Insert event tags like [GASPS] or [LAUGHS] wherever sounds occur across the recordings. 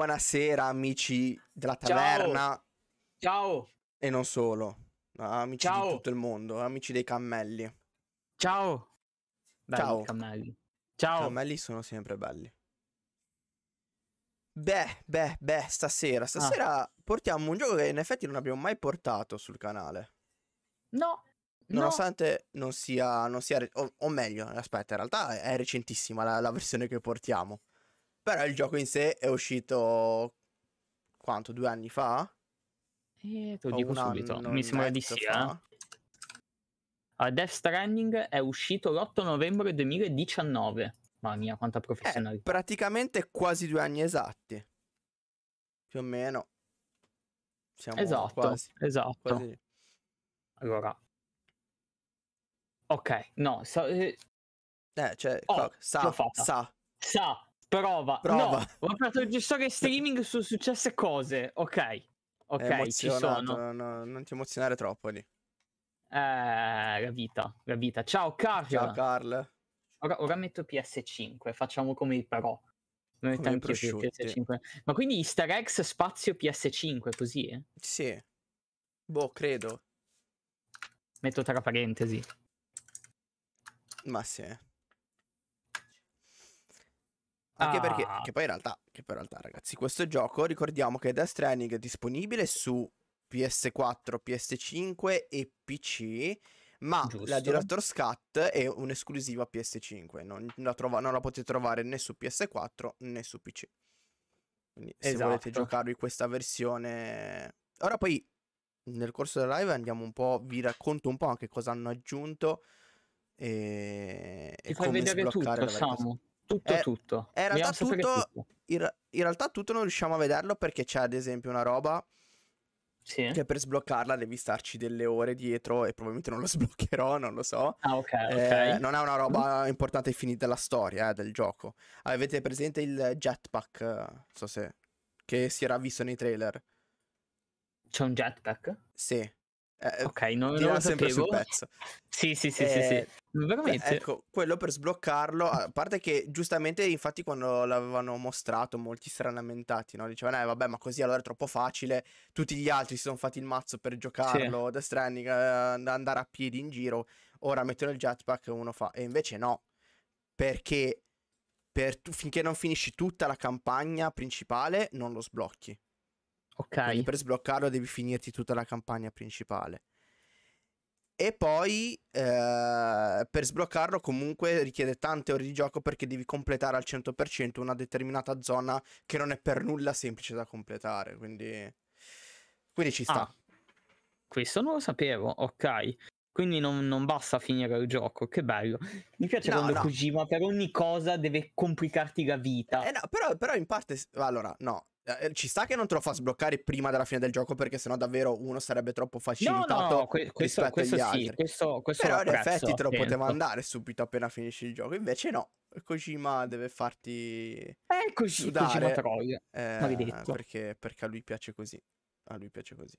Buonasera amici della taverna. Ciao. Ciao. E non solo. Amici Ciao. di tutto il mondo, amici dei cammelli. Ciao. Belli Ciao. Cammelli. Ciao. I cammelli sono sempre belli. Beh, beh, beh, stasera, ah. stasera ah. portiamo un gioco che in effetti non abbiamo mai portato sul canale. No. Nonostante no. non sia, non sia o, o, meglio, aspetta, in realtà è recentissima la, la versione che portiamo. Però il gioco in sé è uscito quanto? Due anni fa? Eh, te lo o dico subito. Mi sembra di sì. Eh? A ah, Death Stranding è uscito l'8 novembre 2019. Mamma mia, quanta eh, professionalità. Eh, praticamente quasi due anni esatti. Più o meno. Siamo esatto, quasi, esatto. Quasi. Allora. Ok, no. So, eh, eh cioè, oh, sa, sa, sa. Sa, Prova. Prova. No, ho fatto il gestore streaming su successe cose. Ok. Ok, ci sono. No, non ti emozionare troppo lì. Eh, la vita, la vita. Ciao Carl. Ciao Carl. Ora, ora metto PS5, facciamo come i pro. Come metto anche PS5. Ma quindi Easter eggs spazio PS5, così? Eh? Sì. Boh, credo. Metto tra parentesi. Ma sì. Anche ah. perché, che poi in realtà, che poi in realtà, ragazzi, questo gioco ricordiamo che Death Stranding è disponibile su PS4, PS5 e PC, ma Giusto. la Director's Cut è un'esclusiva PS5, non la, trova- non la, potete trovare né su PS4 né su PC. Quindi esatto. se volete giocarvi questa versione... Ora poi nel corso della live andiamo un po', vi racconto un po' anche cosa hanno aggiunto e, e come vedere sbloccare tutto, la Samu. Tutto, eh, tutto. Eh, in, realtà tutto, tutto. In, in realtà tutto non riusciamo a vederlo perché c'è ad esempio una roba sì. che per sbloccarla devi starci delle ore dietro e probabilmente non lo [LAUGHS] sbloccherò, non lo so. Ah, ok. Eh, okay. Eh, non è una roba mm-hmm. importante e finita la storia eh, del gioco. Avete presente il jetpack? Non so se. che si era visto nei trailer. C'è un jetpack? Sì. Eh, ok, non, lo sempre sapevo. sul pezzo. sì, sì, sì, eh, sì, sì. Eh, Veramente. Ecco, quello per sbloccarlo, a parte che giustamente infatti quando l'avevano mostrato molti si erano lamentati, no? Dicevano, eh vabbè, ma così allora è troppo facile, tutti gli altri si sono fatti il mazzo per giocarlo, sì. Death Stranding, eh, andare a piedi in giro, ora mettono il jetpack e uno fa... E invece no, perché per tu- finché non finisci tutta la campagna principale non lo sblocchi. Ok. Quindi per sbloccarlo devi finirti tutta la campagna principale. E poi eh, per sbloccarlo comunque richiede tante ore di gioco perché devi completare al 100% una determinata zona che non è per nulla semplice da completare. Quindi, quindi ci sta. Ah, questo non lo sapevo, ok. Quindi non, non, basta finire il gioco, che bello. Mi piace no, quando no. Kojima per ogni cosa deve complicarti la vita. Eh no, però, però in parte... Allora, no, eh, eh, ci sta che non te lo fa sbloccare prima della fine del gioco perché sennò davvero uno sarebbe troppo facilitato no, no, que- questo, questo sì, questo, questo però in effetti te lo tempo. Certo. poteva andare subito appena finisci il gioco invece no Kojima deve farti eccoci eh, sudare Kojima eh, perché, perché a lui piace così a lui piace così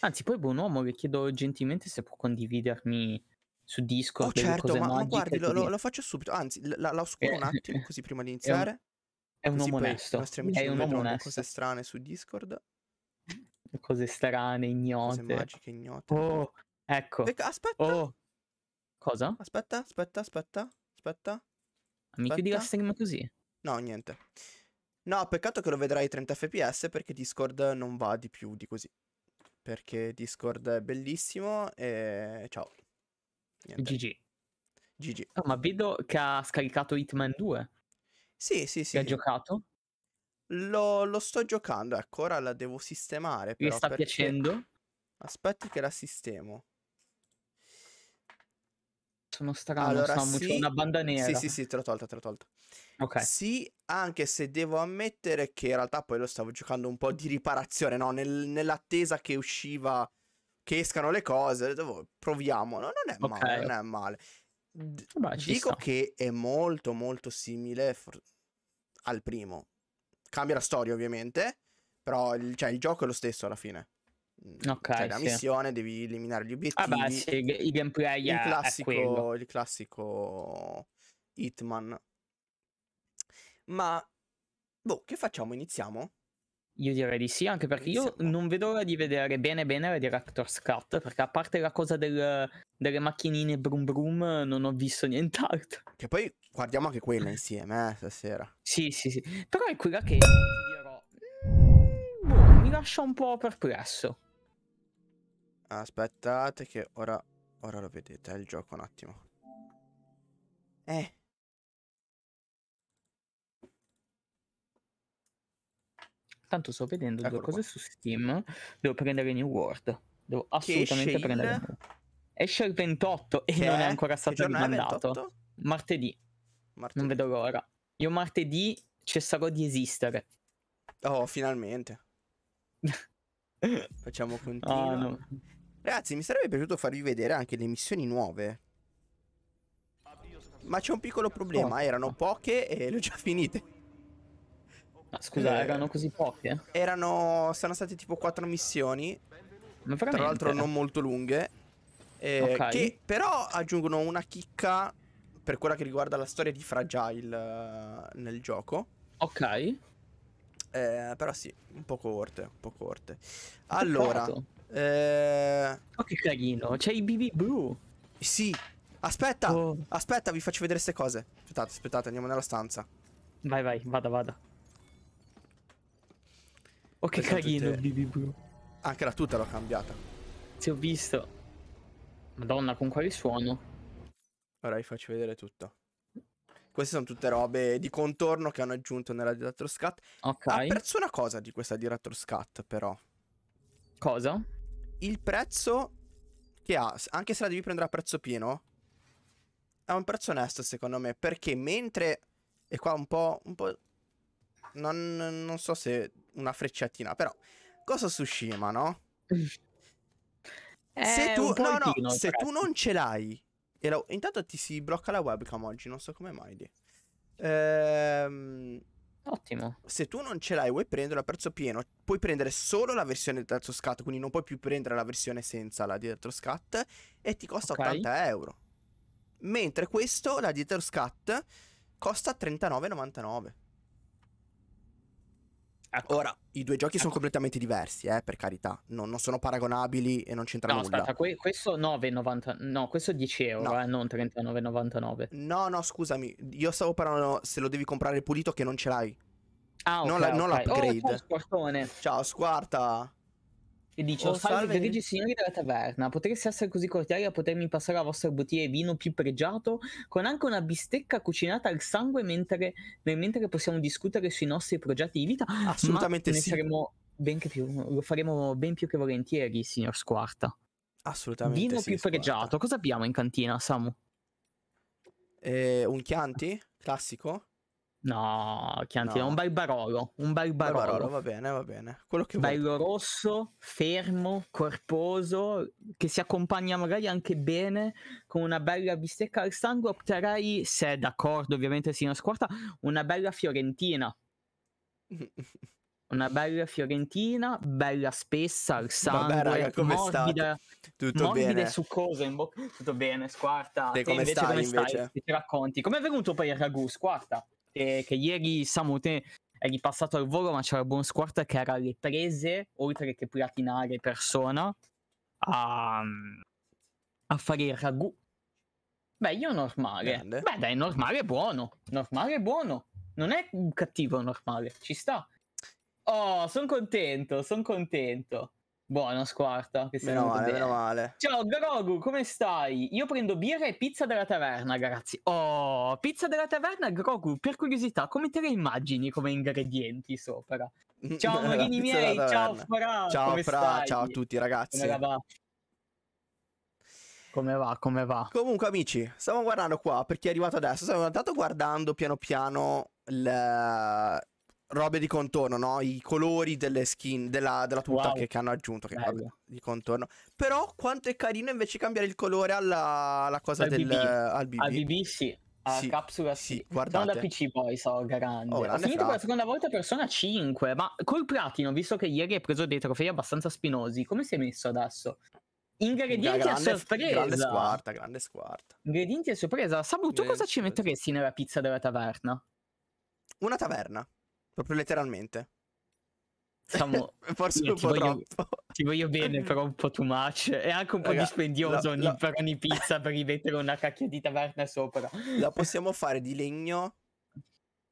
anzi poi buon uomo vi chiedo gentilmente se può condividermi su Discord oh certo ma, ma guardi lo, lo, faccio subito anzi l- la, oscuro eh, un attimo così prima di [LAUGHS] iniziare è un uomo onesto. è un uomo onesto. cose strane su Discord. [LAUGHS] Cose strane, ignote. Cose magiche, ignote. Oh, ecco. Aspetta. Oh. Cosa? Aspetta, aspetta, aspetta, aspetta. Mi chiudi la stream così? No, niente. No, peccato che lo vedrai 30 fps perché Discord non va di più di così. Perché Discord è bellissimo e ciao. Niente. GG. GG. Oh, ah, ma vedo che ha scaricato Hitman 2. Sì, sì, sì. Che ha giocato? Lo, lo, sto giocando, ecco, ora la devo sistemare. Però, Mi sta perché... piacendo? Aspetti che la sistemo. Sono strano, allora, Samu, sì, una banda nera. Sì, sì, sì, te l'ho tolta, te l'ho tolta. Ok. Sì, anche se devo ammettere che in realtà poi lo stavo giocando un po' di riparazione, no? Nel, nell'attesa che usciva, che escano le cose, boh, proviamo. No, non è male, okay. non è male. D- Vabbè, dico sta. che è molto molto simile for- al primo. Cambia la storia ovviamente, però il, cioè, il gioco è lo stesso alla fine. Mm, ok, cioè, la sì. missione devi eliminare gli ah, obiettivi. Vabbè, sì, il gameplay il classico, il classico Hitman. Ma boh, che facciamo? Iniziamo? Io direi di sì, anche perché io non vedo l'ora di vedere bene bene la Director's Cut, perché a parte la cosa del, delle macchinine brum brum non ho visto nient'altro. Che poi guardiamo anche quella insieme, eh, stasera. Sì, sì, sì. Però è quella che mm, boh, mi lascia un po' perplesso. Aspettate che ora, ora lo vedete, eh, il gioco un attimo. Eh. Tanto sto vedendo Eccolo due cose qua. su Steam. Devo prendere New World. Devo assolutamente prendere New Esce il 28 e che non è, è ancora stato rimandato. Martedì. martedì. Non vedo l'ora. Io martedì cesserò di esistere. Oh, finalmente. [LAUGHS] Facciamo ah, continuo. Oh, no. Ragazzi, mi sarebbe piaciuto farvi vedere anche le missioni nuove. Ma c'è un piccolo problema, erano poche e le ho già finite. Ma scusa, eh, erano così poche? Erano. Sono state tipo quattro missioni. Tra l'altro non molto lunghe. Eh, okay. Che però aggiungono una chicca per quella che riguarda la storia di Fragile uh, nel gioco. Ok. Eh, però sì, un po' corte, un po' corte. Allora... Eh... Oh che carino, c'è i BB Blue. Sì. Aspetta, oh. aspetta, vi faccio vedere queste cose. Aspettate, aspettate, andiamo nella stanza. Vai, vai, vada, vada. Oh, che carino tutte... BB Blue. Anche la tuta l'ho cambiata. Ti ho visto. Madonna, con quale suono? Ora vi faccio vedere tutto. Queste sono tutte robe di contorno che hanno aggiunto nella Director's Scat. Ok. Apprezzo una cosa di questa Director's Scat, però. Cosa? Il prezzo che ha, anche se la devi prendere a prezzo pieno, è un prezzo onesto secondo me, perché mentre... E qua un po', un po' non, non so se una frecciatina, però Cosa Tsushima, no? [LAUGHS] Eh, se, tu, no, no, se tu, non ce l'hai, la, intanto ti si blocca la webcam oggi, non so come mai. Ehm, Ottimo. Se tu non ce l'hai, vuoi prenderlo a prezzo pieno, puoi prendere solo la versione del terzo scat, quindi non puoi più prendere la versione senza la di scat e ti costa okay. 80 euro. Mentre questo, la di scat, costa 39,99. Ecco. Ora, i due giochi ecco. sono completamente diversi, eh, per carità. No, non sono paragonabili e non c'entra no, nulla. Aspetta, que- questo 9,90. No, questo 10 euro, no. eh, non 39,99. No, no, scusami. Io stavo parlando se lo devi comprare pulito che non ce l'hai. Ah, ok. Non, la, okay. non l'upgrade. Oh, ciao, squartone. Ciao, squarta e dice: oh, oh, Salve, salve grigi signori della taverna, potreste essere così cordiali a potermi passare la vostra bottiglia di vino più pregiato, con anche una bistecca cucinata al sangue, mentre, mentre possiamo discutere sui nostri progetti di vita? Assolutamente sì. Saremo ben che più, lo faremo ben più che volentieri, signor Squarta. Assolutamente Vino sì, più Squarta. pregiato. Cosa abbiamo in cantina, Samu? Eh, un Chianti classico? No, Chianti, no. un barbarolo. Un barbarolo. barbarolo. Va bene, va bene. Quello che Bello vuoi. rosso, fermo, corposo, che si accompagna magari anche bene con una bella bistecca al sangue. Opterei, se è d'accordo, ovviamente si Squarta, una bella fiorentina. [LAUGHS] una bella fiorentina, bella spessa al sangue, Vabbè, raga, come morbida, Tutto morbida bene. e succosa in bocca. Tutto bene, squarta. E te come, invece, stai, come invece? stai? Ti racconti. Com'è venuto poi il ragù, squarta? che, che ieri Samute diciamo, è ripassato al volo, ma c'era il buon squarter che era alle prese, oltre che platinare persona, a, a fare il ragù. Beh, io normale. Grande. Beh, dai, normale buono. Normale buono. Non è un cattivo normale, ci sta. Oh, sono contento, sono contento. Buono, squarta. Che meno male, meno male. Ciao Grogu, come stai? Io prendo birra e pizza della taverna, ragazzi. Oh, pizza della taverna, Grogu, per curiosità, come te le immagini come ingredienti sopra? Mm, ciao [LAUGHS] Marini miei, ciao Fra. Ciao come Fra, stai? ciao a tutti ragazzi. Come va? Come va, come va? Comunque amici, stiamo guardando qua, per chi è arrivato adesso, stiamo intanto guardando piano piano il robe di contorno, no? I colori delle skin, della, della tuta wow. che, che, hanno aggiunto, che vabbè, di contorno. Però quanto è carino invece cambiare il colore alla, alla cosa al del... BB. Al BB. Al BB sì. A sì, capsula sì, guardate. Non da PC poi so oh, grande. Oh, Ho finito fra... per la seconda volta Persona 5, ma col platino, visto che ieri hai preso dei trofei abbastanza spinosi, come si è messo adesso? Ingredienti grande, a sorpresa. Grande squarta, grande squarta. Ingredienti a sorpresa. Sabu, tu cosa ci metteresti nella pizza della taverna? Una taverna. Proprio letteralmente. Siamo... [LAUGHS] Forse Io un po' voglio, troppo. Ti voglio bene, però un po' too much. È anche un po' Raga, dispendioso la, ogni, la... per ogni pizza per rimettere una cacchia di taverna sopra. La [LAUGHS] possiamo fare di legno,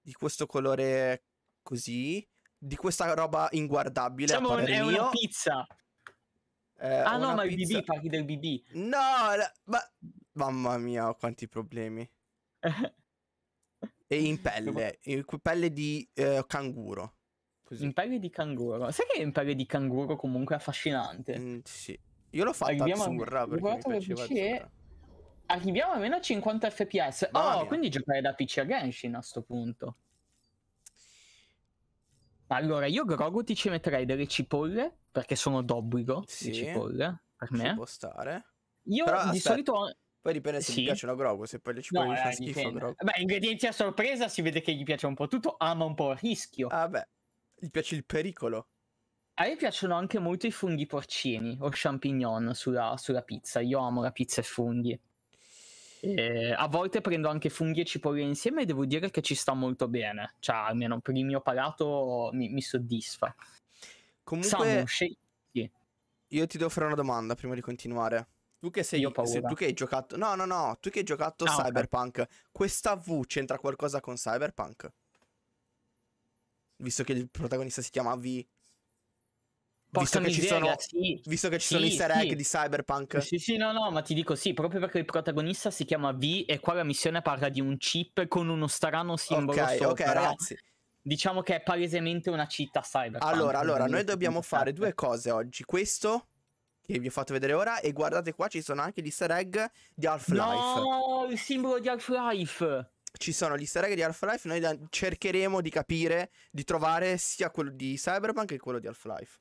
di questo colore così, di questa roba inguardabile. Diciamo un, è una pizza. Eh, ah no, ma pizza. il BB, parli del BB. No, la... ma... Mamma mia, quanti problemi. [LAUGHS] E in [LAUGHS] pelle, in pelle di eh, canguro. Così. In pelle di canguro. Sai che è in pelle di canguro comunque affascinante? Mm, sì. Io l'ho fatto Arriviamo azzurra a... perché mi piaceva azzurra. Arriviamo a meno 50 fps. Mamma oh, mia. quindi giocare da PC a Genshin a sto punto. Allora, io Grogu ti ci metterei delle cipolle, perché sono d'obbligo sì, le cipolle, per me. Ci può stare. Io Però, di aspetta. solito poi dipende se sì. gli piacciono Grogu, se poi le cipolle no, gli fa eh, schifo Grogu. Beh, ingredienti a sorpresa si vede che gli piace un po' tutto, ama un po' il rischio. Ah beh, gli piace il pericolo. A me piacciono anche molto i funghi porcini o champignon sulla, sulla pizza. Io amo la pizza e funghi. E eh, a volte prendo anche funghi e cipolle insieme e devo dire che ci sta molto bene. Cioè, almeno per il mio palato mi, mi soddisfa. Comunque, Samu, scegli. io ti devo fare una domanda prima di continuare. Tu che sei, se tu che hai giocato, no, no, no, tu che hai giocato no, ah, Cyberpunk, okay. questa V c'entra qualcosa con Cyberpunk? Visto che il protagonista si chiama V. Visto che, miseria, sono, sì. visto che, ci sì, sono, easter egg sì. di Cyberpunk. Sì, sì, no, no, ma ti dico sì, proprio perché il protagonista si chiama V e qua la missione parla di un chip con uno strano simbolo Ok, sopra. ok, ragazzi. Diciamo che è palesemente una città cyberpunk. Allora, allora, noi dobbiamo fare due cose oggi. Questo che vi ho fatto vedere ora. E guardate qua, ci sono anche gli easter egg di Half-Life. No, il simbolo di Half-Life. Ci sono gli easter egg di Half-Life. Noi cercheremo di capire, di trovare sia quello di Cyberpunk che quello di Half-Life.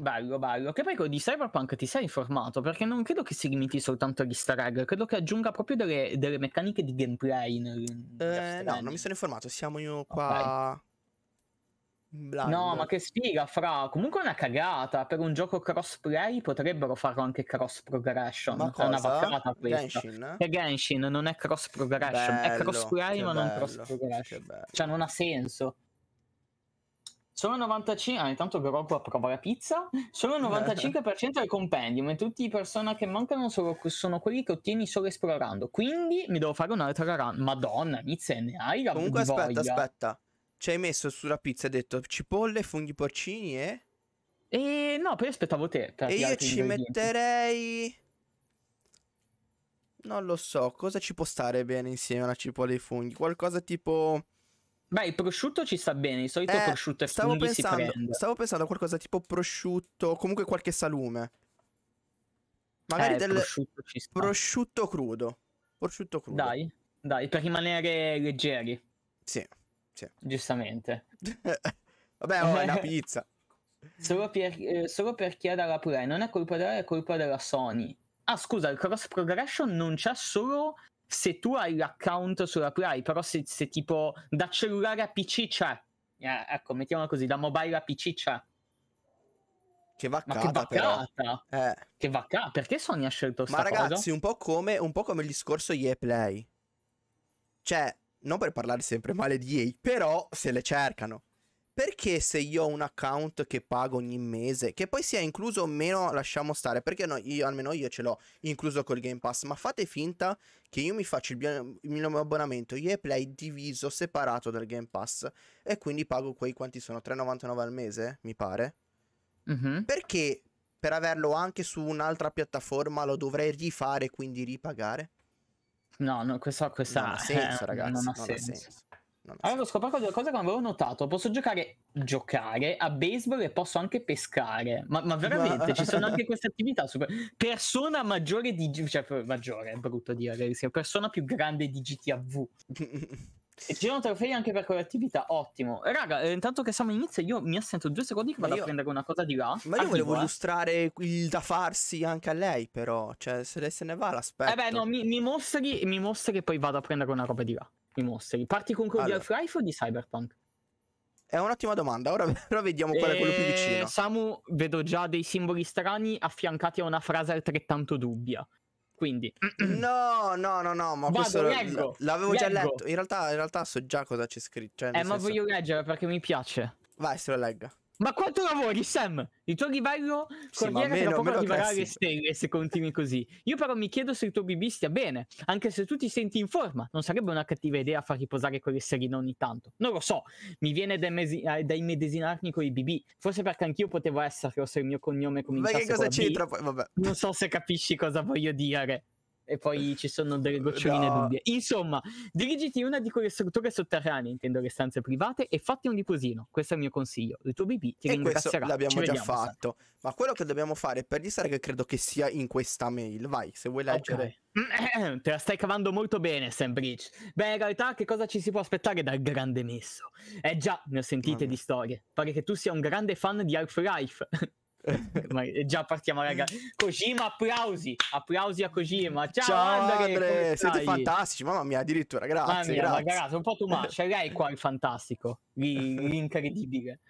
Bello, bello. Che poi quello di Cyberpunk ti sei informato perché non credo che si limiti soltanto agli easter egg, credo che aggiunga proprio delle, delle meccaniche di gameplay. Nel, eh, no, non mi sono informato. Siamo io qua. Okay. Blind. No, ma che sfiga, fra. Comunque è una cagata. Per un gioco crossplay potrebbero farlo anche cross progression. Ma cosa? È una vaccata questa. Genshin? È Genshin, non è cross progression. Bello, è crossplay ma bello, non cross progression. Cioè non ha senso. Solo 95... Ah, intanto Grogu approva la pizza. Solo 95% del compendium e tutti i persona che mancano sono, sono, quelli che ottieni solo esplorando. Quindi mi devo fare un'altra run. Madonna, Nizze, ne hai la Comunque aspetta, voglia. aspetta. Ci hai messo sulla pizza e hai detto cipolle, funghi porcini e... Eh? E no, poi aspettavo te. E io ci metterei... Non lo so, cosa ci può stare bene insieme alla cipolla e ai funghi? Qualcosa tipo... Beh, il prosciutto ci sta bene, il solito eh, prosciutto e stavo funghi pensando, Stavo pensando a qualcosa tipo prosciutto, comunque qualche salume. Magari eh, del prosciutto, ci sta. prosciutto crudo. Prosciutto crudo. Dai, dai, per rimanere leggeri. Sì. Cioè. Giustamente. [LAUGHS] Vabbè, oh, è una [LAUGHS] pizza. solo, per, eh, solo per chi è dalla Play, non è colpa della, è colpa della Sony. Ah, scusa, il cross progression non c'è solo se tu hai l'account sulla Play, però se, se tipo da cellulare a PC c'è. Eh, ecco, mettiamola così, da mobile a PC c'è. Che vaccata, Ma che Eh. Che vaccata! Perché Sony ha scelto sta Ma ragazzi, un po, come, un po' come il discorso EA Play. Cioè, non per parlare sempre male di EA, però se le cercano. Perché se io ho un account che pago ogni mese, che poi sia incluso o meno, lasciamo stare, perché no, io, almeno io ce l'ho incluso col Game Pass, ma fate finta che io mi faccio il, mio, il mio abbonamento EA Play diviso, separato dal Game Pass, e quindi pago quei quanti sono, 3,99 al mese, mi pare. Mm-hmm. Perché per averlo anche su un'altra piattaforma lo dovrei rifare, e quindi ripagare? No, no questa, questa non ha senso, eh, ragazzi. Non ha, non senso. ha senso. Avevo scoperto una cosa che avevo notato. Posso giocare, giocare a baseball e posso anche pescare. Ma, ma veramente ma... ci sono anche [LAUGHS] queste attività. Super... Persona maggiore di. cioè, maggiore è brutto dire. Persona più grande di GTAV. [LAUGHS] E girano trofei anche per quell'attività, ottimo. Raga, eh, intanto che siamo all'inizio, io mi assento due secondi che vado io... a prendere una cosa di là. Ma io Attivo, volevo eh. illustrare il da farsi anche a lei, però. Cioè, se lei se ne va, l'aspetto. Eh beh, no, mi, mi mostri, mi mostri e poi vado a prendere una roba di là. Mi mostri. Parti con quello allora. di Half-Life o di Cyberpunk? È un'ottima domanda, ora però [LAUGHS] vediamo qual è quello più eh, vicino. Samu, vedo già dei simboli strani affiancati a una frase altrettanto dubbia. Quindi, no, no, no, no. Ma Vado, leggo, l'avevo leggo. già letto. In realtà, in realtà, so già cosa c'è scritto. Cioè eh, ma voglio leggere perché mi piace. Vai, se lo leggo ma quanto lavori, Sam? Il tuo livello corriere sì, meno, tra poco arriverà stelle se continui così. Io però mi chiedo se il tuo BB stia bene, anche se tu ti senti in forma. Non sarebbe una cattiva idea far riposare quelle serine ogni tanto. Non lo so, mi viene da, imesi- da immedesinarmi con i BB. Forse perché anch'io potevo esserlo se il mio cognome cominciasse Ma che cosa c'entra poi? Vabbè. Non so se capisci cosa voglio dire e poi ci sono delle eh, goccioline no. dubbie. Insomma, dirigiti in una di quelle strutture sotterranee, intendo le stanze private, e fatti un riposino. Questo è il mio consiglio. Il tuo BB ti e ringrazierà. l'abbiamo ci già vediamo, fatto. Sai. Ma quello che dobbiamo fare per distare, che credo che sia in questa mail, vai, se vuoi leggere. Okay. [CLEARS THROAT] Te la stai cavando molto bene, Sam Bridge. Beh, in realtà, che cosa ci si può aspettare dal grande messo? Eh già, ne ho sentite di storie. Pare che tu sia un grande fan di Half-Life. [LAUGHS] [LAUGHS] ma già partiamo ragazzi Kojima applausi, applausi a Kojima. Ciao, Ciao Andre, Andre siete fantastici, mamma mia, addirittura, grazie. Mamma mia, grazie. Ma, grazie, un po' tu ma, c'è lei qua il fantastico, l'incredibile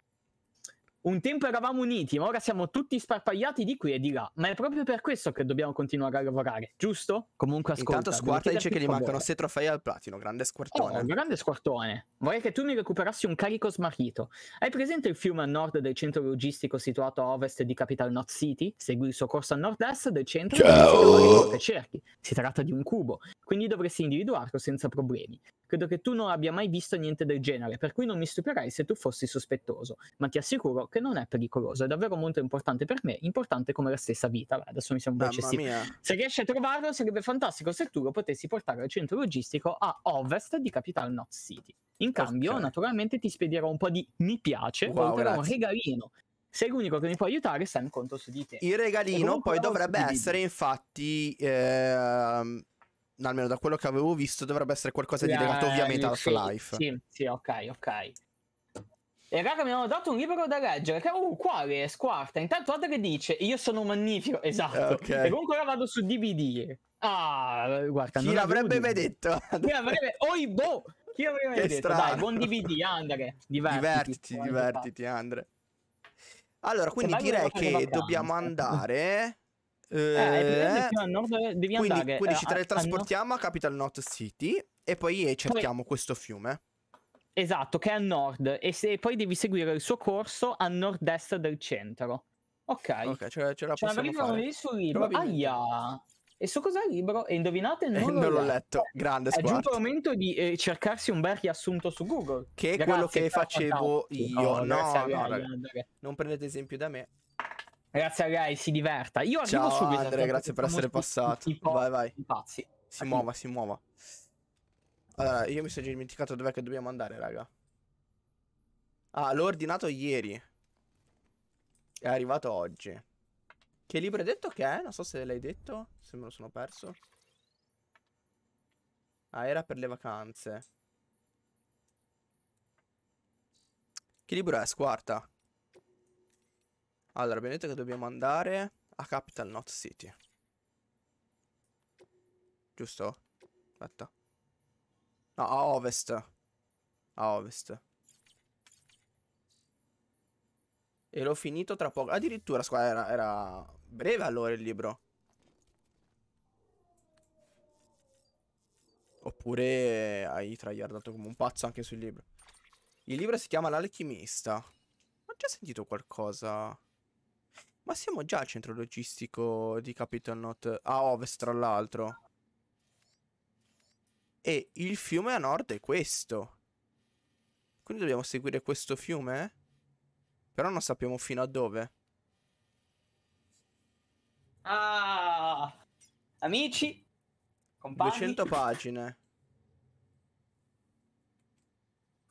un tempo eravamo uniti, ma ora siamo tutti sparpagliati di qui e di là. Ma è proprio per questo che dobbiamo continuare a lavorare, giusto? Comunque ascolta. Intanto Squarta dice che gli mancano 6 trofei al platino, grande squartone. Oh, grande squartone. Vorrei che tu mi recuperassi un carico smarrito. Hai presente il fiume a nord del centro logistico situato a ovest di Capital North City? Segui il suo corso a nord-est del centro Ciao. logistico che cerchi. Si tratta di un cubo, quindi dovresti individuarlo senza problemi credo che tu non abbia mai visto niente del genere, per cui non mi stupirei se tu fossi sospettoso, ma ti assicuro che non è pericoloso, è davvero molto importante per me, importante come la stessa vita. Beh, adesso mi sembra eccessivo. Se riesci a trovarlo sarebbe fantastico se tu lo potessi portare al centro logistico a ovest di Capital Not City. In cambio, okay. naturalmente ti spedirò un po' di mi piace, wow, oltre a un regalino sei l'unico che mi può aiutare, Sam, conto su di te. Il regalino poi dovrebbe essere, infatti, ehm, almeno da quello che avevo visto, dovrebbe essere qualcosa di legato La... Eh, ovviamente a Half-Life. Sì, sì, ok, ok. E eh, raga mi hanno dato un libro da leggere che uh, quale? Squarta. Intanto guarda che dice io sono magnifico, esatto. Eh, okay. E comunque ora vado su DVD. Ah, guarda, chi l'avrebbe mai detto? Chi l'avrebbe Oi boh! Chi l'avrebbe mai detto? Strano. Dai, buon DVD, Andre. Divertiti, divertiti, divertiti Andre. Allora, quindi direi che dobbiamo andare eh, eh, eh a nord devi quindi, andare. Quindi ci teletrasportiamo a, a, Capital North City e poi cerchiamo poi... questo fiume. Esatto, che è a nord. E se, poi devi seguire il suo corso a nord-est del centro. Ok. Ok, ce, la, ce la ce possiamo fare. lì sul libro. Aia! E su cosa è libro? E indovinate, non, eh, non l'ho, letto. Grande Grande, È giunto il momento di eh, cercarsi un bel riassunto su Google. Che è Grazie, quello che facevo io. No, no, no, no, non prendete esempio da me. Grazie a Gai, si diverta. Io arrivo Ciao, subito. Andre, grazie per essere passato. Vai, vai. Pazzi. Si Attivo. muova, si muova. Allora, io mi sono dimenticato dov'è che dobbiamo andare, raga. Ah, l'ho ordinato ieri. È arrivato oggi. Che libro hai detto che è? Non so se l'hai detto. Se me lo sono perso. Ah, era per le vacanze. Che libro è? Squarta. Allora, vedete che dobbiamo andare a Capital Not City. Giusto? Aspetta. No, a ovest. A ovest. E l'ho finito tra poco. Addirittura, scusa, era, era breve allora il libro. Oppure hai tryhardato come un pazzo anche sul libro. Il libro si chiama L'alchimista. Ho già sentito qualcosa. Ma siamo già al centro logistico di Capital Not a ovest, tra l'altro. E il fiume a nord è questo. Quindi dobbiamo seguire questo fiume? Eh? Però non sappiamo fino a dove. Ah, amici, compagni. 200 pagine.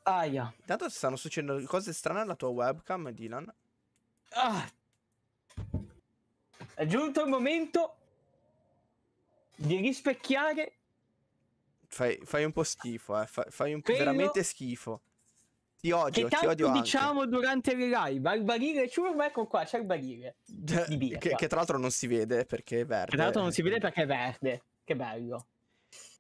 Aia. Intanto stanno succedendo cose strane alla tua webcam, Dylan. Ah, è giunto il momento di rispecchiare. Fai, fai un po' schifo, eh. fai, fai un po' veramente schifo. Ti odio, ti odio diciamo anche. durante le live, al barile ciurma, ecco qua, c'è il barile cioè, che, che, tra l'altro non si vede perché è verde. Che tra l'altro non si vede perché è verde, che bello.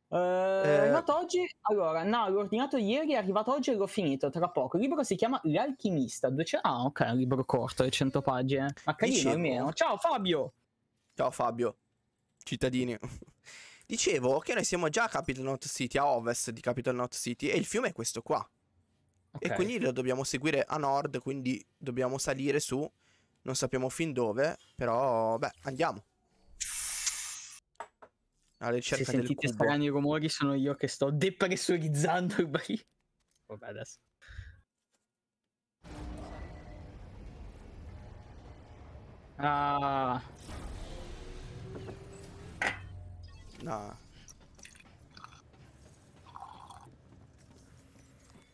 Eh, eh, è arrivato oggi, allora, no, l'ho ordinato ieri, è arrivato oggi e l'ho finito tra poco. Il libro si chiama L'alchimista. Dice, ah, ok, un libro corto, di 100 pagine. Ma carino almeno. Ciao Fabio! Ciao Fabio, cittadini. [LAUGHS] Dicevo che noi siamo già a Capital Not City, a ovest di Capital Not City, e il fiume è questo qua. Okay. E quindi lo dobbiamo seguire a nord, quindi dobbiamo salire su. Non sappiamo fin dove, però, beh, andiamo. Alle Se sentite strani rumori sono io che sto depressurizzando il barino. [LAUGHS] Vabbè adesso. Ah. No.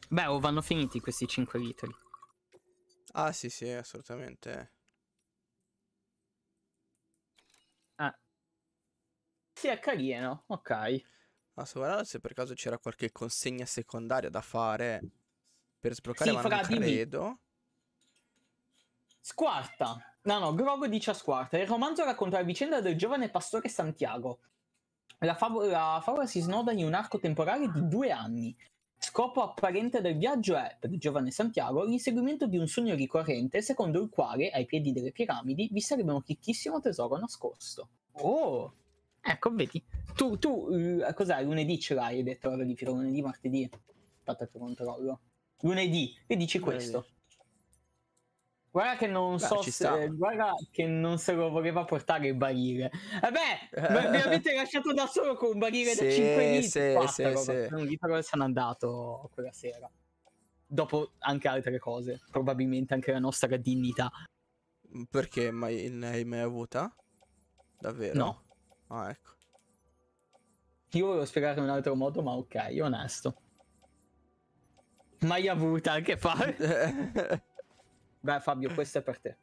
Beh, o oh, vanno finiti questi 5 litri. Ah sì sì, assolutamente. Sì, è carino, ok. Ma se guardare se per caso c'era qualche consegna secondaria da fare per sbloccare, sì, ma fra, non credo. Squarta. No, no, Grogo dice a Squarta. Il romanzo racconta la vicenda del giovane pastore Santiago. La, fav- la favola si snoda in un arco temporale di due anni. Scopo apparente del viaggio è, per il giovane Santiago, l'inseguimento di un sogno ricorrente secondo il quale, ai piedi delle piramidi, vi sarebbe un ricchissimo tesoro nascosto. Oh! Ecco, vedi. Tu, tu uh, cos'hai? Lunedì ce l'hai, hai detto, allora di filo lunedì, martedì. il tuo controllo. Lunedì, e dici questo. Guarda che non Beh, so se, eh, guarda che non se lo voleva portare il barile. Vabbè, eh. eh. mi avete lasciato da solo con un barile sì, da 5 litri. Sì, Basta, sì, sì. Non litro se n'è andato quella sera. Dopo anche altre cose, probabilmente anche la nostra dignità. Perché mai, ne hai mai avuta? Davvero? No. Ah, ecco. Io volevo spiegare in un altro modo, ma ok, onesto. Mai avuta anche che [LAUGHS] Beh, Fabio, questo è per te.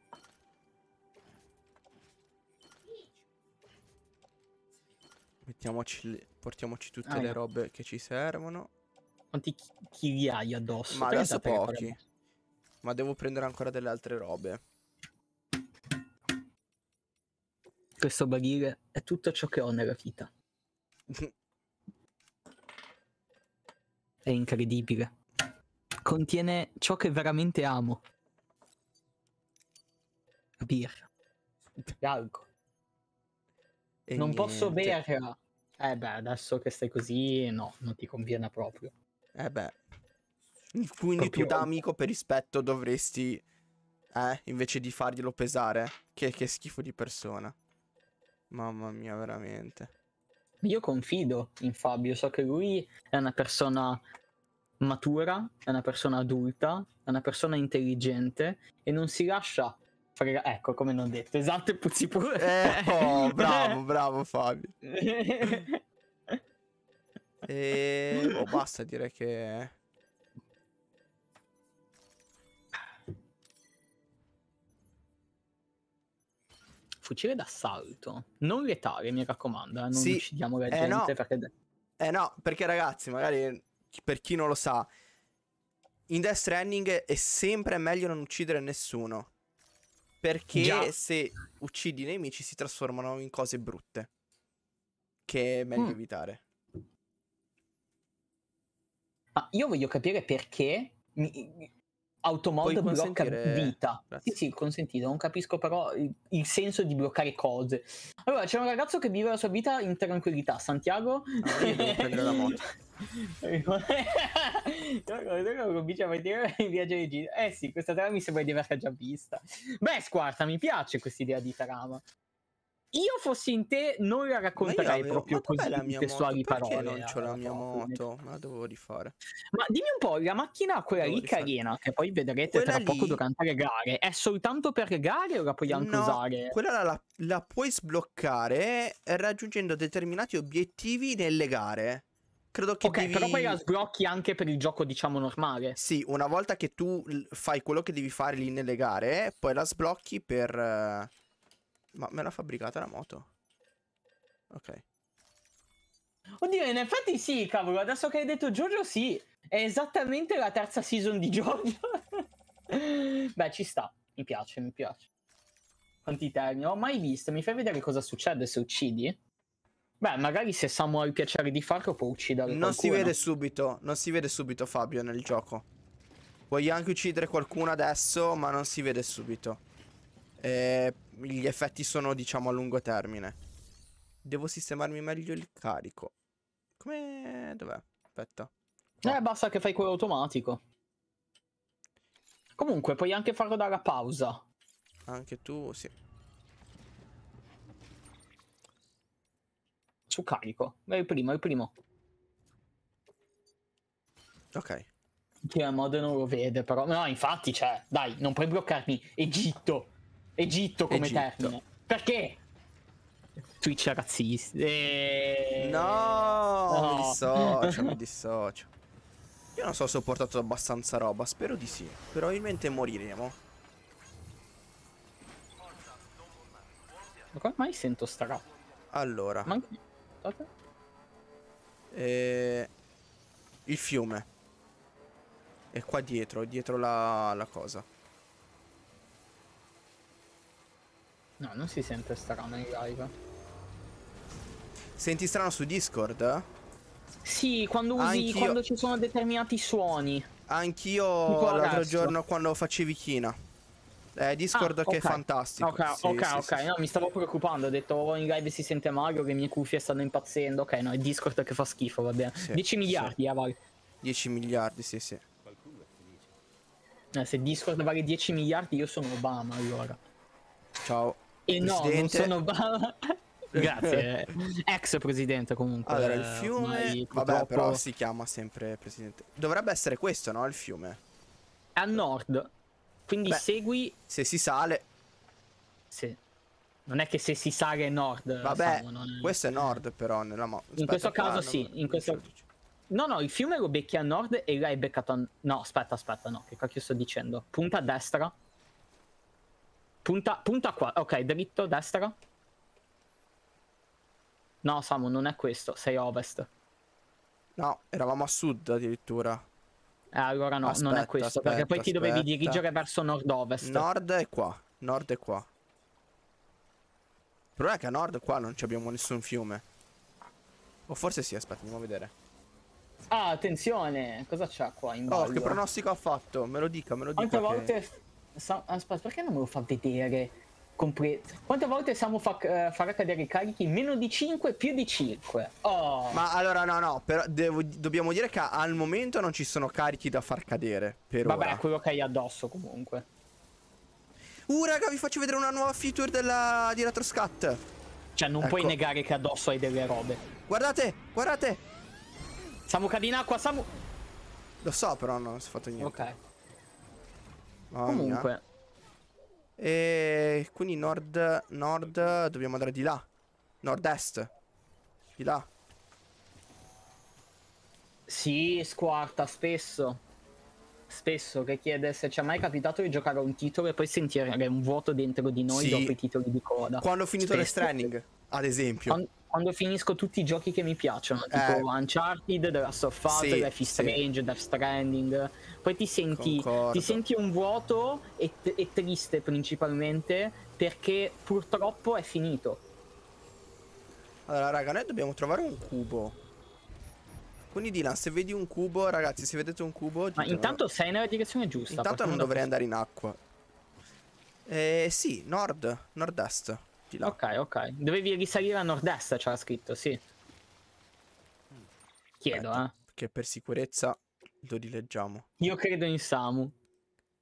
Mettiamoci, portiamoci tutte ah, le robe che ci servono. Quanti chili hai addosso? Ma adesso pochi. Ma devo prendere ancora delle altre robe. questo barile è tutto ciò che ho nella vita. è incredibile. Contiene ciò che veramente amo. La birra. L'alcol. E non niente. posso berla. Eh beh, adesso che stai così, no, non ti conviene proprio. Eh beh. Quindi proprio... tu da amico per rispetto dovresti... Eh, invece di farglielo pesare. Che, che schifo di persona. Mamma mia, veramente. Io confido in Fabio, so che lui è una persona matura, è una persona adulta, è una persona intelligente e non si lascia frega- ecco come non detto, esatto puzzi pure. Eh, oh, [LAUGHS] bravo, bravo Fabio. [LAUGHS] e oh, basta dire che fucile d'assalto. Non letale, mi raccomando, eh, non sì. uccidiamo la eh, gente eh no. perché... Eh no, perché ragazzi, magari per chi non lo sa, in Death Stranding è sempre meglio non uccidere nessuno. Perché Già. se uccidi i nemici si trasformano in cose brutte. Che è meglio mm. evitare. Ma io voglio capire perché Automod blocca consentire... vita. Grazie. Sì, sì, consentito. Non capisco però il, il, senso di bloccare cose. Allora, c'è un ragazzo che vive la sua vita in tranquillità. Santiago? Ah, io devo prendere la moto. comincia a vedere il viaggio di Gino. Eh sì, questa trama mi sembra di averla già vista. Beh, squarta, mi piace questa idea di trama io fossi in te non la racconterei avevo, proprio così la testuali parole. Perché non c'ho la mia moto, ma dovevo rifare. Ma dimmi un po', la macchina quella lì rifare. carina, che poi vedrete quella tra poco durante le gare, è soltanto per le gare o la puoi anche no, usare? quella la, la puoi sbloccare eh, raggiungendo determinati obiettivi nelle gare. Credo che ok, devi... però poi la sblocchi anche per il gioco, diciamo, normale. Sì, una volta che tu fai quello che devi fare lì nelle gare, poi la sblocchi per eh, ma me l'ha fabbricata la moto. Ok. Oddio, in effetti sì, cavolo, adesso che hai detto Giorgio sì. È esattamente la terza season di Giorgio. [LAUGHS] Beh, ci sta. Mi piace, mi piace. Quanti termini? ho mai visto. Mi fai vedere cosa succede se uccidi? Beh, magari se Samu ha il piacere di farlo può uccidere non si vede subito, non si vede subito Fabio nel gioco. Voglio anche uccidere qualcuno adesso, ma non si vede subito eh, gli effetti sono diciamo a lungo termine. Devo sistemarmi meglio il carico. Come... dov'è? Aspetta. Qua. Eh, basta che fai quello automatico. Comunque, puoi anche farlo dalla pausa. Anche tu, sì. Su carico. È il primo, è il primo. Ok. Che mod non lo vede, però. No, infatti, cioè, dai, non puoi bloccarmi. Egitto. Egitto come Egitto. termine. Perché? Twitch è razzista. E... Eh, no, no, mi dissocio, mi [LAUGHS] dissocio. Io non so se ho portato abbastanza roba, spero di sì. Probabilmente moriremo. Ma come mai sento sta rap? Allora. Man e... Eh, il fiume. È qua dietro, dietro la, la cosa. No, non si sente strano in live. Senti strano su Discord? Sì, quando usi, quando ci sono determinati suoni. Anch'io l'altro giorno quando facevi china. Eh, Discord ah, okay. che è fantastico. Ok, sì, ok, sì, ok. Sì, no, mi stavo preoccupando. Ho detto oh, in live si sente Mario, le mie cuffie stanno impazzendo. Ok, no, è Discord che fa schifo, va bene. 10 miliardi, eh, vale. 10 miliardi, sì, sì. Eh, se Discord vale 10 miliardi, io sono Obama allora. Ciao. E eh, Presidente... no, non sono Bava. [LAUGHS] Grazie, eh. ex presidente comunque. Allora, eh, il fiume... purtroppo... Vabbè, però si chiama sempre presidente. Dovrebbe essere questo, no? Il fiume. È a nord. Quindi Beh, segui... Se si sale... Sì. Non è che se si sale è nord. Vabbè, siamo, non... questo è nord però nella mappa. In questo caso sì, in questo... No, no, il fiume lo becchi a nord e l'hai beccato a... No, aspetta, aspetta, no, che cacchio sto dicendo? Punta a destra Punta, punta qua. Ok, dritto, destra. No, Samu, non è questo. Sei ovest. No, eravamo a sud addirittura. Eh, allora no, aspetta, non è questo. Aspetta, perché poi aspetta. ti dovevi dirigere verso nord-ovest. Nord è qua. Nord è qua. Il problema è che a nord qua non abbiamo nessun fiume. O forse sì, aspetta, andiamo a vedere. Ah, attenzione, cosa c'ha qua in basso? Oh, che pronostico ha fatto? Me lo dica, me lo dica. Quante che... volte aspetta, perché non me lo fa vedere? Completo. Quante volte Samu fa, uh, farà cadere i carichi? Meno di 5, più di 5. Oh. Ma allora no, no, però devo, dobbiamo dire che al momento non ci sono carichi da far cadere. Per Vabbè, ora. quello che hai addosso comunque. Uh, raga, vi faccio vedere una nuova feature della, di RetroScat. Cioè, non ecco. puoi negare che addosso hai delle robe. Guardate, guardate. Samu cadi in acqua, Samu... Lo so, però non si è fatto niente. Ok. Mamma Comunque. E quindi nord, nord, dobbiamo andare di là. Nord-est. Di là. Sì, squarta spesso. Spesso che chiede se ci è mai capitato di giocare a un titolo e poi sentire un vuoto dentro di noi sì. dopo i titoli di coda. Quando ho finito le Stranding, ad esempio. Quando quando finisco tutti i giochi che mi piacciono, tipo eh, Uncharted, The Last of Us, sì, Life is Strange, Death Stranding, poi ti senti, ti senti un vuoto e, e triste principalmente perché purtroppo è finito. Allora, raga, noi dobbiamo trovare un cubo. Quindi Dylan, se vedi un cubo, ragazzi, se vedete un cubo... Ma intanto sei nella direzione giusta. Intanto non dovrei andare in acqua. Eh, sì, nord, nord-est. Di là. Ok, ok. Dovevi risalire a nord-est, c'era scritto, sì. Chiedo, Aspetta, eh. Perché per sicurezza lo rileggiamo. Io credo in Samu.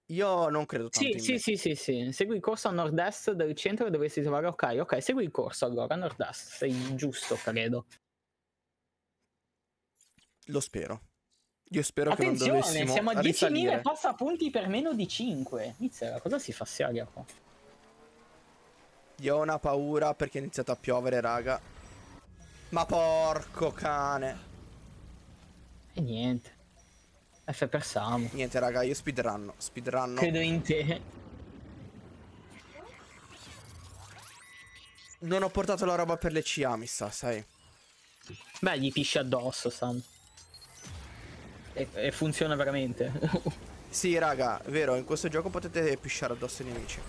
Io non credo tanto sì, sì, me. sì, sì, sì. Segui il corso a nord-est del centro dove si trovare Ok. Ok, segui il corso allora, a nord-est. Sei giusto, credo. Lo spero. Io spero Attenzione, che non dovessimo siamo a 10.000 passa punti per meno di 5. Mizzera, cosa si fa aria qua? Io ho una paura perché è iniziato a piovere, raga. Ma porco cane. E niente. F per Sam. Niente raga, io speedrun, speedrun. Credo in te. Non ho portato la roba per le CA, mi sa, sai. Beh, gli pisci addosso, Sam. E, e funziona veramente. [LAUGHS] sì, raga, vero, in questo gioco potete pisciare addosso i nemici.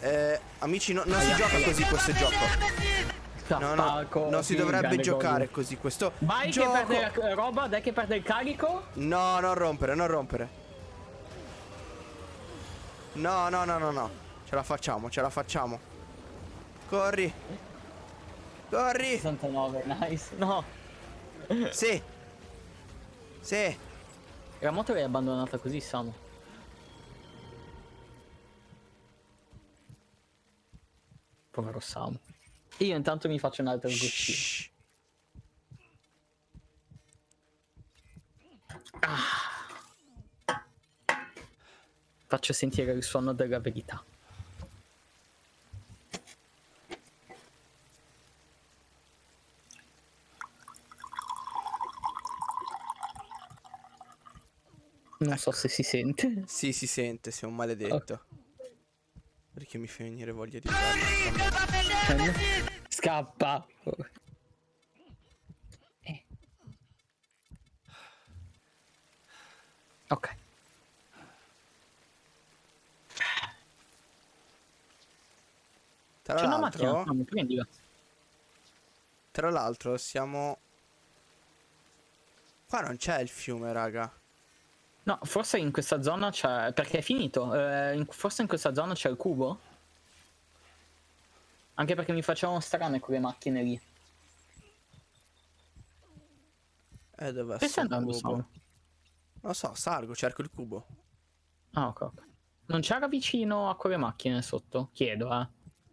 Eh, amici, no, non si gioca così questo gioco. Basta, no, no, non figa, si dovrebbe giocare gol. così questo Vai gioco... che perde la roba, dai che perde il carico No, non rompere, non rompere No, no, no, no, no Ce la facciamo, ce la facciamo Corri Corri 69, nice No Sì Sì La moto l'hai abbandonata così, Samu Povero Samu io intanto mi faccio un altro gustino. Ah. Faccio sentire il suono della verità. Non so se si sente. Sì, si sente, sei un maledetto. Oh. Perché mi fai venire voglia di... Scappa! Eh. Ok. Tra l'altro... Tra l'altro siamo... Qua non c'è il fiume, raga. No, forse in questa zona c'è... perché è finito. Eh, forse in questa zona c'è il cubo? Anche perché mi facevano strane quelle macchine lì. Eh, dove Che stai andando solo? Lo so, salgo, cerco il cubo. Ah, ok. Non c'era vicino a quelle macchine sotto? Chiedo, eh.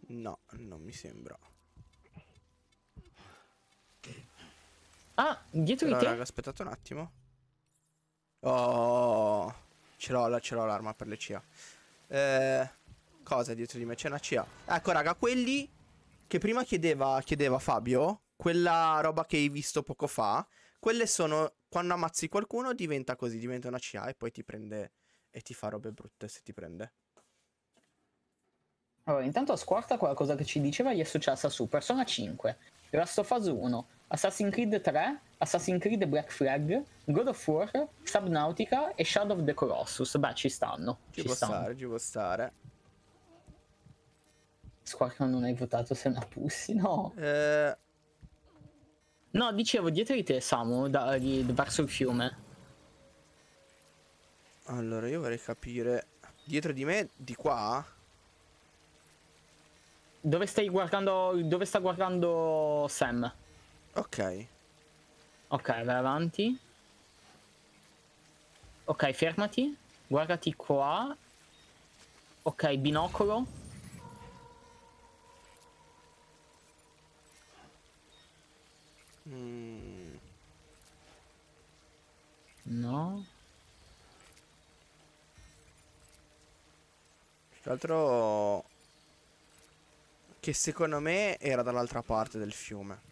No, non mi sembra. Ah, dietro Però, di te? Raga, aspettate un attimo. Oh, ce l'ho l'arma per le CA. Eh, cosa dietro di me? C'è una CA. Ecco, raga, quelli che prima chiedeva, chiedeva Fabio, quella roba che hai visto poco fa, quelle sono quando ammazzi qualcuno diventa così, diventa una CA e poi ti prende e ti fa robe brutte se ti prende. Allora, intanto squarta qualcosa che ci diceva gli è successa su Persona 5, Last of Us 1, Assassin's Creed 3, Assassin's Creed Black Flag, God of War, Subnautica e Shadow of the Colossus. Beh, ci stanno. Ci, ci può stanno. stare, ci può stare. Squarca non hai votato se una pussi, no. Eh... No, dicevo, dietro di te, Samu, da, di, verso il fiume. Allora, io vorrei capire... Dietro di me, di qua? Dove stai guardando... Dove sta guardando Sam? Ok. Ok, vai avanti. Ok, fermati. Guardati qua. Ok, binocolo. Mm. No. Più che Che secondo me era dall'altra parte del fiume.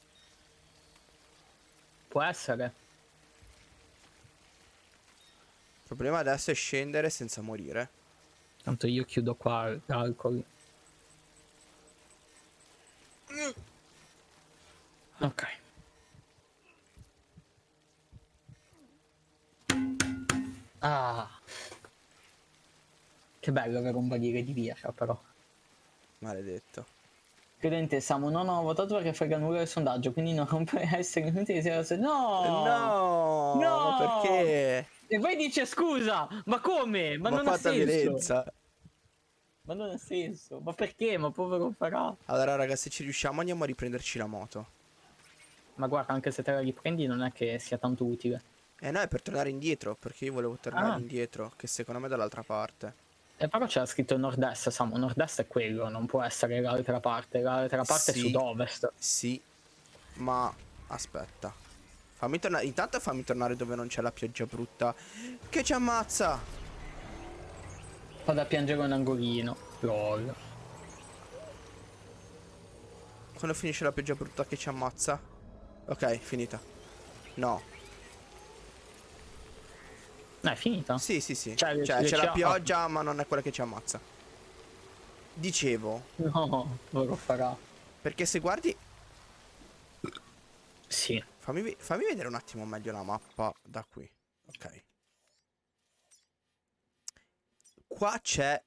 Può essere. Il problema adesso è scendere senza morire. Tanto io chiudo qua l'alcol. Ok. Ah. Che bello che rombarire di via, però. Maledetto. Chiudente Samu, no, no, ho votato perché frega nulla del sondaggio, quindi non [LAUGHS] può essere inutile dire se no! No! No! Perché? E poi dice scusa, ma come? Ma, ma non ha senso! Violenza. Ma non ha senso, ma perché? Ma povero farà. Allora raga, se ci riusciamo andiamo a riprenderci la moto. Ma guarda, anche se te la riprendi non è che sia tanto utile. Eh no, è per tornare indietro, perché io volevo tornare ah. indietro, che secondo me è dall'altra parte. Eh, però c'era scritto nord-est, Samu. Nord-est è quello, non può essere l'altra parte. L'altra parte sì, è sud-ovest. Sì, ma aspetta. Fammi tornare. Intanto fammi tornare dove non c'è la pioggia brutta. Che ci ammazza! Vado a piangere un angolino. Lol. Quando finisce la pioggia brutta che ci ammazza? Ok, finita. No. No, è finita. Sì, sì, sì. Cioè, cioè c'è la pioggia, ma non è quella che ci ammazza. Dicevo. No, non lo farà. Perché se guardi... Sì. Fammi, fammi vedere un attimo meglio la mappa da qui. Ok. Qua c'è...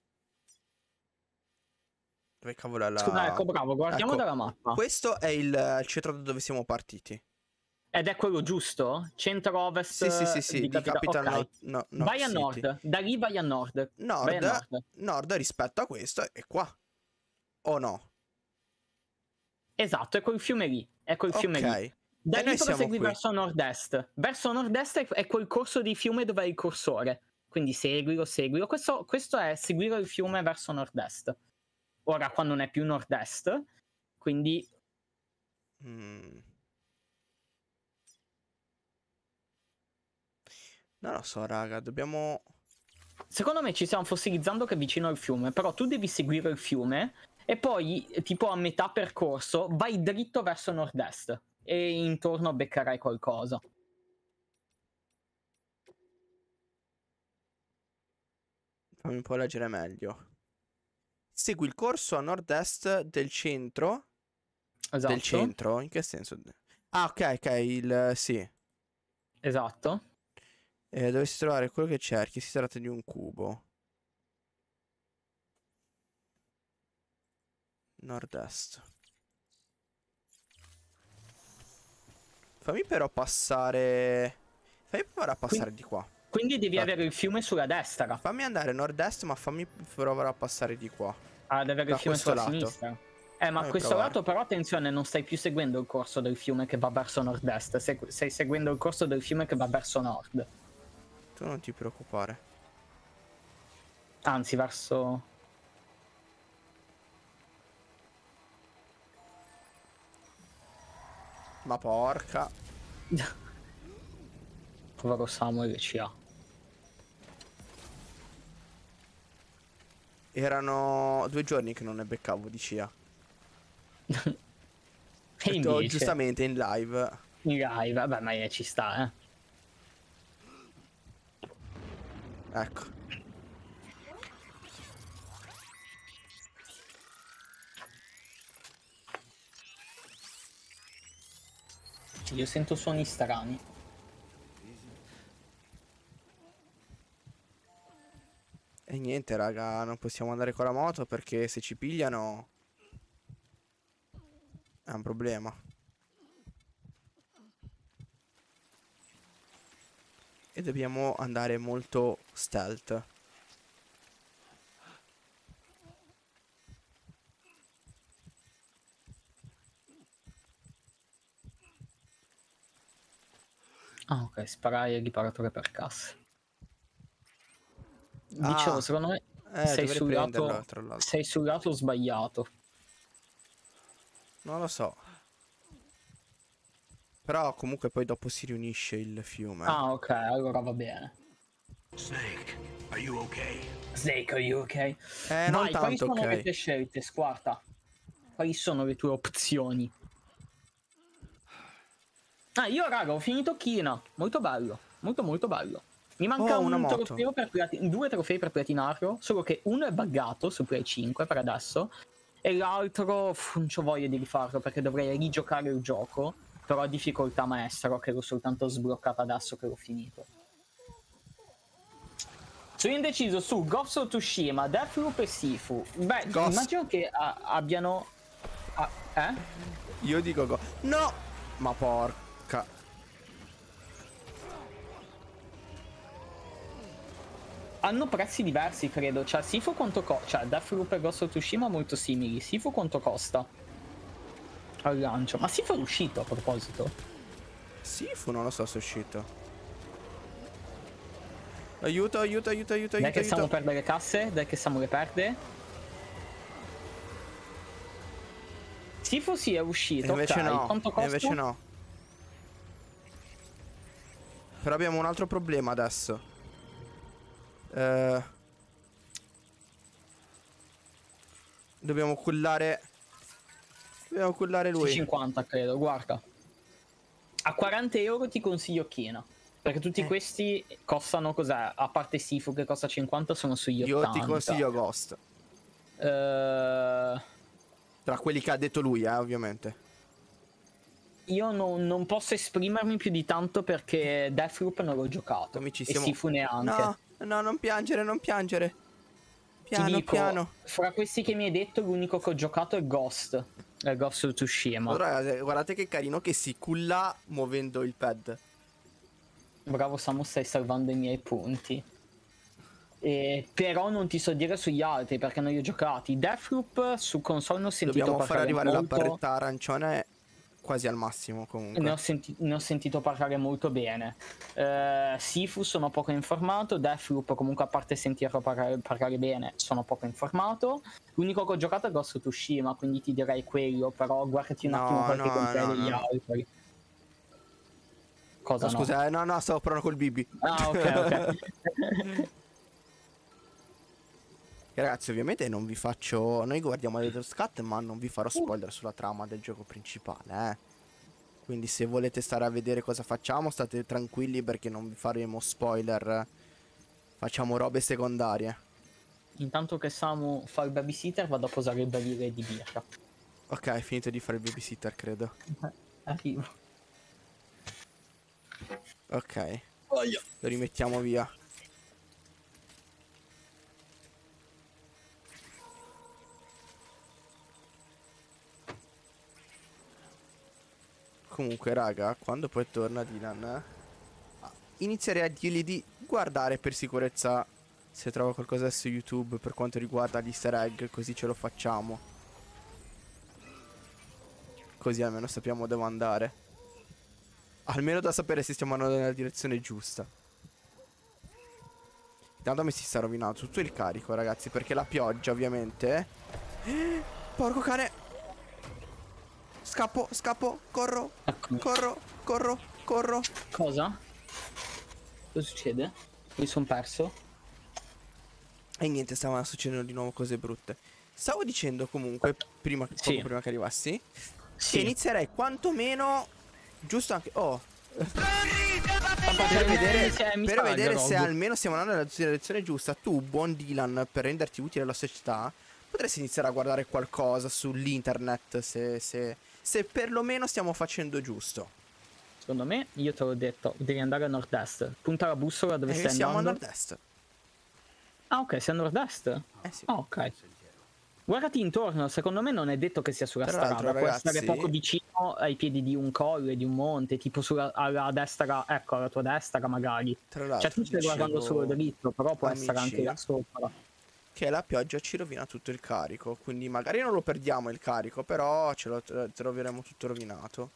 Dove cavolo è la... Scusa, ecco, bravo, guardiamo ecco, dalla mappa. Questo è il, il centro da dove siamo partiti. Ed è quello giusto? Centro-ovest? Sì, sì, sì, sì di, di Capital, okay. no, no, Vai a nord, da lì vai a nord. Nord, vai a nord. nord rispetto a questo è qua. O no? Esatto, è quel fiume lì. È quel fiume okay. lì. Da e lì prosegui verso nord-est. Verso nord-est è quel corso di fiume dove è il cursore. Quindi seguilo, seguilo. Questo, questo è seguire il fiume verso nord-est. Ora qua non è più nord-est, quindi... Mm. Non lo so, raga, dobbiamo... Secondo me ci stiamo fossilizzando che è vicino al fiume, però tu devi seguire il fiume e poi, tipo a metà percorso, vai dritto verso nord-est e intorno beccherai qualcosa. Fammi un po' leggere meglio. Segui il corso a nord-est del centro. Esatto. Del centro? In che senso? Ah, ok, ok, il... sì. Esatto eh, dovessi trovare quello che cerchi, si tratta di un cubo. Nord-est. Fammi però passare... Fammi provare a passare quindi, di qua. Quindi devi Dai. avere il fiume sulla destra. Fammi andare nord-est, ma fammi provare a passare di qua. Ah, deve avere il fiume sulla lato. sinistra. Eh, ma a questo provare. lato però attenzione, non stai più seguendo il corso del fiume che va verso nord-est, stai seguendo il corso del fiume che va verso nord. Tu non ti preoccupare. Anzi, verso... Ma porca. [LAUGHS] Povero Samuel che ha. Erano due giorni che non ne beccavo di CIA. [LAUGHS] e detto, giustamente in live. In live, vabbè, ma ci sta, eh. Ecco. Io sento suoni strani. E niente, raga, non possiamo andare con la moto perché se ci pigliano è un problema. E dobbiamo andare molto stealth. Ah ok, sparai il riparatore per cassa. Dicevo, ah, secondo me eh, sei, sul lato, sei sul lato sbagliato. Non lo so. Però comunque poi dopo si riunisce il fiume. Ah, ok, allora va bene. Snake, are you okay? Snake, are you okay? Eh, non Vai, tanto quali sono le tue scelte, squarta? Quali sono le tue opzioni? Ah, io raga, ho finito Kina. Molto bello, molto molto bello. Mi manca oh, un trofeo platin- due trofei per platinarlo, solo che uno è buggato su Play 5 per adesso, e l'altro non ho voglia di rifarlo perché dovrei rigiocare il gioco però difficoltà maestra che l'ho soltanto sbloccata adesso che l'ho finito. Sono indeciso su Ghost of Tsushima, Deathloop e Sifu. Beh, Ghost. immagino che a, ah, abbiano... A, ah, eh? Io dico go... No! Ma porca... Hanno prezzi diversi, credo. Cioè, Sifu quanto costa... Cioè, Deathloop e Ghost of Tsushima molto simili. Sifu quanto costa? al lancio. Ma Sifo è uscito a proposito? Sifo non lo so se è uscito. Aiuto, aiuto, aiuto, aiuto, Dai aiuto. Dai che stiamo perde le casse, dai che Samu le perde. Sifo si sì, è uscito, invece okay. no, Quanto invece no. Però abbiamo un altro problema adesso. Eh... Dobbiamo cullare Deve cullare lui. 50 credo, guarda. A 40 euro ti consiglio Kena. Perché tutti eh. questi costano cos'è? A parte Sifu che costa 50 sono sugli 80. Io ti consiglio Ghost. Uh... Tra quelli che ha detto lui, eh, ovviamente. Io no, non posso esprimermi più di tanto perché Deathloop non l'ho giocato. Siamo... E Sifu neanche. No, no, non piangere, non piangere. Piano, dico, piano. fra questi che mi hai detto, l'unico che ho giocato è Ghost. È Ghost of Tsushima. Allora, eh, guardate che carino che si culla muovendo il pad. Bravo Samu, stai salvando i miei punti. Eh, però non ti so dire sugli altri perché non li ho giocati. Deathloop su console non si Dobbiamo far arrivare molto... la barretta arancione quasi al massimo comunque. Ne ho, senti- ne ho sentito parlare molto bene. Uh, Sifu sono poco informato, Deathloop comunque a parte sentirlo par- parlare bene sono poco informato. L'unico che ho giocato è Ghost Tsushima, quindi ti direi quello, però guardati un no, attimo qualche no, gameplay no, no. altri. Cosa no, no? Scusa, eh, no, no, stavo parlando col Bibi. Ah, ok, ok. [LAUGHS] Ragazzi, ovviamente non vi faccio. Noi guardiamo Editor Scat, ma non vi farò spoiler sulla trama del gioco principale, eh. Quindi se volete stare a vedere cosa facciamo, state tranquilli perché non vi faremo spoiler. Facciamo robe secondarie. Intanto che Samu fa il babysitter, vado a posare il barile di birra. Ok, hai finito di fare il babysitter, credo. [LAUGHS] Arrivo. Ok. Lo rimettiamo via. Comunque, raga, quando poi torna Dylan, ah, inizierei a dirgli di guardare per sicurezza se trovo qualcosa su YouTube per quanto riguarda gli easter egg, così ce lo facciamo. Così almeno sappiamo dove andare. Almeno da sapere se stiamo andando nella direzione giusta. Intanto mi si sta rovinando tutto il carico, ragazzi, perché la pioggia, ovviamente... [GASPS] porco cane! Scappo, scappo, corro, ecco. corro, corro, corro. Cosa? Cosa succede? Mi sono perso. E niente, stavano succedendo di nuovo cose brutte. Stavo dicendo comunque, prima, sì. prima che arrivassi, sì. che inizierei quantomeno, giusto anche... Oh! per vedere, per vedere se almeno stiamo andando nella direzione giusta, tu, buon Dylan, per renderti utile alla società, potresti iniziare a guardare qualcosa sull'internet se, se se perlomeno stiamo facendo giusto. Secondo me, io te l'ho detto, devi andare a nord-est. Punta la bussola dove eh, stai siamo andando. Siamo a nord-est. Ah, ok, siamo a nord-est? Eh sì. Ah, ok. Guardati intorno, secondo me non è detto che sia sulla Tra strada, può essere poco vicino ai piedi di un colle, di un monte, tipo sulla, alla destra, ecco, alla tua destra magari. Tra l'altro, cioè tu stai dicevo... guardando solo dritto, però può amici, essere anche là eh. sopra che la pioggia ci rovina tutto il carico. Quindi magari non lo perdiamo il carico, però ce lo troveremo tutto rovinato.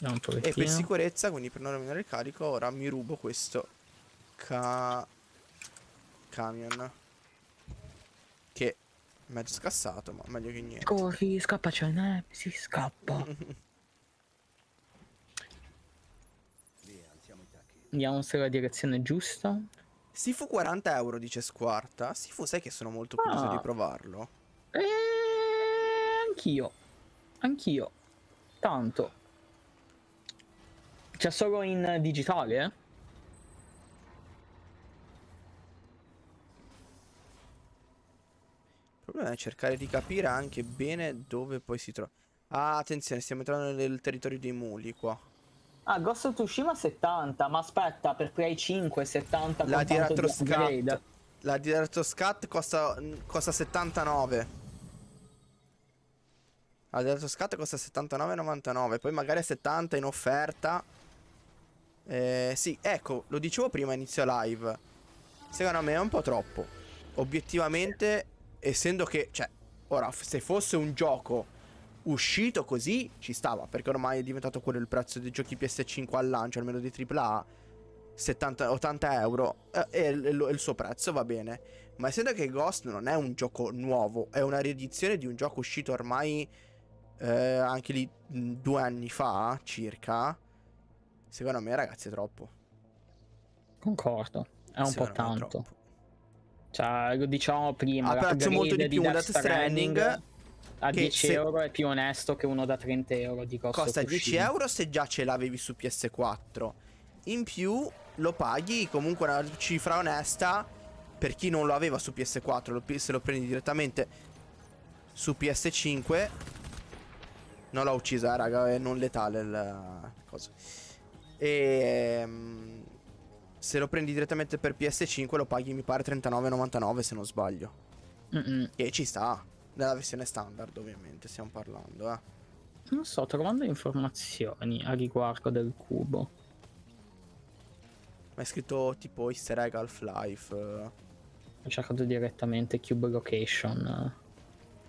E per sicurezza, quindi per non rovinare il carico, ora mi rubo questo ca camion. Che è mezzo scassato, ma meglio che niente. Corri, oh, scappa, c'è eh, si scappa. Andiamo se la direzione giusta. Sifu 40 euro, dice Squarta. Sifu, sai che sono molto curioso ah. di provarlo. Eeeh, anch'io. Anch'io. Tanto. C'è solo in digitale, eh? Il problema è cercare di capire anche bene dove poi si trova. Ah, attenzione, stiamo entrando nel territorio dei muli qua. Ah, Ghost of Tsushima 70, ma aspetta, per Play 5 70 La Director Scat La Director Scat costa, costa 79 La Director Scat costa 79,99 Poi magari 70 in offerta eh, Sì, ecco, lo dicevo prima inizio live Secondo me è un po' troppo Obiettivamente, essendo che, cioè Ora, se fosse un gioco uscito così ci stava, perché ormai è diventato quello il prezzo dei giochi PS5 al lancio, almeno di AAA. 70, 80 euro e eh, il suo prezzo va bene. Ma essendo che Ghost non è un gioco nuovo, è una riedizione di un gioco uscito ormai eh, anche lì mm, due anni fa circa. Secondo me, ragazzi, è troppo. Concordo, è un secondo po' tanto. Cioè, lo diciamo prima. Apprezzo molto di più un Death Stranding, Stranding a 10 se... euro è più onesto che uno da 30 euro di costo. Costa cucina. 10 euro se già ce l'avevi su PS4. In più lo paghi comunque una cifra onesta per chi non lo aveva su PS4. se lo prendi direttamente su PS5. Non l'ho uccisa, eh, raga, è non letale la eh, cosa. E ehm, se lo prendi direttamente per PS5 lo paghi mi pare 39,99 se non sbaglio. Mm -mm. E ci sta. Nella versione standard, ovviamente, stiamo parlando, eh. Non so, trovando informazioni a riguardo del cubo. Ma è scritto tipo easter egg Half-Life. Ho cercato direttamente cube location.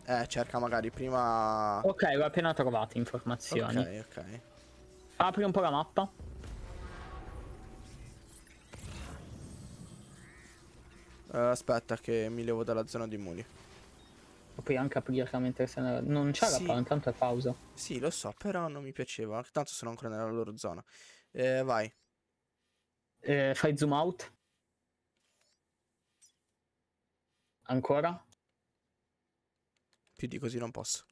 Eh, cerca magari prima... Ok, ho appena trovato informazioni. Ok, ok. Apri un po' la mappa. Uh, aspetta che mi levo dalla zona di muli puoi anche aprirla mentre sei nella... Non c'è sì. la pausa, intanto è pausa. Sì, lo so, però non mi piaceva. Tanto sono ancora nella loro zona. Eh, vai. Eh, fai zoom out. Ancora? Più di così non posso.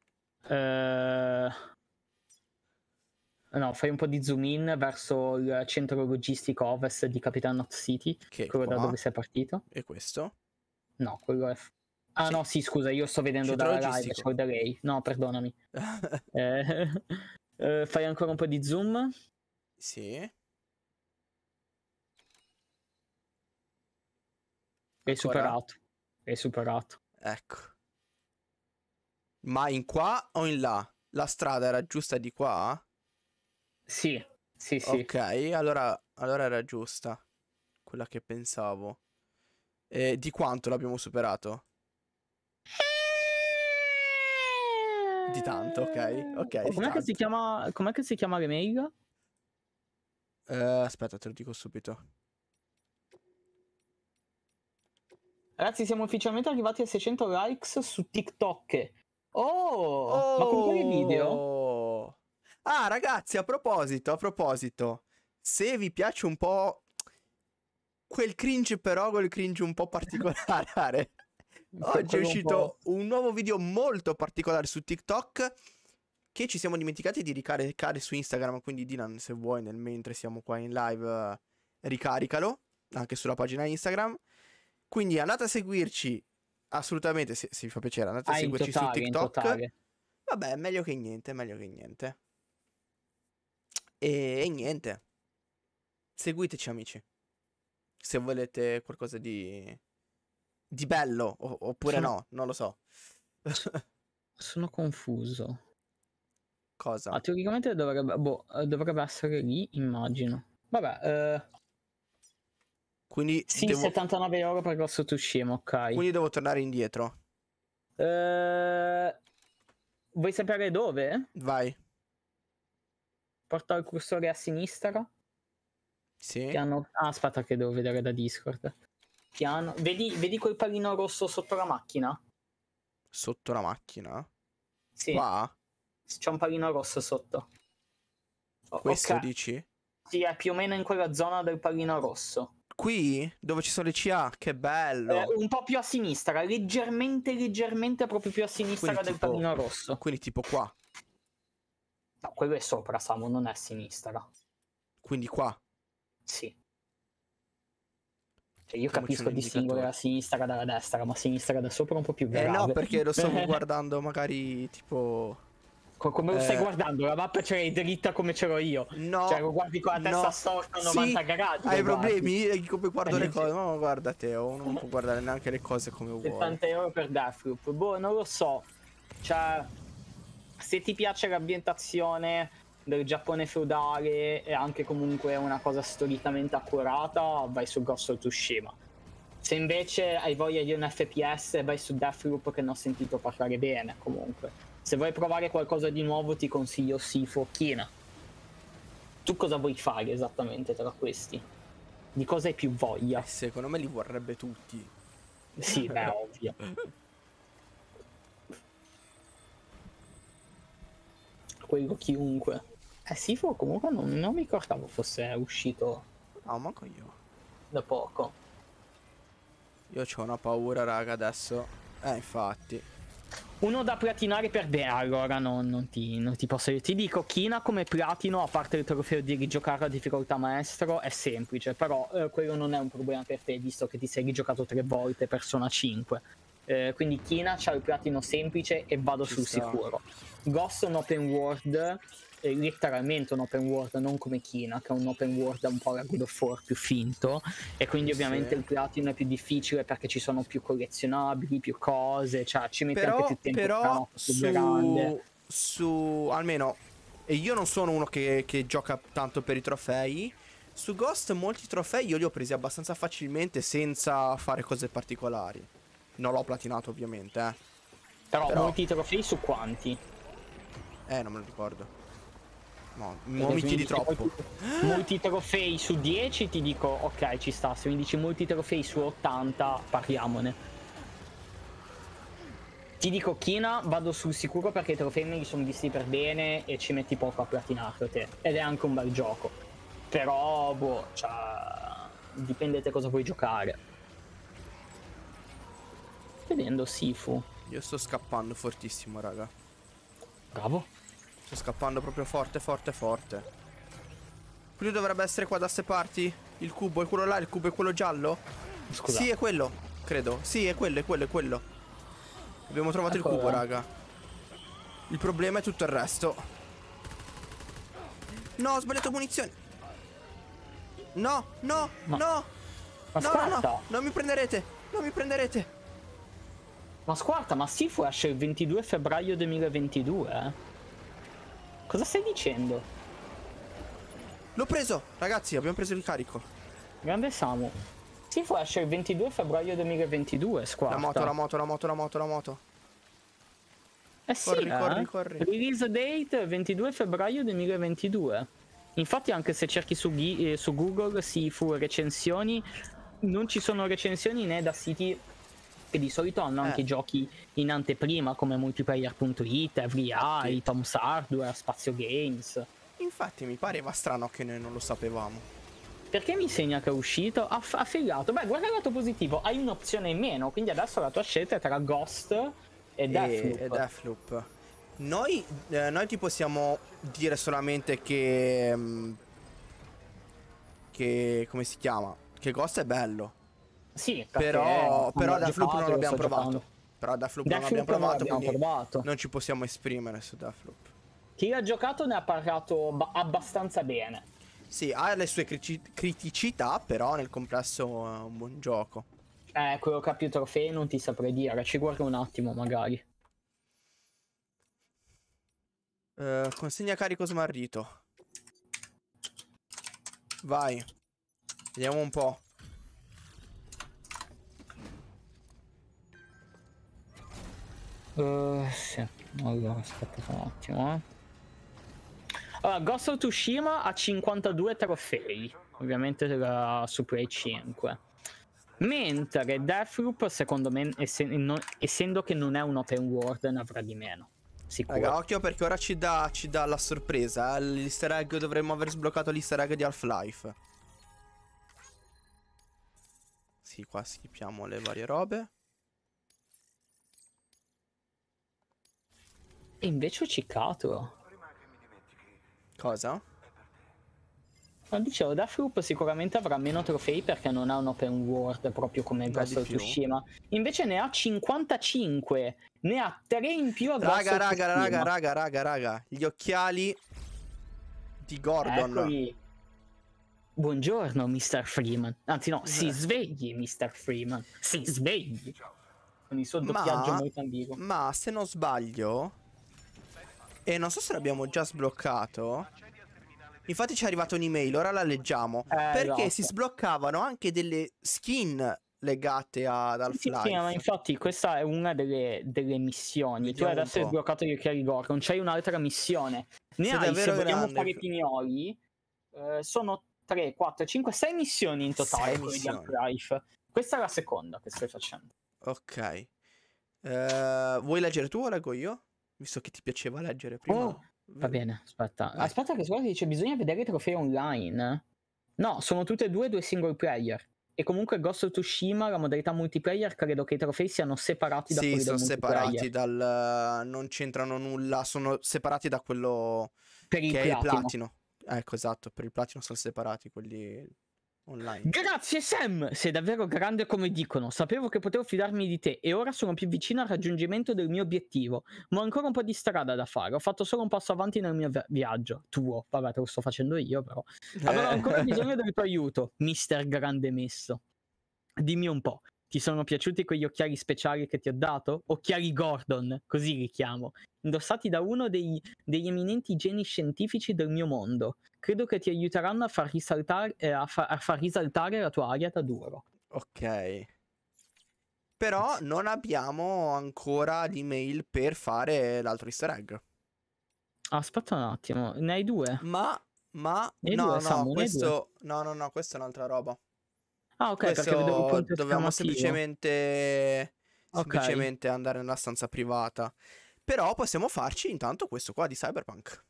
Eh... No, fai un po' di zoom in verso il centro logistico ovest di Capitan Not City, che quello qua. da dove sei partito. E questo? No, quello è Ah sì. no, sì, scusa, io sto vedendo C'è dalla live, scorderei. No, perdonami. [LAUGHS] eh, eh, fai ancora un po' di zoom? Sì. È superato. È superato. Ecco. Ma in qua o in là? La strada era giusta di qua? Sì, sì, sì. Ok, allora, allora era giusta. Quella che pensavo. Eh, di quanto l'abbiamo superato? Di tanto, ok. Eh, okay com'è, che si chiama, com'è che si chiama Remega? Uh, eh, aspetta, te lo dico subito. Ragazzi, siamo ufficialmente arrivati a 600 likes su TikTok. Oh, oh, ma con quali oh! video? Ah, ragazzi, a proposito, a proposito, se vi piace un po' quel cringe però, quel cringe un po' particolare [LAUGHS] Oggi è uscito un, un, nuovo video molto particolare su TikTok che ci siamo dimenticati di ricaricare su Instagram, quindi Dylan se vuoi nel mentre siamo qua in live eh, ricaricalo anche sulla pagina Instagram. Quindi andate a seguirci assolutamente se, se vi fa piacere, andate ah, a seguirci totale, su TikTok. Vabbè, meglio che niente, meglio che niente. E, e niente. Seguiteci amici. Se volete qualcosa di di bello, oppure sono... no, non lo so. [LAUGHS] sono confuso. Cosa? Ah, teoricamente dovrebbe, boh, dovrebbe, essere lì, immagino. Vabbè, eh... Quindi sì, devo... 79 euro per Ghost of Tsushima, ok. Quindi devo tornare indietro. Eh... Vuoi sapere dove? Vai. Porta il cursore a sinistra. Sì. Hanno... Ah, aspetta che devo vedere da Discord piano. Vedi, vedi quel pallino rosso sotto la macchina? Sotto la macchina? Sì. Qua? C'è un pallino rosso sotto. O- Questo okay. dici? Sì, è più o meno in quella zona del pallino rosso. Qui? Dove ci sono le CA? Che bello! Eh, un po' più a sinistra, leggermente, leggermente proprio più a sinistra quindi del tipo, palino rosso. Quindi tipo qua? No, quello è sopra, Samu, non è a sinistra. Quindi qua? Sì. Cioè, io capisco di singolo la sinistra che dalla destra, ma sinistra da sopra è un po' più grave. Eh no, perché lo stavo [LAUGHS] guardando magari tipo... Co- come lo stai eh, guardando? La mappa ce cioè, l'hai dritta come ce l'ho io. No. Cioè, guardi con la testa no. storta a 90 sì, gradi. Hai problemi? Come guardo eh, le cose? No, guarda te, uno non può guardare neanche le cose come vuoi. 70 euro per Deathloop. Boh, non lo so. Cioè, se ti piace l'ambientazione del Giappone feudale e anche comunque una cosa storicamente accurata, vai su Ghost of Tsushima. Se invece hai voglia di un FPS, vai su Deathloop che non ho sentito parlare bene comunque. Se vuoi provare qualcosa di nuovo ti consiglio Sifu Kina. Tu cosa vuoi fare esattamente tra questi? Di cosa hai più voglia? Eh, secondo me li vorrebbe tutti. Sì, beh, [LAUGHS] ovvio. Quello chiunque. Eh, Sifo comunque non, non, mi ricordavo fosse uscito. No, manco io. Da poco. Io ho una paura, raga, adesso. Eh, infatti. Uno da platinare per Beh, Allora, no, non, ti, non, ti, posso dire. Ti dico, Kina come platino, a parte il trofeo di rigiocare a difficoltà maestro, è semplice. Però eh, quello non è un problema per te, visto che ti sei rigiocato tre volte Persona 5. Eh, quindi Kina c'ha il platino semplice e vado Ci sul sta. sicuro. Ghost un open world eh, letteralmente un open world, non come Kina, che è un open world un po' la God of War più finto. E quindi, sì. ovviamente, il platino è più difficile perché ci sono più collezionabili, più cose, cioè ci mette però, anche più tempo. Però, su, su almeno e io non sono uno che, che, gioca tanto per i trofei. Su Ghost molti trofei io li ho presi abbastanza facilmente senza fare cose particolari. Non l'ho platinato ovviamente, eh. Però, Però... molti trofei su quanti? Eh, non me lo ricordo. No, muoviti di troppo. Molti trofei su 10 ti dico, ok, ci sta. Se mi dici molti trofei su 80, parliamone. Ti dico Kina, vado sul sicuro perché i trofei me li sono visti per bene e ci metti poco a platinarlo te. Ed è anche un bel gioco. Però, boh, cioè, dipendete cosa vuoi giocare. Vedendo Sifu. Io sto scappando fortissimo, raga. Bravo. Sto scappando proprio forte, forte, forte. Quello dovrebbe essere qua da ste parti. Il cubo è quello là, il cubo è quello giallo. Scusa. Sì, è quello, credo. Sì, è quello, è quello, è quello. Abbiamo trovato ecco il cubo, là. raga. Il problema è tutto il resto. No, ho sbagliato munizioni No, no, Ma... no. Ma no, no, no, non mi prenderete. Non mi prenderete. Ma squarta, ma Sifu esce il 22 febbraio 2022, eh. Cosa stai dicendo? L'ho preso, ragazzi, abbiamo preso il carico. Grande Samu. Si esce il 22 febbraio 2022, squadra. La moto, la moto, la moto, la moto, la moto. Eh sì, corri, eh? corri, corri. Release date 22 febbraio 2022. Infatti anche se cerchi su, eh, su Google Sifu recensioni, non ci sono recensioni né da siti che di solito hanno anche eh. giochi in anteprima come multiplayer.it, Every Eye, Tom's Hardware, Spazio Games. Infatti mi pareva strano che noi non lo sapevamo. Perché mi segna che è uscito? Ha, ha fegato. Beh, guarda il lato positivo, hai un'opzione in meno, quindi adesso la tua scelta è tra Ghost e Deathloop. E, e Deathloop. Noi, eh, noi, ti possiamo dire solamente che... Mm, che... come si chiama? Che Ghost è bello. Sì, però, però da Floop non l'abbiamo provato. Però da Floop non l'abbiamo provato, non, provato. non ci possiamo esprimere su da Floop. Chi l'ha giocato ne ha parlato abbastanza bene. Sì, ha le sue criticità, però nel complesso è un buon gioco. Eh, quello che ha più trofei non ti saprei dire, ci guarda un attimo magari. Uh, consegna carico smarrito. Vai. Vediamo un po'. Uh, sì. Allora, aspettate un attimo, eh. Allora, Ghost of Tsushima ha 52 trofei, ovviamente la su Play 5. Mentre Deathloop, secondo me, ess- non, essendo che non è un open world, ne avrà di meno. Sicuro. Raga, occhio perché ora ci dà, ci dà la sorpresa. Eh? L'easter egg dovremmo aver sbloccato l'easter egg di Half-Life. Sì, qua schippiamo le varie robe. E invece ho ciccato. Cosa? No, dicevo, Deathloop sicuramente avrà meno trofei perché non ha un open world proprio come Ghost of Tsushima. Invece ne ha 55, ne ha 3 in più a raga, Ghost raga, Raga, raga, raga, raga, raga, gli occhiali di Gordon. Eccoli. Buongiorno, Mr. Freeman. Anzi, no, si svegli, Mr. Freeman. Si svegli. Con il suo doppiaggio ma, molto ambiguo. Ma se non sbaglio, e non so se l'abbiamo già sbloccato. Infatti ci è arrivata un'email, ora la leggiamo. Eh, perché no. Esatto. si sbloccavano anche delle skin legate ad Half-Life. Sì, sì, ma infatti questa è una delle, delle missioni. Vediamo tu esatto. adesso hai sbloccato gli occhiali Gore, non c'è un'altra missione. Ne Sei hai, se vogliamo grande. fare i pignoli, eh, sono 3, 4, 5, 6 missioni in totale come di Half-Life. Questa è la seconda che stai facendo. Ok. Uh, vuoi leggere tu o leggo io? Visto che ti piaceva leggere prima. Oh, va bene, aspetta. Eh. Aspetta che Squadra dice bisogna vedere i trofei online. No, sono tutte e due due single player. E comunque Ghost of Tsushima, la modalità multiplayer, credo che i trofei siano separati da sì, quelli sono separati dal... non c'entrano nulla, sono separati da quello per che il è il platino. Ecco, esatto, per il platino sono separati quelli Online. Grazie Sam, sei davvero grande come dicono. Sapevo che potevo fidarmi di te e ora sono più vicino al raggiungimento del mio obiettivo. Ma ho ancora un po' di strada da fare. Ho fatto solo un passo avanti nel mio viaggio. Tuo, vabbè, te lo sto facendo io, però. Eh. Avrò eh. ancora bisogno del tuo aiuto, mister grande messo. Dimmi un po', ti sono piaciuti quegli occhiali speciali che ti ho dato? Occhiali Gordon, così li chiamo, indossati da uno dei, degli eminenti geni scientifici del mio mondo credo che ti aiuteranno a far risaltare, eh, a, fa- a far risaltare la tua aria da duro. Ok. Però non abbiamo ancora l'email per fare l'altro easter egg. Aspetta un attimo, ne hai due? Ma, ma, ne no, due, no, Samu, questo, no, no, no, questo è un'altra roba. Ah, ok, questo perché vedevo dobbiamo semplicemente, okay. semplicemente andare nella stanza privata. Però possiamo farci intanto questo qua di Cyberpunk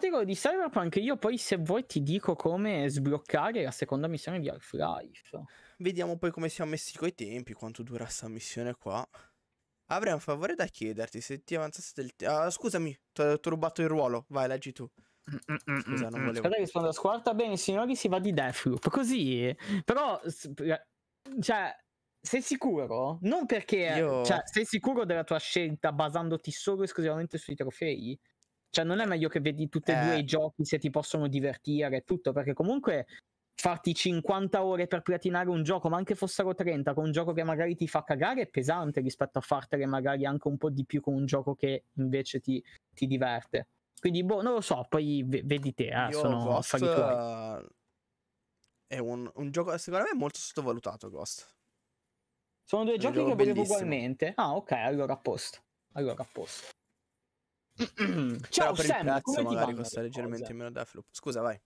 quello di Cyberpunk, io poi se vuoi ti dico come sbloccare la seconda missione di Half-Life. Vediamo poi come siamo messi coi tempi, quanto dura sta missione qua. Avrei un favore da chiederti se ti avanzasse del tempo. Ah, scusami, ti ho rubato il ruolo. Vai, leggi tu. Mm, mm, mm, Scusa, non volevo. Aspetta, rispondo a squarta. Bene, signori, si va di Deathloop. Così, però, eh, cioè, sei sicuro? Non perché, Io... cioè, sei sicuro della tua scelta basandoti solo e esclusivamente sui trofei? Cioè, non è meglio che vedi tutti e eh. due i giochi se ti possono divertire e tutto, perché comunque farti 50 ore per platinare un gioco, ma anche fossero 30, con un gioco che magari ti fa cagare è pesante rispetto a fartene magari anche un po' di più con un gioco che invece ti, ti diverte. Quindi, boh, non lo so, poi v- vedi te, eh, sono Ghost, affari tuoi. È un, un, gioco, secondo me, molto sottovalutato, Ghost. Sono due giochi gioco che bellissimo. vedevo ugualmente. Ah, ok, allora a posto. Allora a posto. [CLEARS THROAT] Ciao Sam, il prezzo magari costa leggermente cose? meno Deathloop. Scusa, vai.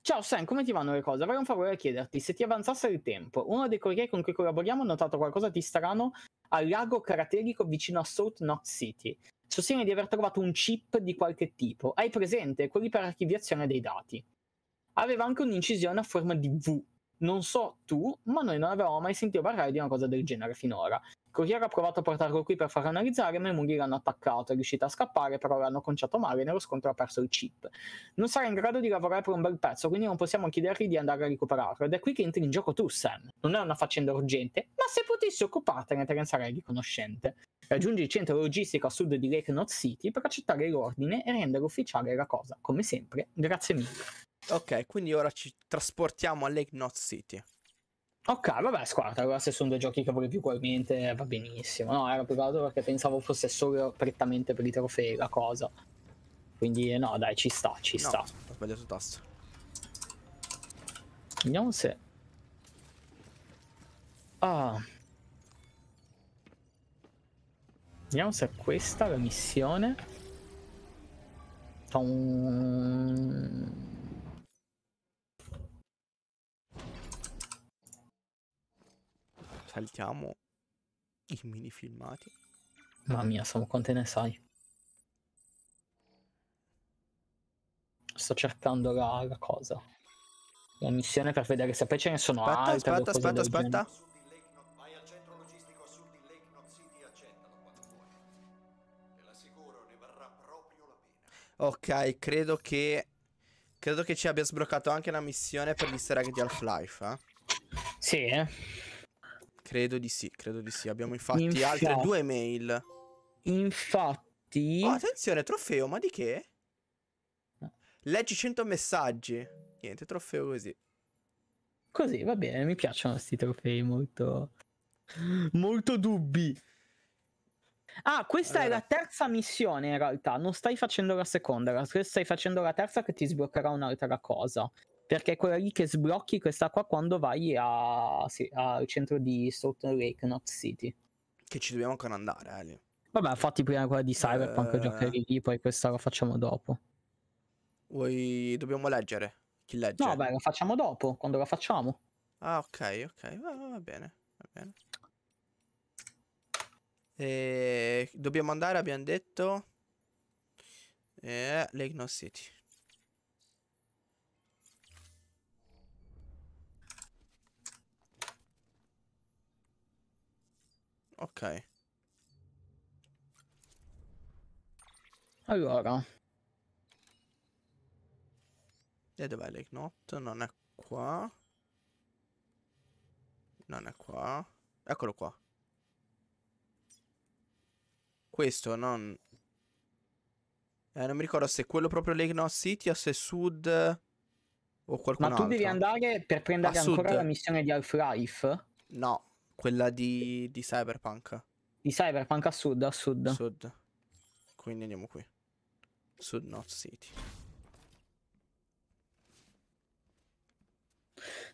Ciao Sam, come ti vanno le cose? Avrei un favore a chiederti. Se ti avanzasse il tempo, uno dei colleghi con cui collaboriamo ha notato qualcosa di strano al lago craterico vicino a Salt Knot City. Sostiene di aver trovato un chip di qualche tipo. Hai presente? Quelli per archiviazione dei dati. Aveva anche un'incisione a forma di V non so tu, ma noi non avevamo mai sentito parlare di una cosa del genere finora. Corriere ha provato a portarlo qui per farlo analizzare, ma i munghi l'hanno attaccato, è riuscito a scappare, però l'hanno conciato male e nello scontro ha perso il chip. Non sarà in grado di lavorare per un bel pezzo, quindi non possiamo chiedergli di andare a recuperarlo. Ed è qui che entri in gioco tu, Sam. Non è una faccenda urgente, ma se potessi occupartene te ne sarei riconoscente. Raggiungi il centro logistico a sud di Lake North City per accettare l'ordine e rendere ufficiale la cosa. Come sempre, grazie mille. Ok, quindi ora ci trasportiamo a Lake Not City. Ok, vabbè, guarda, se sono due giochi che volevi più mente eh, va benissimo. No, era più che perché pensavo fosse solo prettamente per i trofei la cosa. Quindi eh, no, dai, ci sta, ci no, sta. Ho sbagliato tasto. Vediamo se... Ah. Vediamo se è questa la missione. Tom... saltiamo i mini filmati. Mamma mia, Samu, quante ne sai? Sto cercando la, la cosa. La missione per vedere se poi ce ne sono aspetta, altre. Aspetta, aspetta, aspetta. aspetta. Ok, credo che Credo che ci abbia sbloccato anche la missione per gli easter egg di Half-Life. Eh? Sì, eh. Credo di sì, credo di sì. Abbiamo infatti, infatti altre due mail. Infatti... Oh, attenzione, trofeo, ma di che? No. Leggi 100 messaggi. Niente, trofeo così. Così, va bene, mi piacciono questi trofei molto... Molto dubbi. Ah, questa allora. è la terza missione in realtà. Non stai facendo la seconda, stai facendo la terza che ti sbloccherà un'altra cosa perché è quella lì che sblocchi questa qua quando vai a, sì, al centro di Southern Lake, Not City. Che ci dobbiamo ancora andare, Ali. Eh, vabbè, fatti prima quella di Cyberpunk, uh... Eh. giocherei lì, poi questa la facciamo dopo. Vuoi... dobbiamo leggere? Chi legge? No, beh, la facciamo dopo, quando la facciamo. Ah, ok, ok, va, va bene, va bene. E... Dobbiamo andare, abbiamo detto... Eh, Lake No City. Ok. Allora. E dov'è l'Ignot? Non è qua. Non è qua. Eccolo qua. Questo non... Eh, non mi ricordo se è quello proprio l'Ignot City o se è sud o qualcun altro. Ma tu altro. devi andare per prendere A ah, ancora sud. la missione di Half-Life? No. Quella di, di Cyberpunk. Di Cyberpunk a sud, a sud. Sud. Quindi andiamo qui. Sud North City.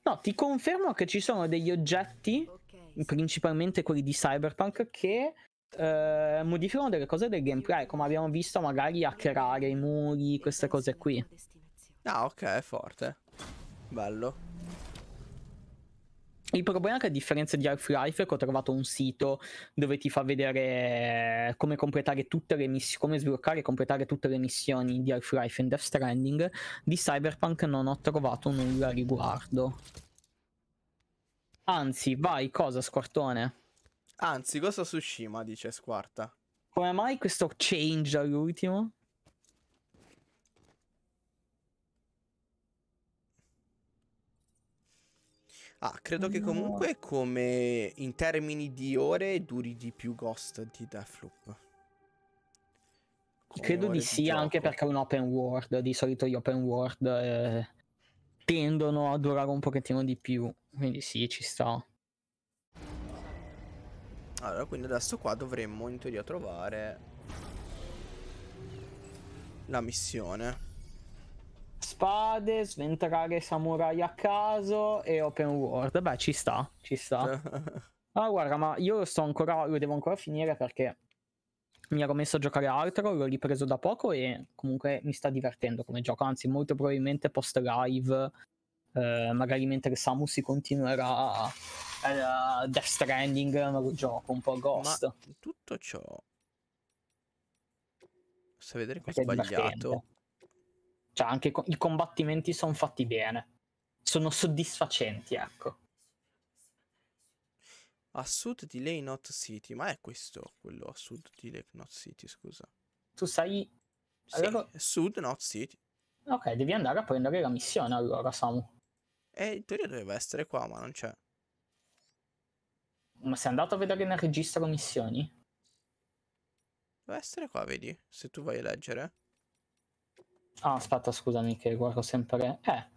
No, ti confermo che ci sono degli oggetti, principalmente quelli di Cyberpunk, che eh, modificano delle cose del gameplay, come abbiamo visto magari hackerare i muri, queste cose qui. Ah, ok, è forte. Bello. Il problema è che a differenza di Half-Life, ho trovato un sito dove ti fa vedere come completare tutte le missioni, come sbloccare e completare tutte le missioni di Half-Life in Death Stranding. Di Cyberpunk non ho trovato nulla a riguardo. Anzi, vai, cosa, Squartone? Anzi, cosa Tsushima, dice Squarta. Come mai questo change all'ultimo? Ah, credo che comunque come in termini di ore duri di più Ghost di Deathloop. Come credo di sì, gioco. anche perché è un open world. Di solito gli open world eh, tendono a durare un pochettino di più. Quindi sì, ci sta. Allora, quindi adesso qua dovremmo in teoria trovare la missione spade, sventrare samurai a caso e open world. Beh, ci sta, ci sta. [LAUGHS] Ah, guarda, ma io sto ancora, lo devo ancora finire perché mi ero messo a giocare altro, l'ho ripreso da poco e comunque mi sta divertendo come gioco, anzi molto probabilmente post live, eh, magari mentre Samus si continuerà eh, Death Stranding, ma lo gioco un po' Ghost. Ma tutto ciò... Sta vedere che ho sbagliato. Cioè, anche co- i combattimenti sono fatti bene. Sono soddisfacenti, ecco. A sud di Ley Not City, ma è questo quello a sud di Lake Not City, scusa. Tu sai... Allora... Sì, sud Not City. Ok, devi andare a prendere la missione allora, Samu. e eh, in teoria doveva essere qua, ma non c'è. Ma sei andato a vedere nel registro missioni? Deve essere qua, vedi? Se tu vai a leggere. Ah, aspetta, scusami che guardo sempre... Eh.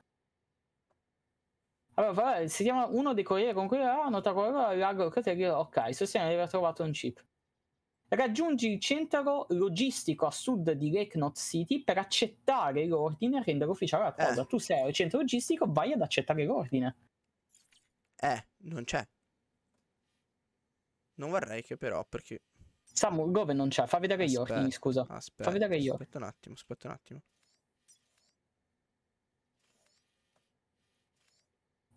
Allora, vabbè, eh, si chiama uno dei corrieri con cui ah, ha nota qualora largo il criterio ok, sostiene di aver trovato un chip. Raggiungi il centro logistico a sud di Lake Knot City per accettare l'ordine e rendere ufficiale la cosa. Eh. Tu sei al centro logistico, vai ad accettare l'ordine. Eh, non c'è. Non vorrei che però, perché... Samu, dove non c'è? Fa vedere aspetta, gli ordini, scusa. Aspetta, Fa vedere gli ordini. Aspetta un attimo, aspetta un attimo.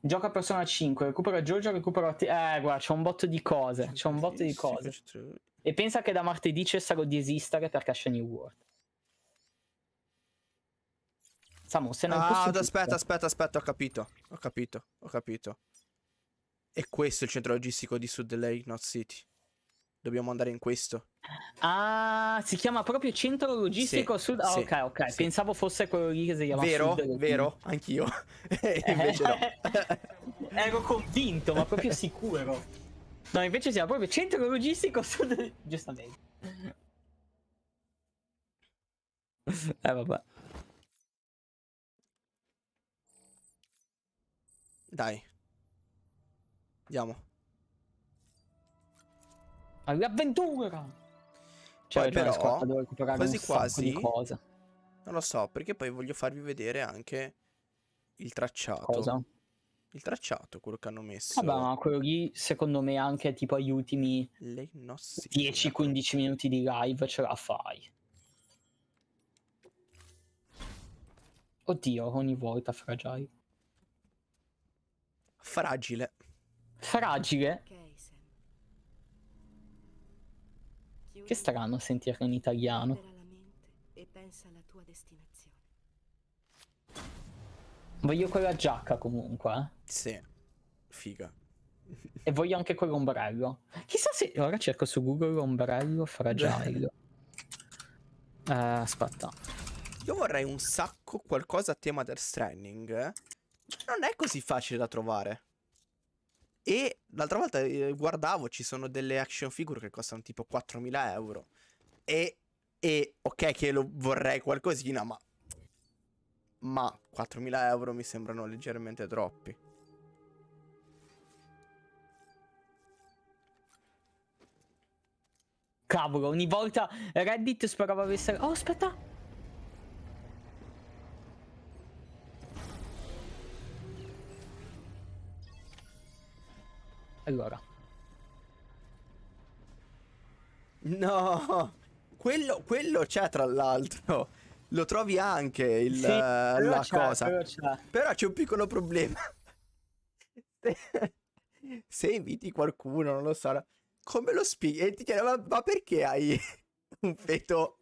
Gioca Persona 5, recupera Giorgio, recupera te. Eh, guarda, c'è un botto di cose. C'è un botto di cose. E pensa che da martedì cessano di esistere perché esce New World. Samu, se non Ah, aspetta, eh. aspetta, aspetta, ho capito. Ho capito, ho capito. E questo è il centro logistico di Sud Lake, Not City. Dobbiamo andare in questo. Ah, si chiama proprio centro logistico sì, sud. Ah, sì, ok, ok. Sì. Pensavo fosse quello lì che si chiama Vero, sud vero, anch'io. [LAUGHS] eh, invece no. [LAUGHS] Ero convinto, ma proprio sicuro. No, invece si chiama proprio centro logistico sud. Giustamente. Eh, vabbè. Dai. Andiamo. All'avventura! Cioè, poi, però, dove recuperare quasi quasi, cosa. non lo so, perché poi voglio farvi vedere anche il tracciato. Cosa? Il tracciato, quello che hanno messo. Vabbè, ma quello lì, secondo me, anche tipo agli ultimi 10-15 minuti di live ce la fai. Oddio, ogni volta fragile. Fragile. Fragile? Okay. Che strano sentirlo in italiano. Voglio quella giacca comunque. Eh. Sì, figa. E voglio anche quell'ombrello. Chissà se... Ora cerco su Google ombrello fragile. [LAUGHS] eh, aspetta. Io vorrei un sacco qualcosa a tema del Stranding. Eh. Non è così facile da trovare. E l'altra volta eh, guardavo, ci sono delle action figure che costano tipo 4.000 euro. E, e ok che lo vorrei qualcosina, ma... Ma 4.000 euro mi sembrano leggermente troppi. Cavolo, ogni volta Reddit sperava avesse... Oh, aspetta! Allora. No! Quello, quello c'è tra l'altro. Lo trovi anche il, sì, uh, la cosa. Però, però c'è un piccolo problema. Se inviti qualcuno, non lo so. Come lo spieghi? E ti chiede, ma, ma perché hai un feto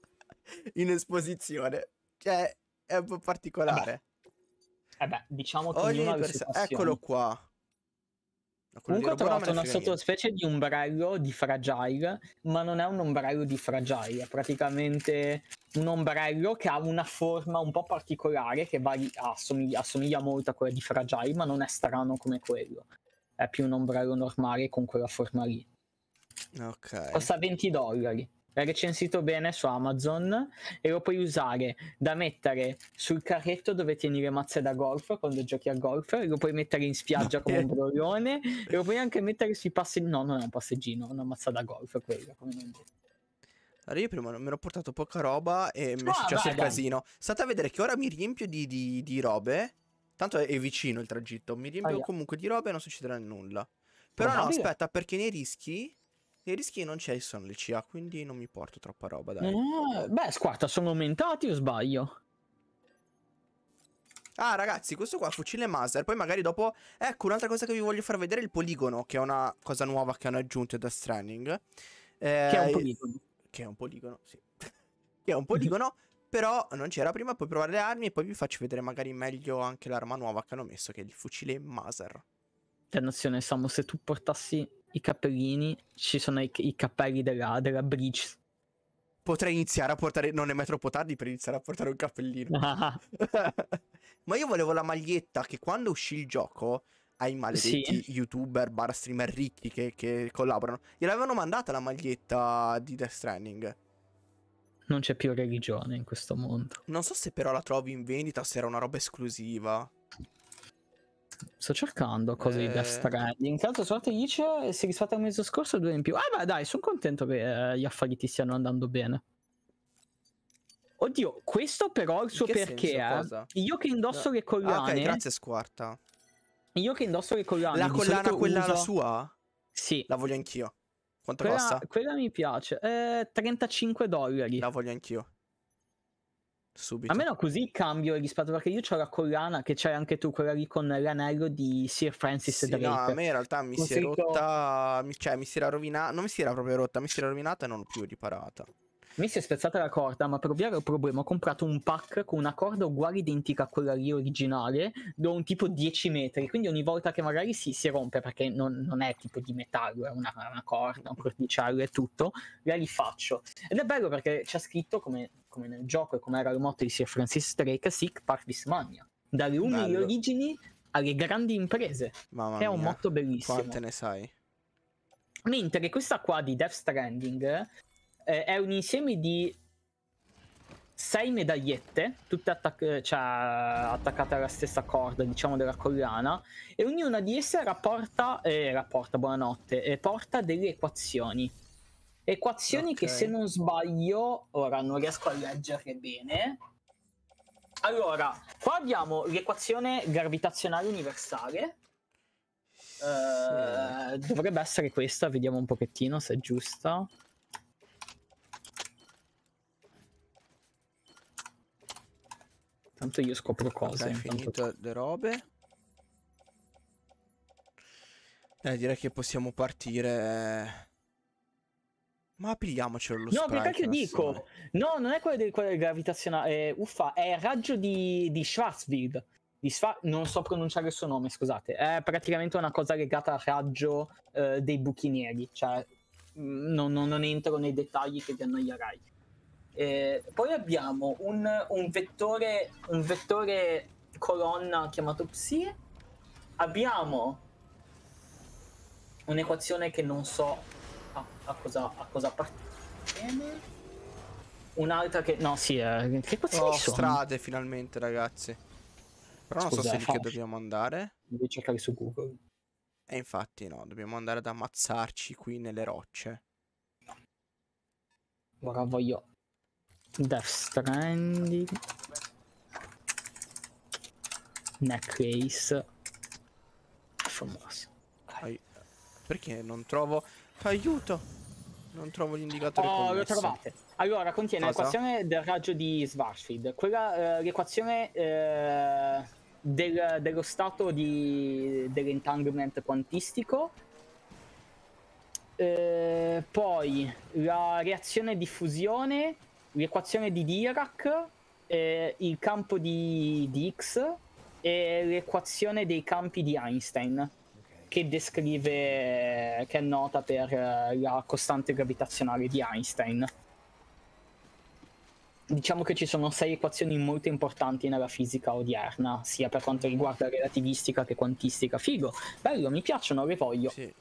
in esposizione? Cioè, è un po' particolare. Eh diciamo che Ogni perso- Eccolo qua. Comunque ho trovato una sottospecie di ombrello di fragile, ma non è un ombrello di fragile, è praticamente un ombrello che ha una forma un po' particolare che va, assomiglia, assomiglia molto a quella di fragile, ma non è strano come quello. È più un ombrello normale con quella forma lì. Ok. Costa 20 dollari recensito bene su Amazon e lo puoi usare da mettere sul carretto dove tieni le mazze da golf quando giochi a golf, lo puoi mettere in spiaggia come un broglione e lo puoi anche mettere sui passeggini, no non è un passeggino, è una mazza da golf quella come non dico. Allora io prima mi ero portato poca roba e mi è ah, successo il casino. State a vedere che ora mi riempio di, di, di robe, tanto è, è, vicino il tragitto, mi riempio ah, comunque di robe e non succederà nulla. Però no, aspetta perché nei rischi i rischi non c'è sono le CA, quindi non mi porto troppa roba, dai. No, eh, beh, squarta, sono aumentati o sbaglio? Ah, ragazzi, questo qua è fucile Maser. Poi magari dopo... Ecco, un'altra cosa che vi voglio far vedere è il poligono, che è una cosa nuova che hanno aggiunto da Stranding. Eh, che è un poligono. Che è un poligono, sì. [LAUGHS] che è un poligono, [LAUGHS] però non c'era prima. Puoi provare le armi e poi vi faccio vedere magari meglio anche l'arma nuova che hanno messo, che è il fucile Maser. Attenzione, Samu, se tu portassi i cappellini, ci sono i, i cappelli della, della bridge. Potrei iniziare a portare. Non è mai troppo tardi per iniziare a portare un cappellino. [LAUGHS] [LAUGHS] Ma io volevo la maglietta che quando uscì il gioco ai maledetti sì. youtuber bar streamer ricchi che, che collaborano. Gliel'avevano mandata la maglietta di Death Stranding. Non c'è più religione in questo mondo. Non so se però la trovi in vendita o se era una roba esclusiva. Sto cercando cose eh... di Death eh. Stranding. Tra l'altro, suonate Lice si è risfatta il mese scorso due in più. Ah, beh, dai, sono contento che eh, gli affari ti stiano andando bene. Oddio, questo però il suo perché. Senso, eh. Io che indosso no. le collane. Ah, ok, grazie, Squarta. Io che indosso le collane. La collana, quella uso... la sua? Sì. La voglio anch'io. Quanto quella, costa? Quella mi piace. Eh, 35 dollari. La voglio anch'io. Subito. Almeno così cambio il rispetto perché io ho la collana che c'hai anche tu, quella lì con l'anello di Sir Francis sì, Drake. No, a me in realtà mi Consento... si è rotta, cioè mi si era rovinata, non mi si era proprio rotta, mi si era rovinata e non l'ho più riparata. Mi si è spezzata la corda, ma per ovviare il problema ho comprato un pack con una corda uguale identica a quella lì originale, da un tipo 10 metri, quindi ogni volta che magari si, si rompe, perché non, non, è tipo di metallo, è una, una corda, un corniciario e tutto, la rifaccio. Ed è bello perché c'è scritto, come, come nel gioco e come era il motto di Sir Francis Drake, Sick Parvis Magna. Dalle umili origini alle grandi imprese. Mamma mia, è un motto bellissimo. Quante ne sai? Mentre questa qua di Death Stranding eh, è un insieme di sei medagliette, tutte attac- cioè, attaccate alla stessa corda, diciamo, della collana, e ognuna di esse rapporta, eh, rapporta buonanotte, eh, porta delle equazioni. Equazioni okay. che se non sbaglio, ora non riesco a leggere bene. Allora, qua abbiamo l'equazione gravitazionale universale. Sì. Eh, dovrebbe essere questa, vediamo un pochettino se è giusta. Tanto io scopro cose. Hai finito le robe. Eh, direi che possiamo partire. Ma pigliamocelo lo No, perché io dico? No, non è quello del, quello del gravitazionale. Eh, uffa, è il raggio di, di Schwarzwild. Di Schwa- non so pronunciare il suo nome, scusate. È praticamente una cosa legata al raggio eh, dei buchi neri. Cioè, mm, non, non, non entro nei dettagli che ti annoierai. Eh, poi abbiamo un, un, vettore, un vettore colonna chiamato psi. Abbiamo un'equazione che non so a, a cosa, a cosa appartiene. Un'altra che... No, sì, eh, che equazioni oh, sono? strade finalmente, ragazzi. Però Scusa, non so se lì che dobbiamo andare. Devi cercare su Google. E infatti no, dobbiamo andare ad ammazzarci qui nelle rocce. Ora voglio Death Stranding Neckrace Famoso Ai Perché non trovo Aiuto non trovo l'indicatore Oh, lo trovate. Allora, contiene l'equazione del raggio di Schwarzschild, quella, eh, l'equazione eh, del, dello stato di, dell'entanglement quantistico, eh, poi la reazione di fusione l'equazione di Dirac, eh, il campo di, di X e l'equazione dei campi di Einstein, okay. che descrive, che è nota per eh, la costante gravitazionale di Einstein. Diciamo che ci sono sei equazioni molto importanti nella fisica odierna, sia per quanto riguarda relativistica che quantistica. Figo, bello, mi piacciono, le voglio. Sì.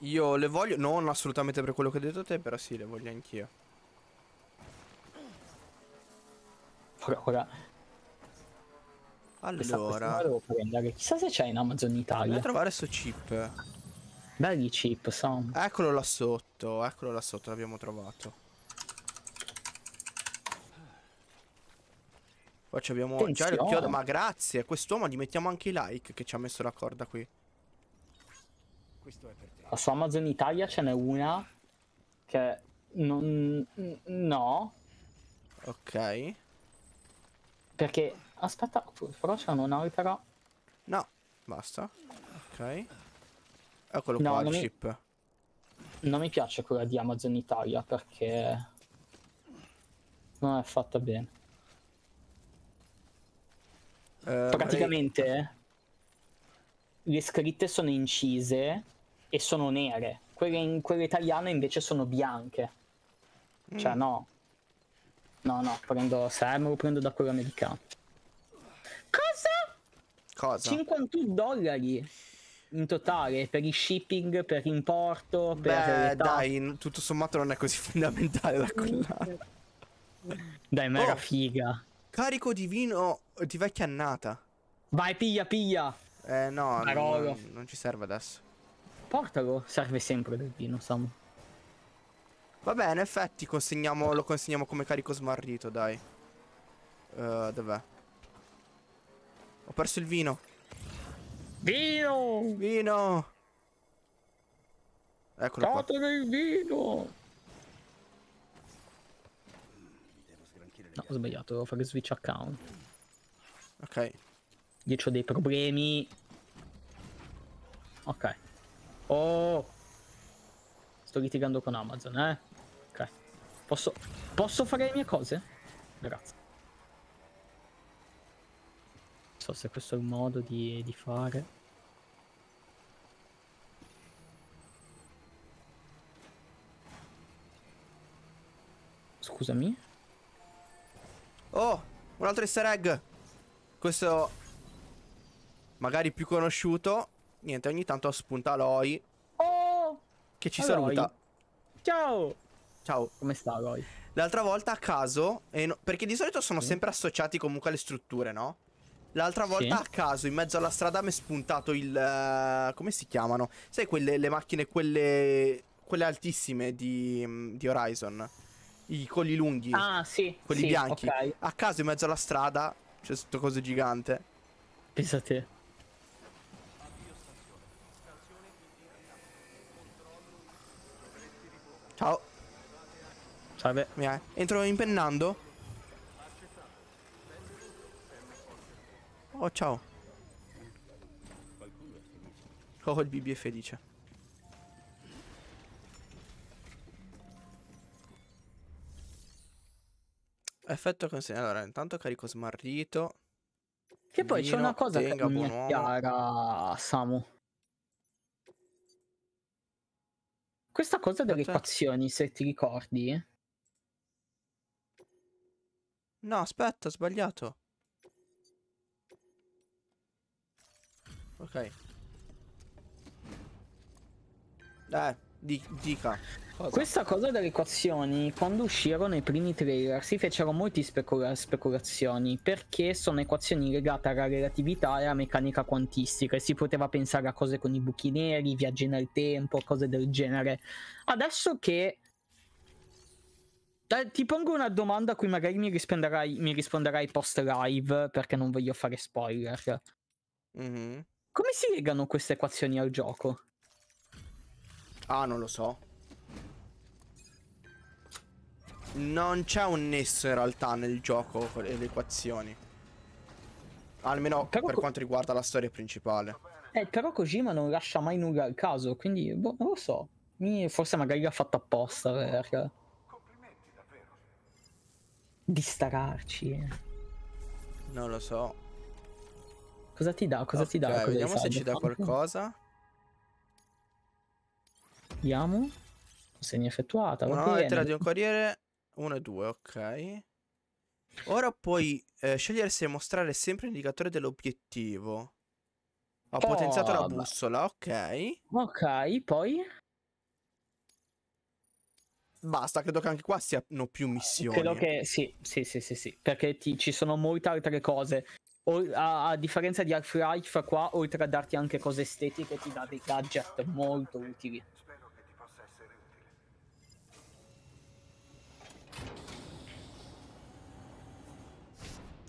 Io le voglio, non assolutamente per quello che hai detto te, però sì, le voglio anch'io. per Allora, devo prendere. Chissà se c'è in Amazon Italia. Devo trovare su chip. Dagli chip, Sam. Eccolo là sotto, eccolo là sotto, l'abbiamo trovato. Poi abbiamo Attenzione. già il chiodo, ma grazie, a quest'uomo gli mettiamo anche i like che ci ha messo la corda qui. Questo Su Amazon Italia ce n'è una che non... no. Ok. Perché, aspetta, però c'è un'altra. No, basta. Ok. Eccolo no, qua, il mi... Non mi piace quella di Amazon Italia perché... Non è fatta bene. Eh, Praticamente... Lei... Le scritte sono incise e sono nere. Quelle, in, quelle italiane invece sono bianche. Cioè, mm. no. No, no, prendo Sam, lo prendo da quello americano. Cosa? Cosa? 51 dollari in totale per il shipping, per l'importo, per... Beh, dai, tutto sommato non è così [LAUGHS] fondamentale la collana. Dai, ma oh, era figa. Carico di vino di vecchia annata. Vai, piglia, piglia. Eh, no, non, non, ci serve adesso. Portalo, serve sempre del vino, Samu. Vabbè, in effetti consegniamo, lo consegniamo come carico smarrito, dai. Uh, dov'è? Ho perso il vino. Vino! Vino! Eccolo Fate qua. del vino! No, ho sbagliato, devo fare switch account. Ok. Io ho dei problemi. Ok. Oh! Sto litigando con Amazon, eh? Posso, posso fare le mie cose? Grazie. Non so se questo è un modo di, di fare. Scusami. Oh, un altro easter egg. Questo magari più conosciuto. Niente, ogni tanto spunta Aloy. Oh! Che ci Aloy. saluta. Ciao! Ciao. Come sta Roy? L'altra volta a caso, no, perché di solito sono sì. sempre associati comunque alle strutture, no? L'altra volta sì. a caso, in mezzo alla strada, mi è spuntato il... Uh, come si chiamano? Sai quelle le macchine, quelle, quelle altissime di, di Horizon? I colli lunghi. Ah, sì. Quelli sì, bianchi. Okay. A caso, in mezzo alla strada, c'è questo coso gigante. Pensate. Ciao. Salve. Mia. Entro impennando? Oh, ciao. Oh, il BB è felice. Effetto consegna. Allora, intanto carico smarrito. Che poi c'è una cosa che non è chiara, Samu. Questa cosa delle equazioni, se ti ricordi, No, aspetta, ho sbagliato. Ok. Dai, di dica. Cosa? Questa cosa delle equazioni, quando uscirono i primi trailer, si fecero molti specula speculazioni perché sono equazioni legate alla relatività e alla meccanica quantistica e si poteva pensare a cose con i buchi neri, viaggi nel tempo, cose del genere. Adesso che da, ti pongo una domanda a cui magari mi risponderai, mi risponderai post live perché non voglio fare spoiler. Mm-hmm. Come si legano queste equazioni al gioco? Ah, non lo so. Non c'è un nesso in realtà nel gioco con le equazioni. Almeno però per co- quanto riguarda la storia principale. Eh, però Kojima non lascia mai nulla al caso, quindi boh, non lo so. Mi, forse magari l'ha fatto apposta perché distacarci. Non lo so. Cosa ti dà? Cosa okay, ti dà? Cosa vediamo se ci dà qualcosa. Vediamo. Segna effettuata. Una lettera di un corriere. 1 e 2, ok. Ora puoi eh, scegliere se mostrare sempre l'indicatore dell'obiettivo. Ho oh, potenziato la bussola, ok. Ok, poi? basta, credo che anche qua siano più missioni. Credo che sì, sì, sì, sì, sì perché ti, ci sono molte altre cose. O, a, a, differenza di Half-Life, qua, oltre a darti anche cose estetiche, ti dà dei gadget molto utili.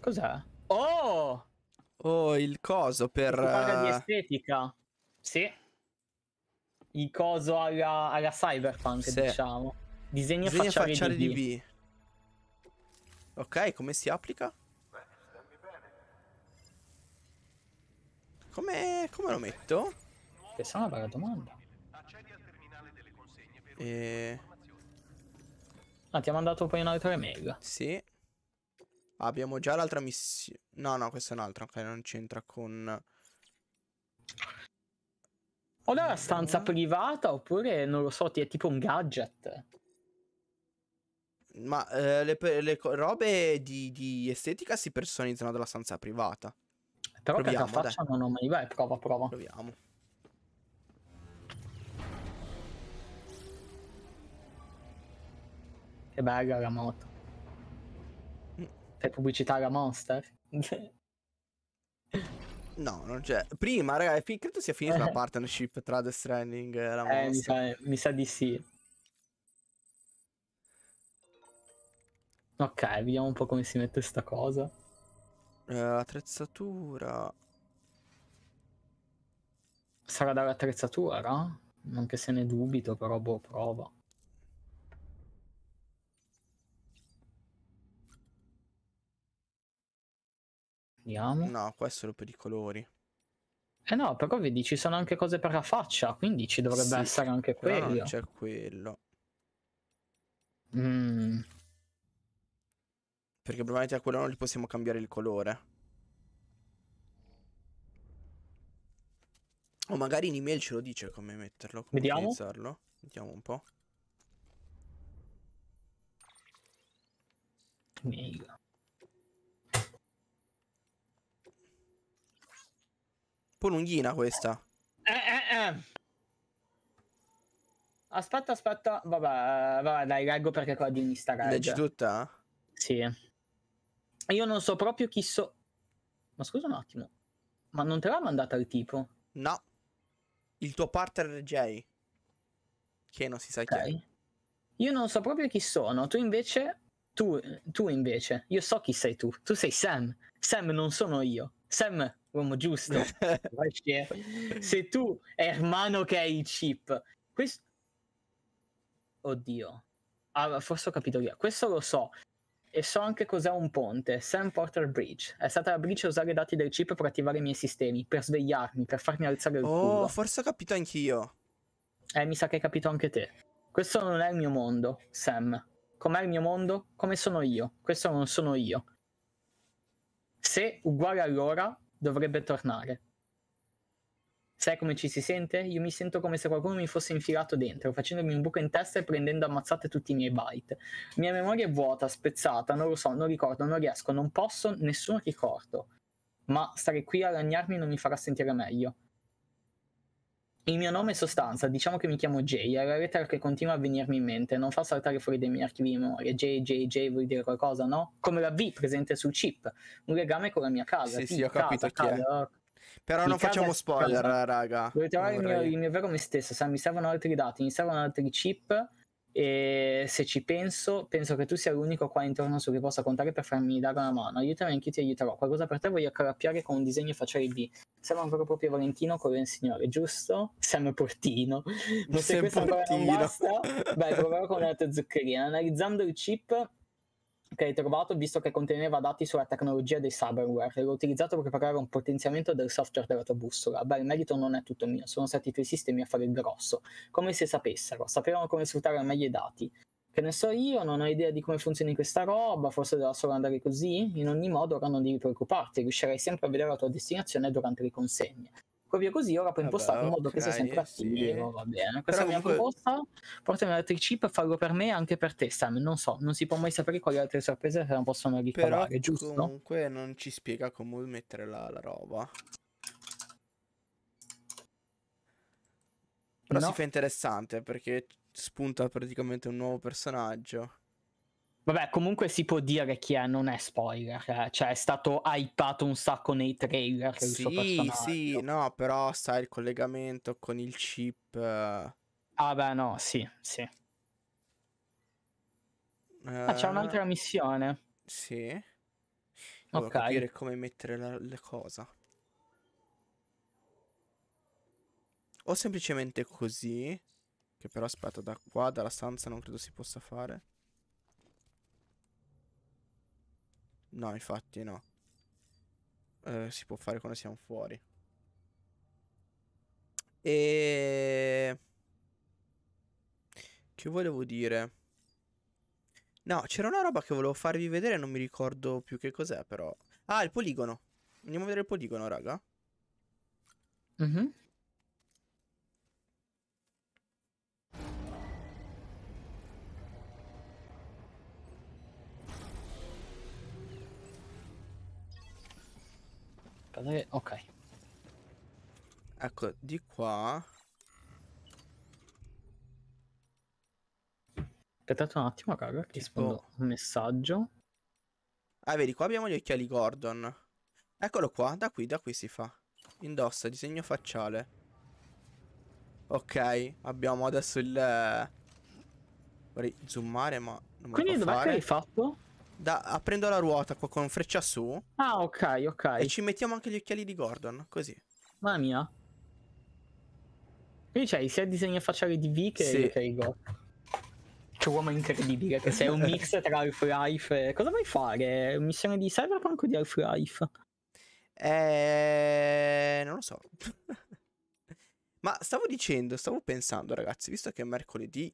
Cos'è? Oh! Oh, il coso per... Si parla di eh, estetica. Sì. Il coso alla, alla cyberpunk, sì. diciamo. Disegna, Disegna facciare, facciare di, B. B. Ok, come si applica? Come, come lo metto? Questa è una bella domanda. E... Eh. Ah, ti ha mandato poi un'altra email. Sì. Abbiamo già l'altra missione. No, no, questa è un'altra. Ok, non c'entra con. O la stanza privata oppure non lo so, ti è tipo un gadget ma eh, le, le robe di, di, estetica si personalizzano dalla stanza privata. Però Proviamo, che faccia dai. non ho mai... Vai, prova, prova. Proviamo. Che bella la moto. Fai pubblicità alla Monster? [LAUGHS] No, non c'è. Prima, ragazzi, credo sia finita la [LAUGHS] partnership tra The Stranding e la eh, Monster. Mi mi sa di sì. Ok, vediamo un po' come si mette sta cosa. Uh, attrezzatura. Sarà dall'attrezzatura? Anche se ne dubito, però boh, prova. Vediamo. No, questo è per i colori. Eh no, però vedi, ci sono anche cose per la faccia, quindi ci dovrebbe sì, essere anche quello. c'è quello. Mmm. Perché probabilmente a quello non gli possiamo cambiare il colore. O magari in email ce lo dice come metterlo, come Vediamo. utilizzarlo. Vediamo un po'. Un Po' lunghina questa. Eh, eh, eh. Aspetta, aspetta. Vabbè, eh, vabbè, dai, leggo perché qua di Instagram. Leggi tutta? Sì. Io non so proprio chi so. Ma scusa un attimo, ma non te l'ha mandata il tipo? No, il tuo partner Jay, che non si sa okay. chi è. Io non so proprio chi sono, tu invece. Tu, tu invece, io so chi sei tu. Tu sei Sam. Sam non sono io. Sam uomo giusto. [LAUGHS] Se tu, hermano che hai il chip, questo... Oddio. Ah, forse ho capito io. Questo lo so e so anche cos'è un ponte, Sam Porter Bridge. È stata la Bridge a usare i dati del chip per attivare i miei sistemi, per svegliarmi, per farmi alzare il oh, culo. Oh, forse ho capito anch'io. Eh, mi sa che hai capito anche te. Questo non è il mio mondo, Sam. Com'è il mio mondo? Come sono io? Questo non sono io. Se uguale allora, dovrebbe tornare. Sai come ci si sente? Io mi sento come se qualcuno mi fosse infilato dentro, facendomi un buco in testa e prendendo ammazzate tutti i miei byte. Mia memoria è vuota, spezzata, non lo so, non ricordo, non riesco, non posso, nessun ricordo. Ma stare qui a lagnarmi non mi farà sentire meglio. Il mio nome è sostanza, diciamo che mi chiamo Jay, è la lettera che continua a venirmi in mente, non fa saltare fuori dai miei archivi di memoria. Jay, Jay, Jay vuol dire qualcosa, no? Come la V presente sul chip, un legame con la mia casa. Sì, sì, ho casa, è. casa, però il non facciamo spoiler, allora, eh, raga. Dovete trovare il mio, il mio, vero me stesso. Sa, mi servono altri dati, mi servono altri chip. E se ci penso, penso che tu sia l'unico qua intorno su cui possa contare per farmi dare una mano. Aiutami, anch'io ti aiuterò. Qualcosa per te voglio accrappiare con un disegno facciale di. Sembra un vero proprio Valentino con il signore, giusto? Sam Portino. Ma se Sam questo Portino. ancora non basta, beh, proverò con un'altra zuccherina. Analizzando il chip, che hai trovato visto che conteneva dati sulla tecnologia dei cyberware e l'ho utilizzato per preparare un potenziamento del software della tua bussola. Beh, il merito non è tutto mio, sono stati i tuoi sistemi a fare il grosso, come se sapessero, sapevano come sfruttare meglio i dati. Che ne so io, non ho idea di come funzioni questa roba, forse deve solo andare così. In ogni modo, ora non devi preoccuparti, riuscirai sempre a vedere la tua destinazione durante le consegne proprio così ora puoi impostare in modo okay, che sia sempre attivo sì. va bene questa Però è la mia comunque... proposta portami altri chip e fallo per me e anche per te Sam non so non si può mai sapere quali altre sorprese se non possono ricavare Però giusto? comunque non ci spiega come mettere la, la roba però no. si fa interessante perché spunta praticamente un nuovo personaggio Vabbè, comunque si può dire chi è, non è spoiler, eh. cioè è stato hypato un sacco nei trailer. Sì, sì, no, però sai il collegamento con il chip. Eh... Ah beh, no, sì, sì. Eh... Ah, c'è eh. un'altra missione. Sì. Devo ok. capire come mettere la, le cose. O semplicemente così, che però aspetta da qua, dalla stanza non credo si possa fare. No, infatti no. Eh, si può fare quando siamo fuori. E... Che volevo dire? No, c'era una roba che volevo farvi vedere, non mi ricordo più che cos'è però. Ah, il poligono. Andiamo a vedere il poligono, raga. Mm -hmm. Aspetta Ok. Ecco, di qua... Aspettate un attimo, raga, ti rispondo un messaggio. Ah, vedi, qua abbiamo gli occhiali Gordon. Eccolo qua, da qui, da qui si fa. Indossa, disegno facciale. Ok, abbiamo adesso il... Eh, vorrei zoomare, ma non Quindi dov'è che hai fatto? da, aprendo la ruota qua con freccia su. Ah, ok, ok. E ci mettiamo anche gli occhiali di Gordon, così. Mamma mia. Quindi c'hai sia il disegno facciale di V che sì. il Kerigo. Che uomo incredibile che sei un mix [LAUGHS] tra Half-Life e... Cosa vuoi fare? Missione di Cyberpunk o di Half-Life? Eh... Non lo so. [LAUGHS] Ma stavo dicendo, stavo pensando ragazzi, visto che è mercoledì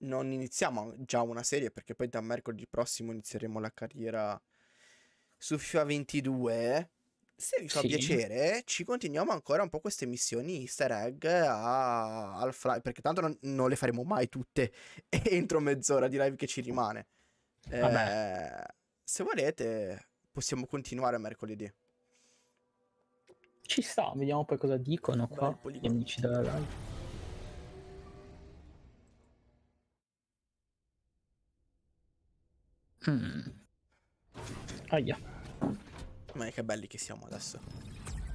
non iniziamo già una serie perché poi da mercoledì prossimo inizieremo la carriera su FIFA 22. Se vi fa sì. piacere, ci continuiamo ancora un po' queste missioni easter egg a, al fly, perché tanto non, non le faremo mai tutte [LAUGHS] entro mezz'ora di live che ci rimane. Eh, se volete, possiamo continuare mercoledì. Ci sta, vediamo poi cosa dicono qua gli amici della live. Mm. Aia. Ma che belli che siamo adesso.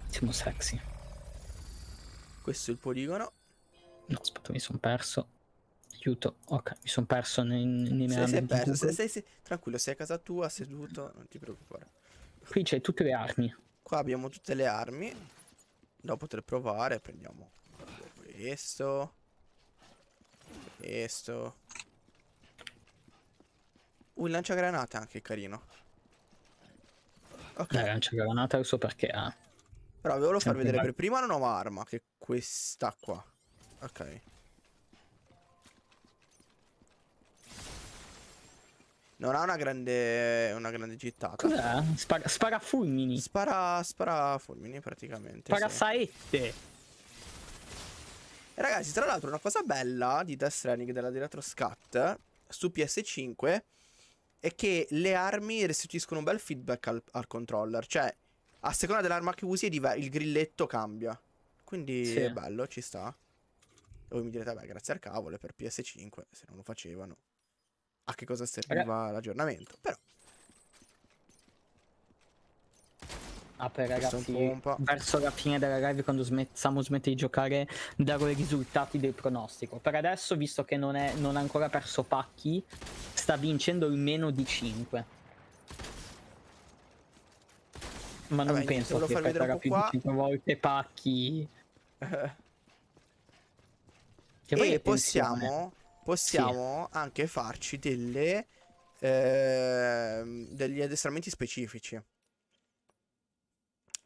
Siamo sexy. Questo è il poligono. No, aspetta, mi sono perso. Aiuto. Ok, mi sono perso nei, nei miei sei, perso, sei, sei, sei, Tranquillo, sei a casa tua, seduto, non ti preoccupare. Qui c'è tutte le armi. Qua abbiamo tutte le armi. Da poter provare, prendiamo questo. Questo. Un lanciagranate anche carino. Ok. Beh, lanciagranate lo so perché ha. Eh. Però volevo far vedere per prima la nuova arma, che è questa qua. Ok. Non ha una grande, una grande città. Cos'è? Spara, spara, fulmini. Spara, spara fulmini praticamente. Spara sì. saette. E ragazzi, tra l'altro, una cosa bella di Death Stranding della Diretro Scat su PS5 è che le armi restituiscono un bel feedback al, al controller. Cioè, a seconda dell'arma che usi, il grilletto cambia. Quindi sì. è bello, ci sta. E voi mi direte, beh, grazie al cavolo, è per PS5, se non lo facevano. A che cosa serviva Ragazzi. l'aggiornamento? Però. Ah, per ragazzi, verso la fine della live, quando Samu smette di giocare, darò i risultati del pronostico. Per adesso, visto che non, è, non ha ancora perso pacchi, sta vincendo il meno di 5. Ma non Vabbè, penso che perderà più qua. di 5 volte pacchi. [LAUGHS] che e possiamo, possiamo sì. anche farci delle, eh, degli addestramenti specifici.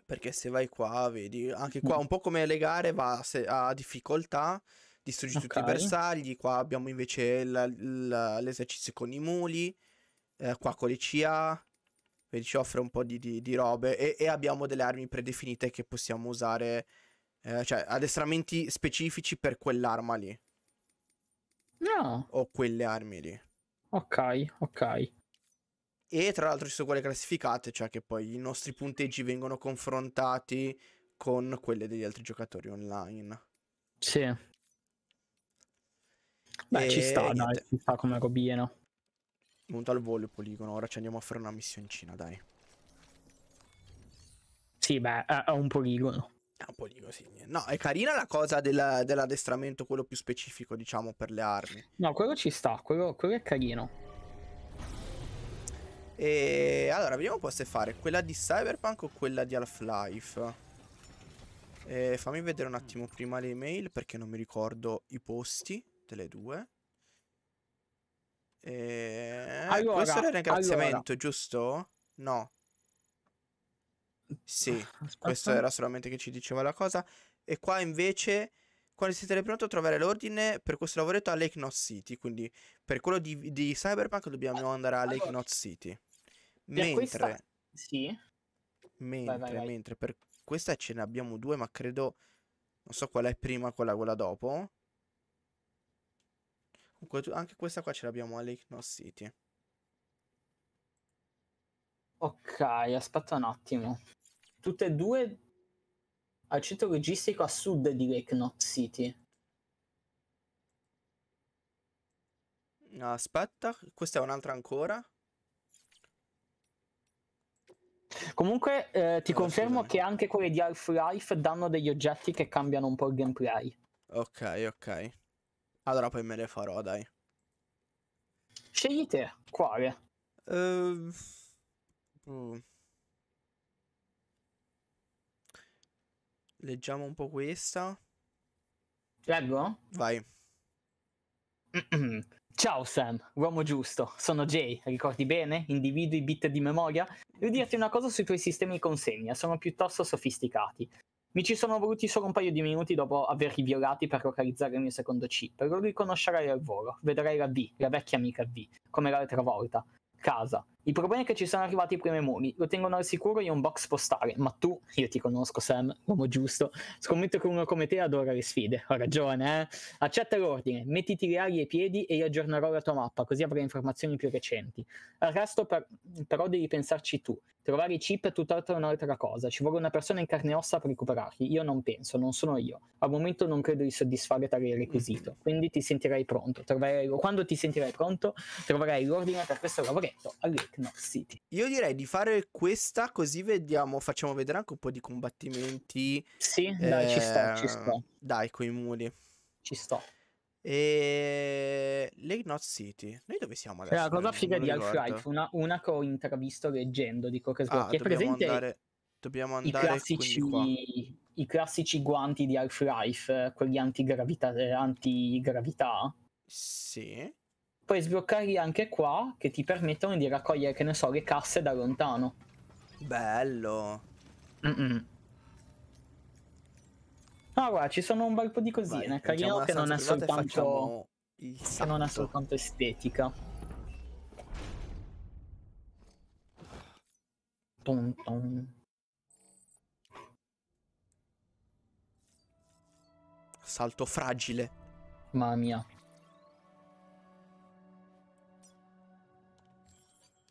Perché se vai qua, vedi, anche qua, un po' come le gare, va a, difficoltà, distruggi okay. tutti i bersagli. Qua abbiamo invece l'esercizio con i muli, eh, qua con le CA, vedi, ci offre un po' di, di, di robe e, e, abbiamo delle armi predefinite che possiamo usare, eh, cioè addestramenti specifici per quell'arma lì. No. O quelle armi lì. Ok, ok. E tra l'altro ci sono quelle classificate, cioè che poi i nostri punteggi vengono confrontati con quelle degli altri giocatori online. Sì. Beh, e ci sta, niente. ci sta come cobieno. Monta al volo il poligono, ora ci andiamo a fare una missioncina, dai. Sì, beh, è un poligono. È un poligono, sì. No, è carina la cosa del, dell'addestramento, quello più specifico, diciamo, per le armi. No, quello ci sta, quello, quello è carino. E allora, vediamo un po' se fare quella di Cyberpunk o quella di Half-Life. Eh, fammi vedere un attimo prima le email perché non mi ricordo i posti delle due. E allora, questo era il ringraziamento, allora. giusto? No. Sì, Aspetta. questo era solamente che ci diceva la cosa. E qua invece, quando siete pronti a trovare l'ordine per questo lavoretto a Lake Knot City. Quindi per quello di, di Cyberpunk dobbiamo andare a Lake allora. Knot City. Mentre, questa... sì. mentre, vai, vai, vai. per questa ce ne abbiamo due, ma credo non so qual è prima, quella, quella dopo. Comunque, anche questa qua ce l'abbiamo a Lake North City. Ok, aspetta un attimo. Tutte e due al centro logistico a sud di Lake North City. Aspetta, questa è un'altra ancora. Comunque eh, ti oh, confermo sì, che anche quelli di Half-Life danno degli oggetti che cambiano un po' il gameplay. Ok, ok. Allora poi me le farò, dai. Scegli te, quale? Uh, uh. Leggiamo un po' questa. Leggo? Vai. [CLEARS THROAT] Ehm, Ciao Sam, uomo giusto, sono Jay, ricordi bene? Individui bit di memoria? Devo dirti una cosa sui tuoi sistemi di consegna, sono piuttosto sofisticati. Mi ci sono voluti solo un paio di minuti dopo averli violati per localizzare il mio secondo chip. Lo riconoscerai al volo, vedrai la V, la vecchia amica V, come l'altra volta. Casa. Il problema è che ci sono arrivati i primi prememoni, lo tengono al sicuro in un box postale, ma tu, io ti conosco Sam, uomo giusto, scommetto che uno come te adora le sfide, ho ragione, eh? Accetta l'ordine, mettiti le ali ai piedi e io aggiornerò la tua mappa, così avrai informazioni più recenti. Al resto per... però devi pensarci tu, trovare i chip è tutt'altro un'altra cosa, ci vuole una persona in carne e ossa per recuperarli, io non penso, non sono io, al momento non credo di soddisfare tale requisito, quindi ti sentirai pronto, troverai... quando ti sentirai pronto troverai l'ordine per questo lavoretto, all'etere. Techno City. Io direi di fare questa così vediamo, facciamo vedere anche un po' di combattimenti. Sì, eh, dai, ci sto, ci ehm, sto. Dai, coi muri. Ci sto. E... Lake Not City, noi dove siamo adesso? Cioè, la cosa figa di Half-Life, una, una che ho intravisto leggendo, dico che sblocchi. Ah, presente andare, dobbiamo andare i classici, i classici guanti di Half-Life, eh, quelli antigravità, antigravità? Sì puoi sbloccarli anche qua che ti permettono di raccogliere, che ne so, le casse da lontano. Bello. Mm -mm. Ah, guarda, ci sono un bel po' di cosine. Vai, carino che non è soltanto. Che non è soltanto estetica. Ton ton. Salto fragile. Mamma mia.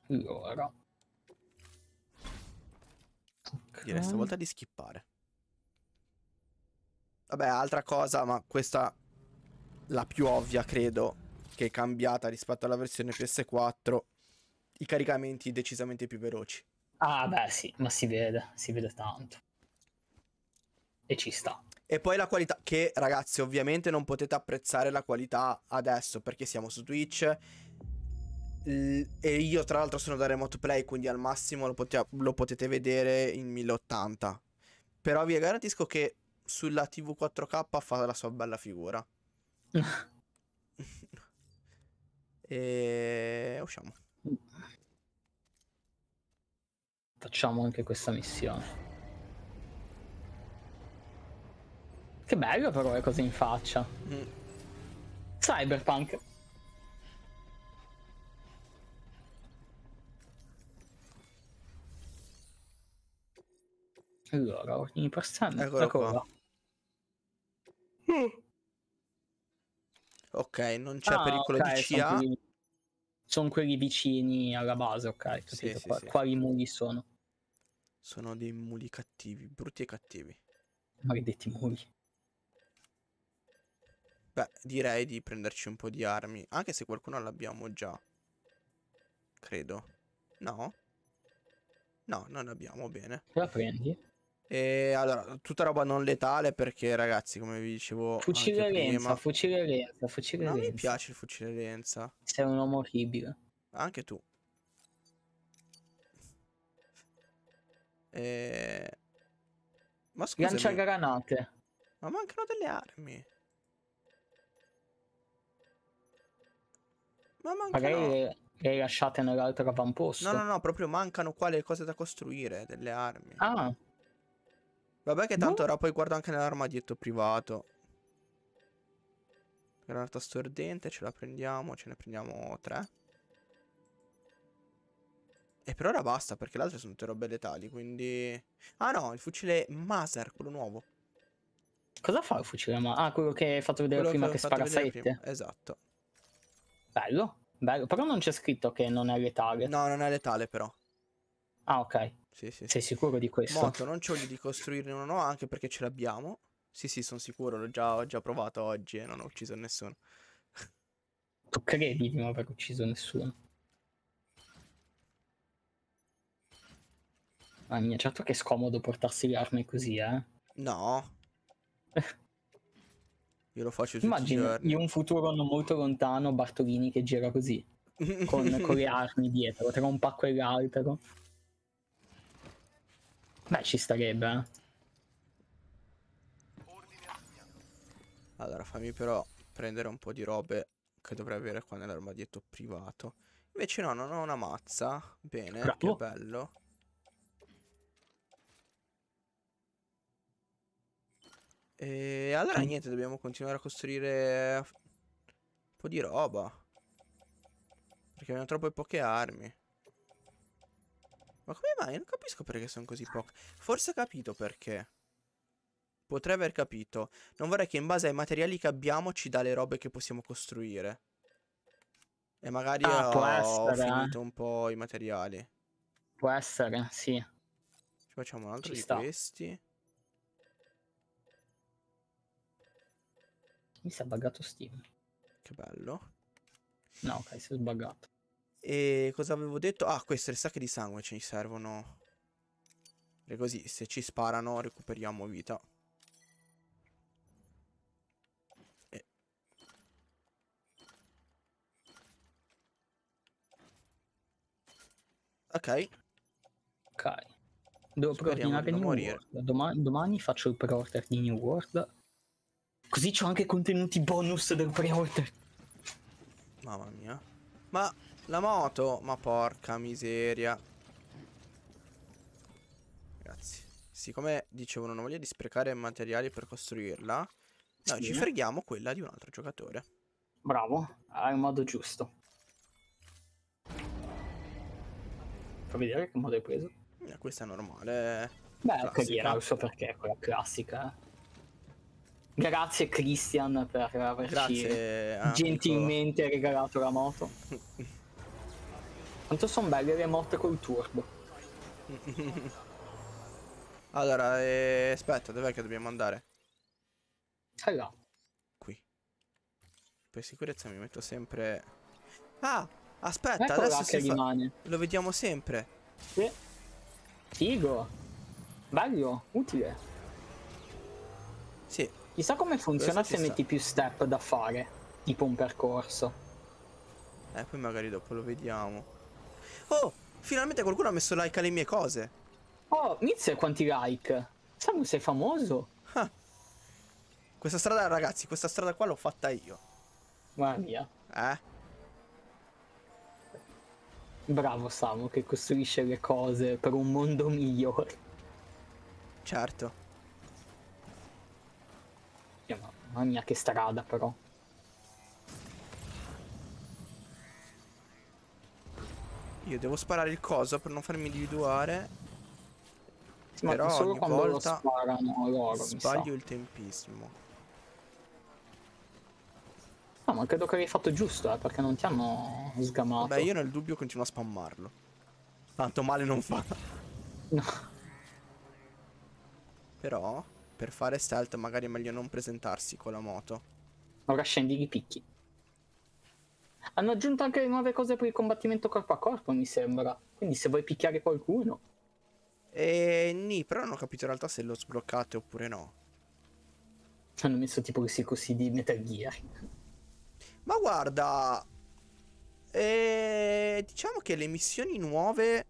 Allora. Okay. Direi stavolta di skippare. Vabbè, altra cosa, ma questa la più ovvia, credo, che è cambiata rispetto alla versione PS4, i caricamenti decisamente più veloci. Ah, beh, sì, ma si vede, si vede tanto. E ci sta. E poi la qualità, che ragazzi, ovviamente non potete apprezzare la qualità adesso perché siamo su Twitch Mm, e io tra l'altro sono da remote play, quindi al massimo lo, potia- lo potete vedere in 1080. Però vi garantisco che sulla TV 4K fa la sua bella figura. [LAUGHS] e usciamo. Facciamo anche questa missione. Che bello però le cose in faccia. Mm. Cyberpunk. Allora, ordini per stanza. Eccolo qua. Mm. Ok, non c'è ah, pericolo okay, di CA. Sono quelli, sono quelli, vicini alla base, ok. Sì, sì, Qua, sì. Quali muli sono? Sono dei muli cattivi, brutti e cattivi. Maledetti muli. Beh, direi di prenderci un po' di armi, anche se qualcuno l'abbiamo già. Credo. No? No, non l'abbiamo, bene. La prendi? E allora, tutta roba non letale perché ragazzi, come vi dicevo, fucile Lenza, fucile Lenza, fucile non Lenza. mi piace il fucile Lenza. Sei un uomo orribile. Anche tu. E... Ma scusa. Lancia granate. Ma mancano delle armi. Ma mancano... Magari le hai lasciate nell'altro avamposto. No, no, no, proprio mancano qua le cose da costruire, delle armi. Ah. Vabbè che tanto no. ora poi guardo anche nell'armadietto privato. Granata stordente, ce la prendiamo, ce ne prendiamo tre. E per ora basta, perché le altre sono tutte robe letali, quindi... Ah no, il fucile Maser, quello nuovo. Cosa fa il fucile Maser? Ah, quello che hai fatto vedere quello prima che, che spara 7. Esatto. Bello, bello. Però non c'è scritto che non è letale. No, non è letale però. Ah, ok. Sì, sì. Sei sicuro di questo? Moto, non c'ho di costruirne uno, no, anche perché ce l'abbiamo. Sì, sì, sono sicuro, l'ho già, ho già provato oggi e non ho ucciso nessuno. [LAUGHS] Tu credi di non aver ucciso nessuno? Mamma mia, certo che è scomodo portarsi le armi così, eh? No. Io lo faccio tutti Immagino in un futuro non molto lontano Bartolini che gira così, [LAUGHS] con, con le armi dietro, tra un pacco e l'altro. Beh, ci starebbe, eh. Allora, fammi però prendere un po' di robe che dovrei avere qua nell'armadietto privato. Invece no, non ho una mazza. Bene, Bravo. che bello. E allora sì. niente, dobbiamo continuare a costruire un po' di roba. Perché abbiamo troppe poche armi. Ma come mai? Non capisco perché sono così poche. Forse ho capito perché. Potrei aver capito. Non vorrei che in base ai materiali che abbiamo ci dà le robe che possiamo costruire. E magari ah, ho, essere, ho eh. finito un po' i materiali. Può essere, sì. Ci facciamo un altro ci di sta. questi. Mi si è buggato Steam. Che bello. No, ok, si è sbaggato. E cosa avevo detto? Ah, queste le sacche di sangue ci servono. E così, se ci sparano, recuperiamo vita. E... Ok. Ok. Devo Speriamo preordinare morire. Domani, domani faccio il pre-order di New World. Così ho anche contenuti bonus del pre-order. Mamma mia. Ma la moto, ma porca miseria Grazie Siccome dicevo non ho voglia di sprecare materiali per costruirla Noi sì. ci freghiamo quella di un altro giocatore Bravo, Hai un modo giusto Fa vedere che modo hai preso eh, Questa è normale eh. Beh, carriera, non so perché, quella classica eh. Grazie Christian per averci Grazie, gentilmente regalato la moto [LAUGHS] Quanto sono belle le motte col turbo. [LAUGHS] allora, eh, aspetta, dov'è che dobbiamo andare? Allora. Eh Qui. Per sicurezza mi metto sempre... Ah, aspetta, ecco adesso che fa... rimane. Lo vediamo sempre. Sì. Figo. Bello, utile. Sì. Chissà come funziona se metti più step da fare, tipo un percorso. Eh, poi magari dopo lo vediamo. Oh, finalmente qualcuno ha messo like alle mie cose. Oh, Mizzer quanti like. Samu sei famoso. Ah. Questa strada, ragazzi, questa strada qua l'ho fatta io. Mamma mia. Eh? Bravo Samu che costruisce le cose per un mondo migliore. Certo. Mamma mia che strada però. Io devo sparare il coso per non farmi individuare. Ma Però solo quando volta lo sparano loro, sbaglio il tempismo. No, ma credo che avevi fatto giusto, eh, perché non ti hanno sgamato. Beh, io nel dubbio continuo a spammarlo. Tanto male non fa. no. Però, per fare stealth magari è meglio non presentarsi con la moto. Ora scendi i picchi. Hanno aggiunto anche nuove cose per il combattimento corpo a corpo, mi sembra. Quindi se vuoi picchiare qualcuno. Eh, nì, però non ho capito in realtà se lo sbloccate oppure no. Hanno messo tipo così così di Metal Gear. Ma guarda, eh, diciamo che le missioni nuove,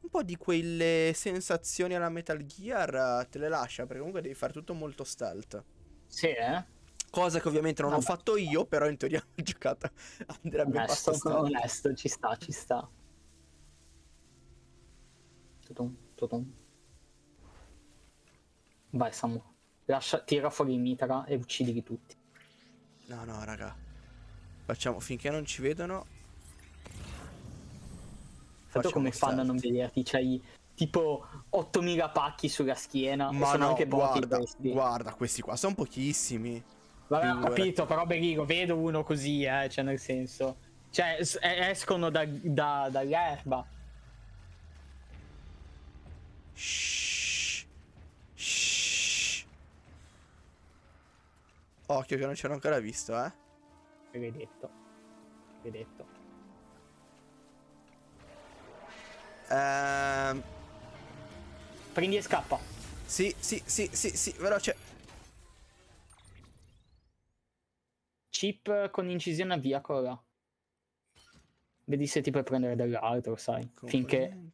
un po' di quelle sensazioni alla Metal Gear te le lascia, perché comunque devi fare tutto molto stealth. Sì, eh? cosa che ovviamente non Vabbè. ho fatto io, però in teoria la [LAUGHS] giocata andrebbe onesto, abbastanza onesto, ci sta, ci sta. Tutum, tutum. Vai Samu, Lascia, tira fuori Mitra e uccidili tutti. No, no, raga. Facciamo finché non ci vedono. Tanto come sterti. fanno a non vederti? C'hai tipo 8000 pacchi sulla schiena. Ma no, anche guarda, guarda questi qua, sono pochissimi. Vabbè, ho capito, però Berigo, vedo uno così, eh, cioè nel senso. Cioè, escono da, da, dall'erba. Shh. Shh. Occhio che non ci hanno ancora visto, eh. Vedetto. Vedetto. Ehm... Prendi e scappa. Sì, sì, sì, sì, sì, veloce. chip con incisione a via cola. Vedi se ti puoi prendere dell'altro, sai. Finché.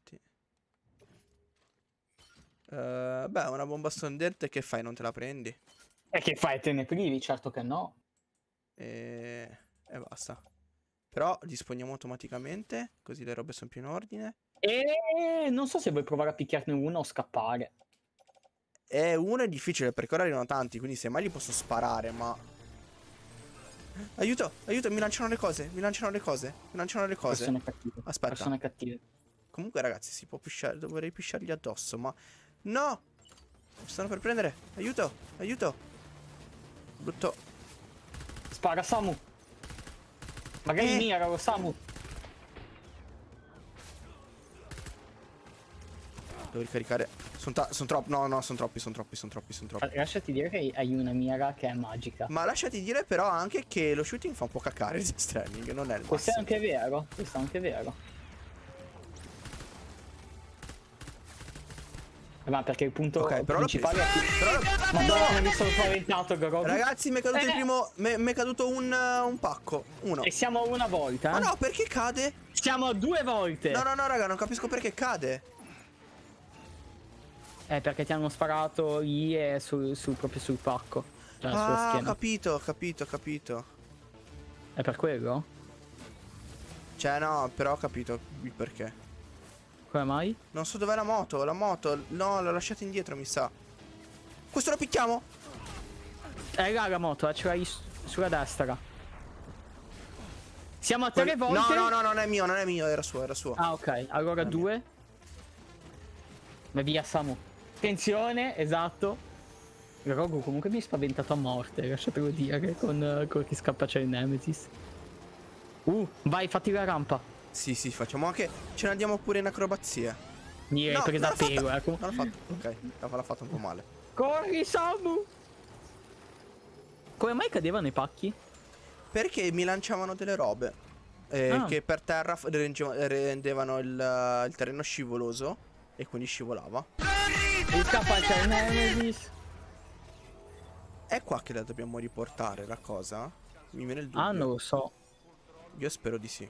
Uh, beh, una bomba sondente che fai? Non te la prendi? E che fai? Te ne privi? Certo che no. E... e basta. Però disponiamo automaticamente, così le robe sono più in ordine. E non so se vuoi provare a picchiarne uno o scappare. E eh, uno è difficile perché ora arrivano tanti, quindi semmai li posso sparare, ma Aiuto, aiuto, mi lanciano le cose, mi lanciano le cose, mi lanciano le cose. Persone cattive. Aspetta. Persone cattive. Comunque ragazzi, si può pisciare, dovrei pisciargli addosso, ma... No! Mi stanno per prendere. Aiuto, aiuto. Brutto. Spara, Samu. Magari eh. mira, caro Samu. Devo ricaricare. Sono son troppi, no, no, sono troppi, sono troppi, sono troppi, sono troppi. Lasciati dire che hai una mira che è magica. Ma lasciati dire però anche che lo shooting fa un po' cacare il streaming, non è il Questo massimo. è anche vero, questo è anche vero. Eh, ma perché il punto okay, però principale è... Però... Madonna, no! mi sono spaventato, Goro. Ragazzi, mi è caduto eh. il primo... Mi è caduto un, uh, un, pacco. Uno. E siamo a una volta? Ma ah, no, perché cade? Siamo a due volte. No, no, no, raga, non capisco perché cade. Eh, perché ti hanno sparato lì e su, sul, proprio sul pacco. Cioè ah, ho capito, ho capito, ho capito. È per quello? Cioè, no, però ho capito il perché. Come mai? Non so dov'è la moto, la moto. No, l'ho lasciata indietro, mi sa. Questo lo picchiamo! È eh, là la moto, eh, ce l'hai sulla destra. Siamo a tre Quelli... volte. No, no, no, non è mio, non è mio, era suo, era suo. Ah, ok. Allora due. Ma via, Samu. Attenzione, esatto. Grogu comunque mi ha spaventato a morte, lasciatelo dire, con, con chi scappa c'è il Nemesis. Uh, vai, fatti la rampa. Sì, sì, facciamo anche... Ce ne andiamo pure in acrobazia. Niente, no, hai presa a te, guarda. Non l'ho fatto, ok. L'ha fatto un po' male. Corri, Samu! Come mai cadevano i pacchi? Perché mi lanciavano delle robe. Eh, ah. Che per terra rendevano il, il terreno scivoloso. E quindi scivolava. Ricappa c'è il Nemesis. È qua che la dobbiamo riportare la cosa? Mi viene il dubbio. Ah, non lo so. Io spero di sì.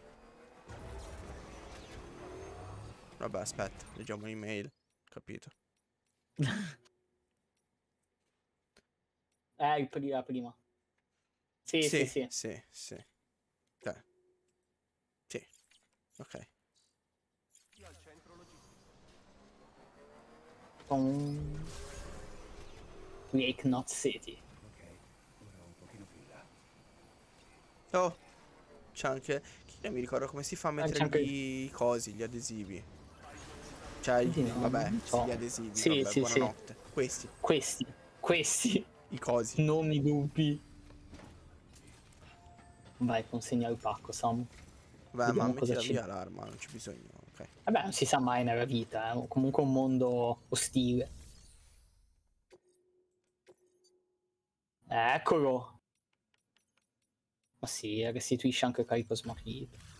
Vabbè, aspetta, leggiamo l'email. Capito. [LAUGHS] eh, il pri la prima. Sì, sì, sì. Sì, sì. sì. sì. Ok. Tom. Wake Not City. Oh, c'è anche... Io mi ricordo come si fa a mettere anche... i cosi, gli adesivi. Cioè, il... no, vabbè, so. gli adesivi, sì, vabbè, sì, buonanotte. Sì. Questi. Questi. Questi. I cosi. Non mi dubbi. Vai, consegna il pacco, Sam. Vabbè, Vediamo ma mettila via l'arma, non c'è bisogno. Okay. Vabbè, eh non si sa mai nella vita, è eh. comunque un mondo ostile. Eccolo! Ma si, restituisce anche il carico smarrito.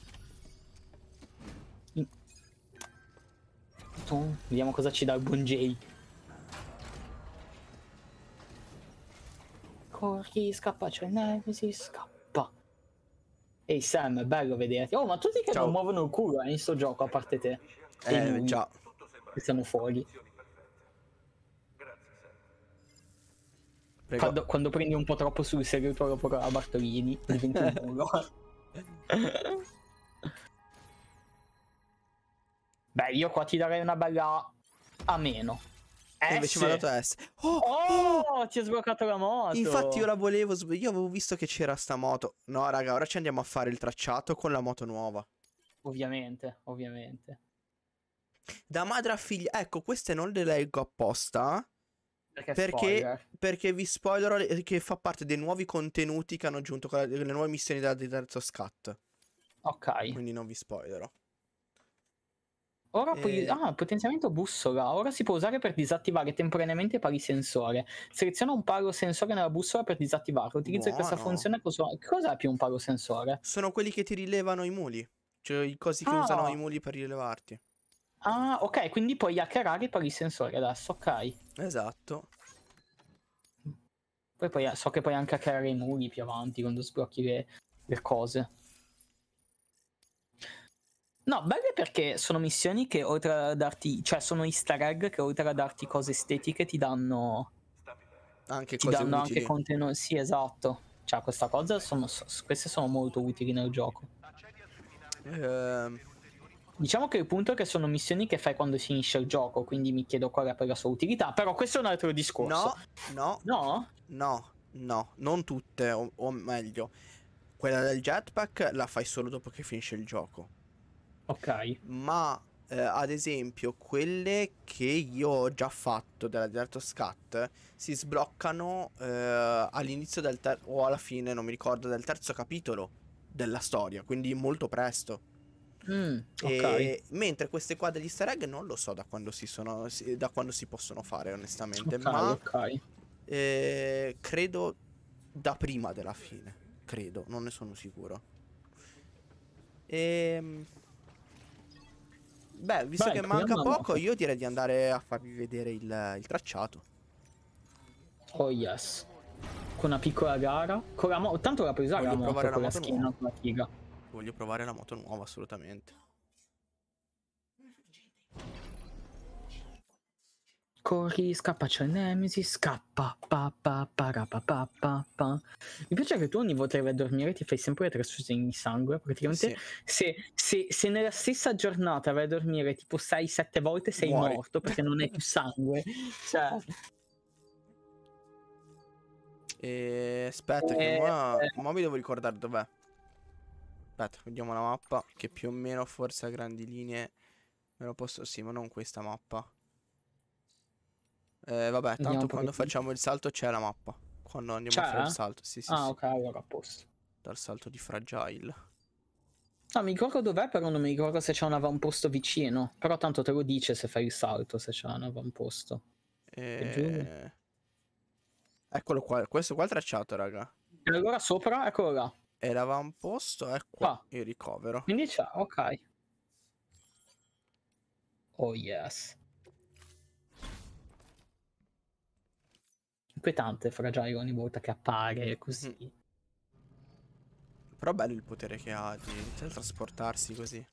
Vediamo cosa ci dà il buon Jay. Corri, scappa, c'è il Nemesis, scappa. Ehi Sam, bello vederti. Oh, ma tutti che Ciao. non muovono il culo eh, in sto gioco, a parte te. Eh, e già. Siamo fuori. Quando, quando, prendi un po' troppo sul serio il tuo rapporto a Bartolini, diventi un muro. [LAUGHS] Beh, io qua ti darei una bella a meno. E eh, invece mi ha dato S. Oh, oh, oh, ti ho sbloccato la moto. Infatti io la volevo, io avevo visto che c'era sta moto. No, raga, ora ci andiamo a fare il tracciato con la moto nuova. Ovviamente, ovviamente. Da madre a figlia. Ecco, queste non le leggo apposta. Perché, perché, perché, vi spoilerò che fa parte dei nuovi contenuti che hanno aggiunto con le nuove missioni della, di terzo scat. Ok. Quindi non vi spoilerò. Ora e... Eh. Ah, potenziamento bussola. Ora si può usare per disattivare temporaneamente pari sensore. Seleziona un palo sensore nella bussola per disattivarlo. Utilizza Buono. questa funzione. Cosa... Cos'è più un palo sensore? Sono quelli che ti rilevano i muli. Cioè i cosi che ah. usano oh. i muli per rilevarti. Ah, ok, quindi puoi hackerare i pari sensori adesso, ok. Esatto. Poi, poi so che puoi anche hackerare i muli più avanti quando sblocchi le, le cose. No, belle perché sono missioni che oltre a darti, cioè sono easter egg che oltre a darti cose estetiche ti danno anche ti cose danno utili. anche contenuti, sì esatto. Cioè questa cosa sono, queste sono molto utili nel gioco. Ehm... Diciamo che il punto è che sono missioni che fai quando si finisce il gioco, quindi mi chiedo qual è poi la sua utilità, però questo è un altro discorso. No, no, no, no, no, non tutte, o, o meglio, quella del jetpack la fai solo dopo che finisce il gioco. Ok. Ma eh, ad esempio quelle che io ho già fatto della Diretto Scat si sbloccano eh, all'inizio del ter- o alla fine, non mi ricordo, del terzo capitolo della storia, quindi molto presto. Mm, okay. Mentre queste qua degli easter egg non lo so da quando si, sono, da quando si possono fare, onestamente. Okay, ma okay. Eh, credo da prima della fine. Credo, non ne sono sicuro. Ehm. Beh, visto Vai, che manca poco, io direi di andare a farvi vedere il, il, tracciato. Oh yes. Con una piccola gara. Con la tanto la presa la moto con la schiena, con la figa. Voglio provare la moto nuova, assolutamente. corri, scappa c'è il Nemesi, scappa, pa, pa, pa, pa, pa, pa, Mi piace che tu ogni volta che vai a dormire ti fai sempre le trasfusioni di sangue, praticamente sì. se, se, se, nella stessa giornata vai a dormire tipo 6-7 volte sei Muori. morto perché non hai più [LAUGHS] sangue. Cioè... E... Aspetta, e... che ma... Eh, ma eh. mi devo ricordare dov'è. Aspetta, vediamo la mappa che più o meno forse a grandi linee me lo posso... Sì, ma non questa mappa. Eh, vabbè, tanto Andiamo quando facciamo il salto c'è la mappa. Quando andiamo c'è? a fare il eh? salto, sì, sì. Ah, sì. ok, allora a posto. Dal salto di Fragile. No, mi ricordo dov'è, però non mi ricordo se c'è un avamposto vicino. Però tanto te lo dice se fai il salto, se c'è un avamposto. E... Eh, eccolo qua, questo qua è tracciato, raga. E allora sopra, eccolo là. E l'avamposto è qua, ah. il ricovero. Quindi c'è, ok. Oh yes. inquietante Fragile ogni volta che appare mm-hmm. così. Mm. Però bello il potere che ha di trasportarsi così.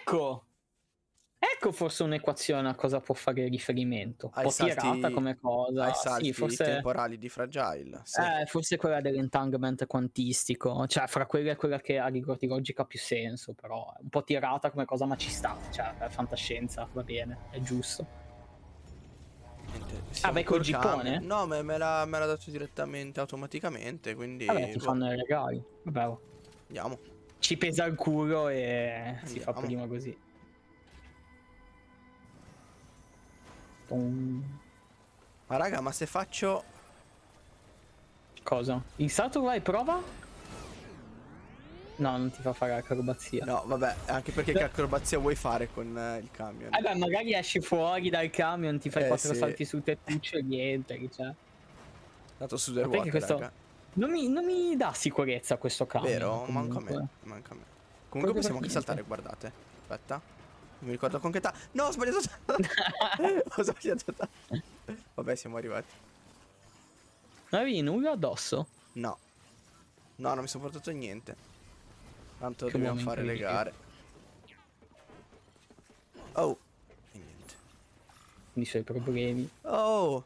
Ecco! Ecco forse un'equazione a cosa può fare riferimento. Un po' tirata come cosa. Ai salti sì, forse... temporali di Fragile. Sì. Eh, forse quella dell'entanglement quantistico. Cioè, fra quella e quella che a rigor di logica ha più senso, però. Un po' tirata come cosa, ma ci sta. Cioè, è fantascienza, va bene, è giusto. Ah, beh, col gippone? No, me, me l'ha dato direttamente automaticamente, quindi... Vabbè, ti boh. fanno i regali. Vabbè. Andiamo. Ci pesa il culo e Andiamo. si fa prima così. Tom. Ma raga, ma se faccio... Cosa? Il Saturn vai, prova? No, non ti fa fare acrobazia. No, vabbè, anche perché che acrobazia vuoi fare con eh, il camion? Vabbè, eh magari esci fuori dal camion, ti fai eh, quattro sì. salti sul tettuccio e niente, c'è. Dato su due ruote, questo... non, mi, non mi dà sicurezza questo camion. Vero, manca a me, manca a me. Comunque Proprio possiamo anche saltare, guardate. Aspetta. Non mi ricordo con che età. No, ho sbagliato. [LAUGHS] [LAUGHS] ho sbagliato. Vabbè, siamo arrivati. Non avevi nulla addosso? No. No, non mi sono portato niente. Tanto che dobbiamo fare le gare. Oh! niente. I suoi problemi. Oh!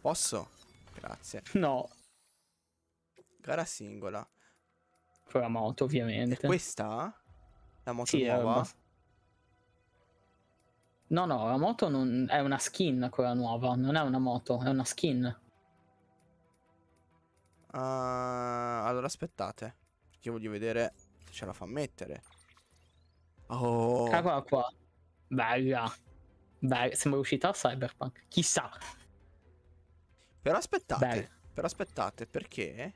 Posso? Grazie. No. Gara singola. Con la moto, ovviamente. E questa? La moto sì, nuova? No, no, la moto non... è una skin quella nuova, non è una moto, è una skin. Uh, allora aspettate perché voglio vedere se ce la fa mettere. Oh. Eccola qua. Bella. Bella. Sembra uscita a Cyberpunk. Chissà. Però aspettate. Bella. Però aspettate, perché...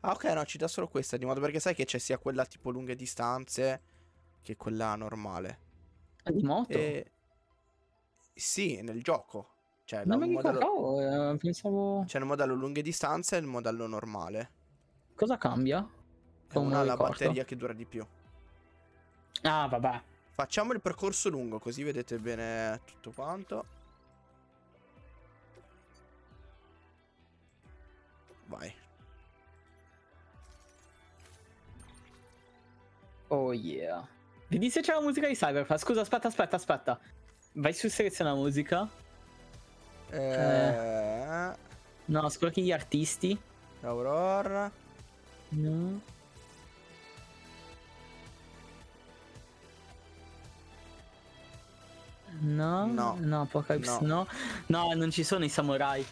Ah ok, no, ci dà solo questa di modo perché sai che c'è sia quella tipo lunghe distanze che quella normale. Ah, di moto? E... Sì, nel gioco. Cioè, non mi modello... ricordavo, eh, pensavo... C'è il modello lunghe distanze e il modello normale. Cosa cambia? Con una la batteria che dura di più. Ah, vabbè. Facciamo il percorso lungo, così vedete bene tutto quanto. Vai. Oh yeah. Vedi se c'è la musica di Cyberpunk. Scusa, aspetta, aspetta, aspetta. Vai su seleziona musica. Eh... eh. No, scrolli gli artisti. Aurora. No. No, No. no, Apocalypse no. no. non ci sono i samurai.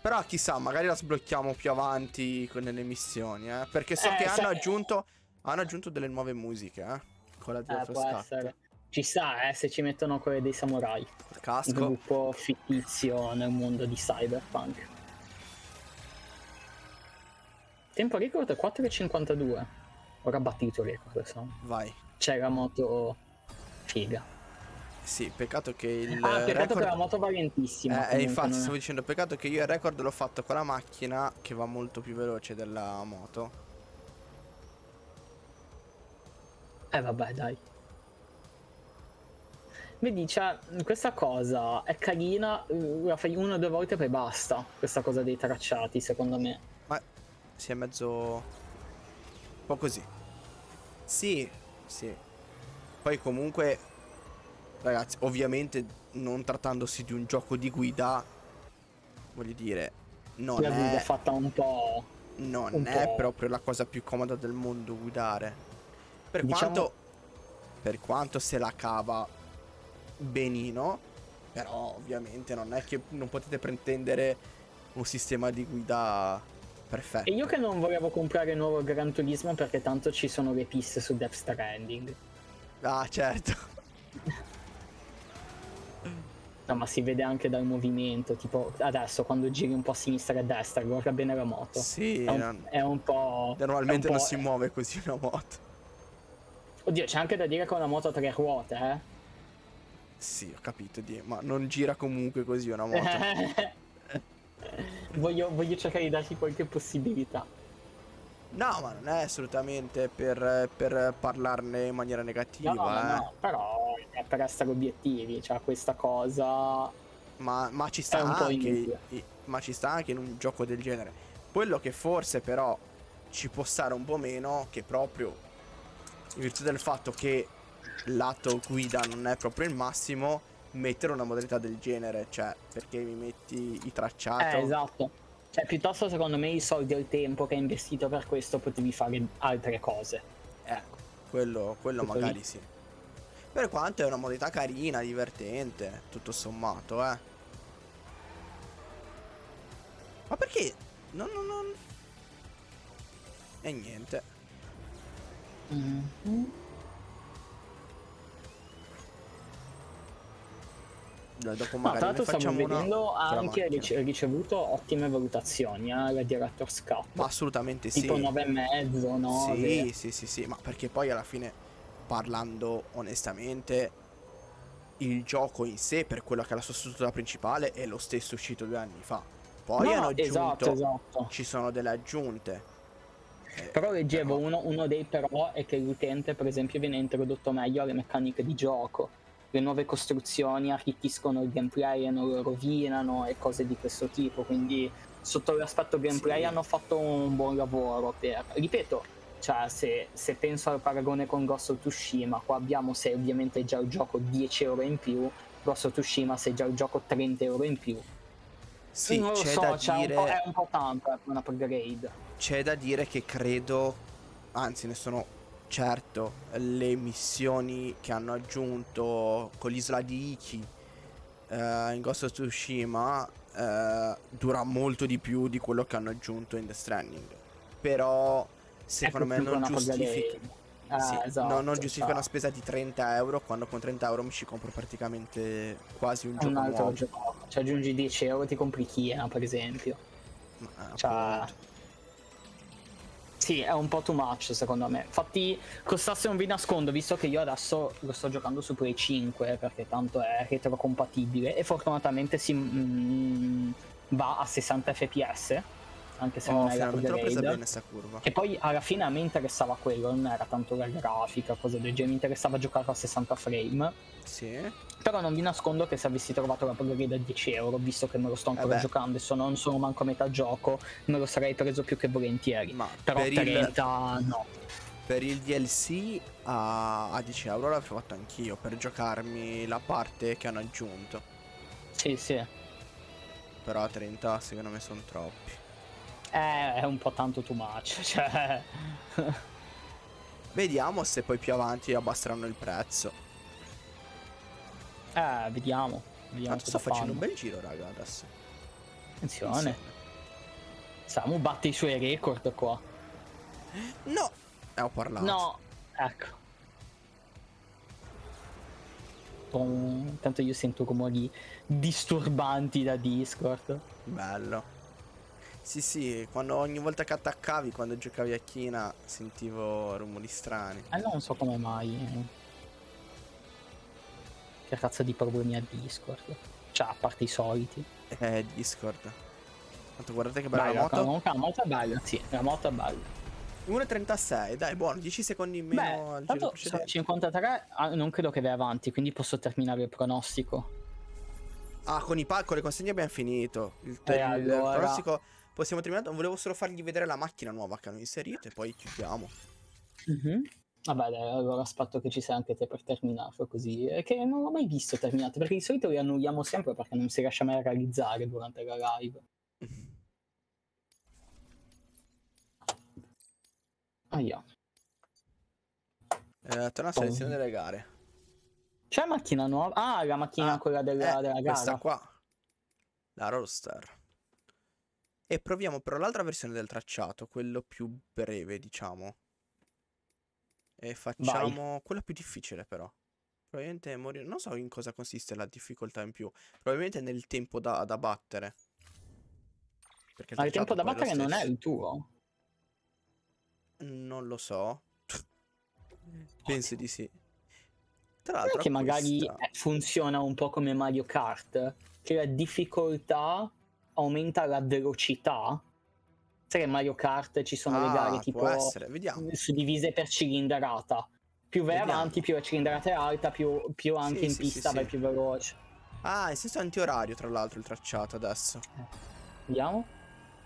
Però chissà, magari la sblocchiamo più avanti con le missioni, eh? Perché so Eh, che hanno aggiunto, hanno aggiunto delle nuove musiche, eh? Con la Eh, può essere. Ci sta, eh, se ci mettono quelle dei samurai. Il Casco. gruppo fittizio nel mondo di cyberpunk. Tempo record 4,52. Ora battito record, so. Vai. C'è la moto figa. Sì, peccato che il. Ah, peccato record... che la moto va lentissima. Eh, eh infatti, stavo dicendo, peccato che io il record l'ho fatto con la macchina che va molto più veloce della moto. Eh, vabbè, dai. Vedi, cioè, questa cosa è carina, la fai una o due volte e poi basta. Questa cosa dei tracciati, secondo me si è mezzo... un po' così. Sì, sì. Poi comunque, ragazzi, ovviamente non trattandosi di un gioco di guida, voglio dire, non la guida è... fatta un po'... Non un è po'... proprio la cosa più comoda del mondo guidare. Per diciamo... quanto... Per quanto se la cava benino, però ovviamente non è che non potete pretendere un sistema di guida perfetto. E io che non volevo comprare il nuovo Gran Turismo perché tanto ci sono le piste su Death Stranding. Ah, certo. [LAUGHS] no, ma si vede anche dal movimento, tipo adesso quando giri un po' a sinistra e a destra, guarda bene la moto. Sì, è un, non... è un po'... Normalmente un non si muove così una moto. Oddio, c'è anche da dire che è una moto a tre ruote, eh. Sì, ho capito, ma non gira comunque così una moto. [LAUGHS] Voglio, voglio cercare di darti qualche possibilità. No, ma non è assolutamente per, per parlarne in maniera negativa. No, no, eh. no, però è per essere obiettivi, cioè questa cosa. Ma, ma, ci sta anche, ma ci sta anche in un gioco del genere. Quello che forse però ci può stare un po' meno, che proprio in virtù del fatto che lato guida non è proprio il massimo, mettere una modalità del genere, cioè perché mi metti i tracciati? Eh, esatto. Cioè, piuttosto secondo me i soldi e il tempo che hai investito per questo potevi fare altre cose. Ecco, quello, quello magari lì. sì. Per quanto è una modalità carina, divertente, tutto sommato, eh. Ma perché? Non, non, non... E niente. Mm-hmm. dopo magari no, tra l'altro stiamo vedendo ha anche ricevuto ottime valutazioni alla eh, Director's Cup ma assolutamente tipo sì tipo 9,5 9 sì sì sì sì ma perché poi alla fine parlando onestamente il gioco in sé per quello che è la sua struttura principale è lo stesso uscito due anni fa poi no, hanno esatto, aggiunto esatto, esatto. ci sono delle aggiunte eh, però leggevo però... Uno, uno dei però è che l'utente per esempio viene introdotto meglio alle meccaniche di gioco le nuove costruzioni arricchiscono il gameplay e non lo rovinano e cose di questo tipo. Quindi sotto l'aspetto gameplay sì. hanno fatto un buon lavoro per, ripeto, cioè se, se, penso al paragone con Ghost of Tsushima, qua abbiamo se ovviamente già il gioco 10 euro in più, Ghost of Tsushima se già il gioco 30 euro in più. Sì, non lo so, da c'è cioè, dire... un è un po' tanto, è eh, una upgrade. C'è da dire che credo, anzi ne sono certo le missioni che hanno aggiunto con l'isola di Iki eh, in Ghost of Tsushima eh, dura molto di più di quello che hanno aggiunto in The Stranding però secondo ecco me non giustifica ah, sì, esatto, no, non giustifica esatto. una spesa di 30 euro quando con 30 euro mi ci compro praticamente quasi un, un gioco ci cioè, aggiungi 10 euro ti compri Kiena eh, per esempio Ma, cioè, appunto sì, è un po' too much secondo me. Infatti, costasse non vi nascondo, visto che io adesso lo sto giocando su Play 5, perché tanto è retrocompatibile. E fortunatamente si mm, va a 60 fps. Anche se oh, non è la presa bene sta curva. E poi alla fine a me interessava quello, non era tanto la grafica, cosa del genere, mi interessava giocare a 60 frame sì. Però non vi nascondo che se avessi trovato la progrida a 10 euro, visto che me lo sto eh ancora eh giocando e sono, non sono manco a metà gioco, me lo sarei preso più che volentieri. Ma Però per 30 il... no. Per il DLC a, a 10 euro l'avevo fatto anch'io, per giocarmi la parte che hanno aggiunto. Sì, sì. Però a 30 secondo me sono troppi. Eh, è un po' tanto too much, [LAUGHS] cioè... Vediamo se poi più avanti abbasseranno il prezzo. Eh, vediamo. vediamo sto facendo fanno. un bel giro, raga, adesso. Attenzione. Attenzione. Samu batte i suoi record qua. No! Eh, ho parlato. No, ecco. Tom. Tanto io sento rumori disturbanti da Discord. Bello. Sì, sì, quando ogni volta che attaccavi, quando giocavi a China, sentivo rumori strani. Allora eh, non so come mai. Che razza di problemi ha Discord? Cioè, a parte i soliti. Eh, Discord. Tanto guardate che bella dai, la moto. La, la, moto è bella, sì, la moto è bella. 1.36, dai, buono, 10 secondi in meno Beh, al giro precedente. 53 ah, non credo che vai avanti, quindi posso terminare il pronostico. Ah, con i palco, le consegne abbiamo finito. Il, ter- allora... il pronostico possiamo terminare. Volevo solo fargli vedere la macchina nuova che hanno inserito e poi chiudiamo. Mm-hmm. Vabbè, dai, allora aspetto che ci sia anche te per terminarlo così. Eh, che non l'ho mai visto terminato, perché di solito li annulliamo sempre perché non si riesce mai a realizzare durante la live. Ah, yeah. eh, torna a selezione oh. delle gare. C'è macchina nuova? Ah, la macchina ah, quella della, eh, della gara. Questa qua. La roster. E proviamo però l'altra versione del tracciato, quello più breve, diciamo. E facciamo Vai. quella più difficile però. Probabilmente morire. Non so in cosa consiste la difficoltà in più. Probabilmente nel tempo da, da battere. Perché Ma il tempo da battere è non è il tuo? Non lo so. Eh, Penso di sì. Tra l'altro. Che magari questa... Eh, funziona un po' come Mario Kart. Che cioè, la difficoltà aumenta la velocità 3 Mario Kart ci sono ah, le gare tipo mm, suddivise per cilindrata. Più vai Vediamo. avanti, più la cilindrata è alta, più, più anche sì, in sì, pista sì, vai più veloce. Ah, in senso antiorario, tra l'altro, il tracciato adesso. Eh. Vediamo.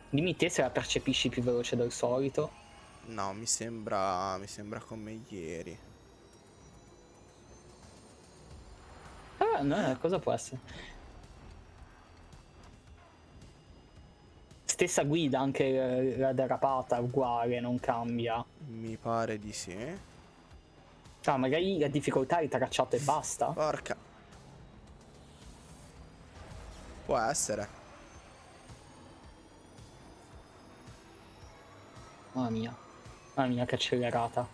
Dimmi te se la percepisci più veloce del solito. No, mi sembra. mi sembra come ieri. Ah, no, cosa può essere? stessa guida, anche eh, la derapata uguale, non cambia. Mi pare di sì. Ah, magari la difficoltà è tracciata e basta. Porca. Può essere. Mamma mia. Mamma mia che accelerata.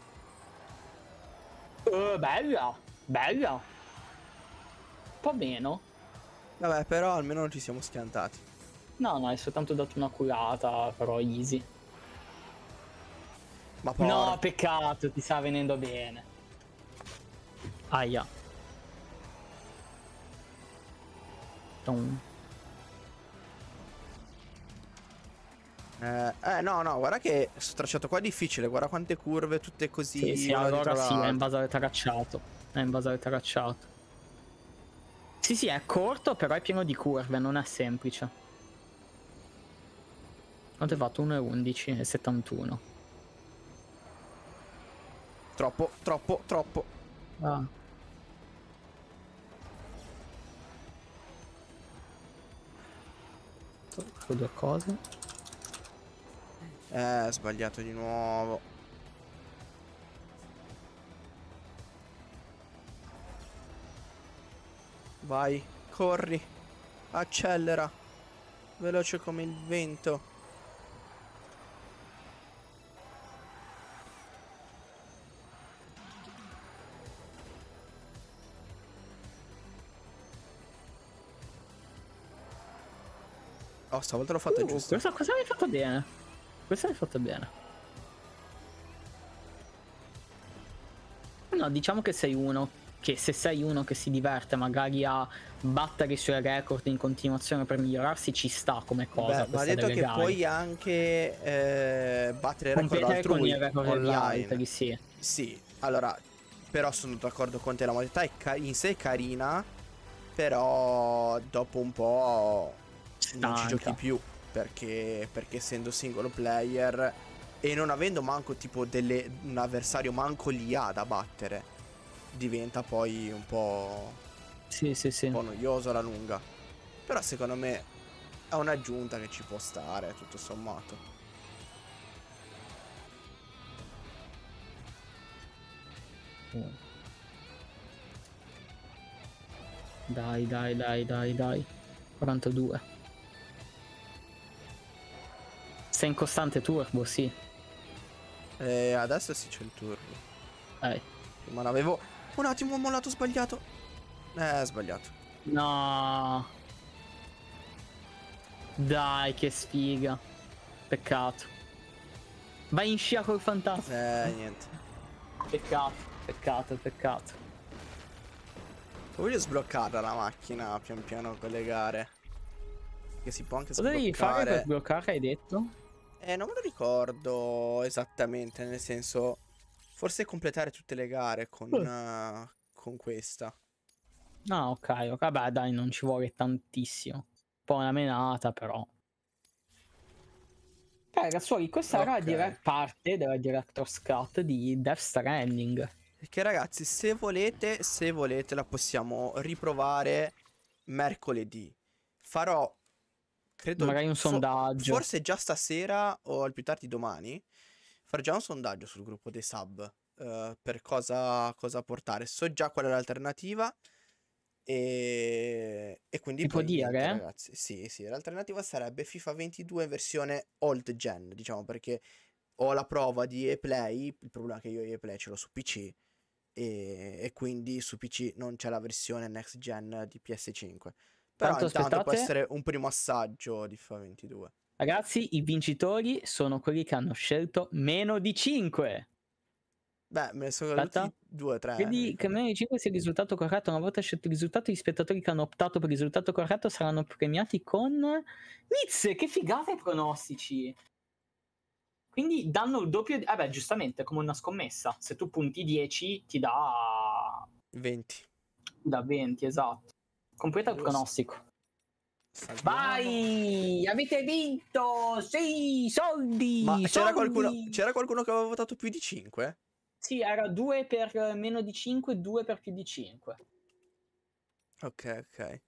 Uh, bella. Bella. Un po' meno. Vabbè, però almeno non ci siamo schiantati. No, no, hai soltanto dato una culata, però easy. Ma porra. No, peccato, ti sta venendo bene. Aia. Tom. Eh, eh, no, no, guarda che sto tracciato qua è difficile, guarda quante curve, tutte così. Sì, sì allora sì, è in base al tracciato. È in base al tracciato. Sì, sì, è corto, però è pieno di curve, non è semplice. Quanto è fatto? 1,11 e 71. Troppo, troppo, troppo. Ah. Tocco due cose. Eh, sbagliato di nuovo. Vai, corri, accelera, veloce come il vento. stavolta l'ho fatto uh, giusta. Questa cosa l'hai hai fatto bene. Questa l'hai fatta bene. No, diciamo che sei uno. Che se sei uno che si diverte magari a battere i suoi record in continuazione per migliorarsi, ci sta come cosa. Beh, ma ha detto che gare. puoi anche eh, battere i record altrui con record online. Altri, sì. sì, allora, però sono d'accordo con te, la modalità in sé è carina, però dopo un po' non ci giochi più perché, perché essendo singolo player e non avendo manco tipo delle, un avversario manco lì ha da battere diventa poi un po', sì, sì, sì. un po' noioso alla lunga però secondo me è un'aggiunta che ci può stare tutto sommato Dai, dai, dai, dai, dai. 42. Sei in costante turbo, sì. Eh, adesso sì c'è il turbo. Eh. Ma l'avevo... Un attimo, ho mollato sbagliato. Eh, sbagliato. No. Dai, che sfiga. Peccato. Vai in scia col fantasma. Eh, niente. Peccato, peccato, peccato. Voglio sbloccarla la macchina pian piano con le gare. Che si può anche sbloccare. Cosa devi fare per sbloccare, hai detto? Eh, non me lo ricordo esattamente, nel senso... Forse completare tutte le gare con, uh, con questa. No, ok, ok, beh dai, non ci vuole tantissimo. Un po' una menata, però. Eh, ragazzi, questa okay. era dire- parte della Director's Cut di Death Stranding. Perché ragazzi, se volete, se volete, la possiamo riprovare mercoledì. Farò credo, magari un sondaggio. For, forse già stasera o al più tardi domani farò già un sondaggio sul gruppo dei sub uh, per cosa, cosa, portare. So già qual è l'alternativa. E, e quindi si può dire, ragazzi, sì, sì, l'alternativa sarebbe FIFA 22 versione old gen, diciamo perché ho la prova di ePlay, il problema è che io ePlay ce l'ho su PC e, e quindi su PC non c'è la versione next gen di PS5. Però Tanto intanto aspettate. può essere un primo assaggio di FA 22. Ragazzi, i vincitori sono quelli che hanno scelto meno di 5. Beh, me ne sono caduti 2 3. Quindi che meno di 5 sia il risultato corretto. Una volta scelto il risultato, gli spettatori che hanno optato per il risultato corretto saranno premiati con... Nizze, che figata i pronostici! Quindi danno il doppio... Eh beh, giustamente, come una scommessa. Se tu punti 10, ti dà... 20. Da 20, esatto. Completa il pronostico. Vai! Avete vinto! Sì, soldi! Ma soldi! C'era, qualcuno, c'era qualcuno che aveva votato più di 5? Sì, era 2 per eh, meno di 5, 2 per più di 5. Ok, ok.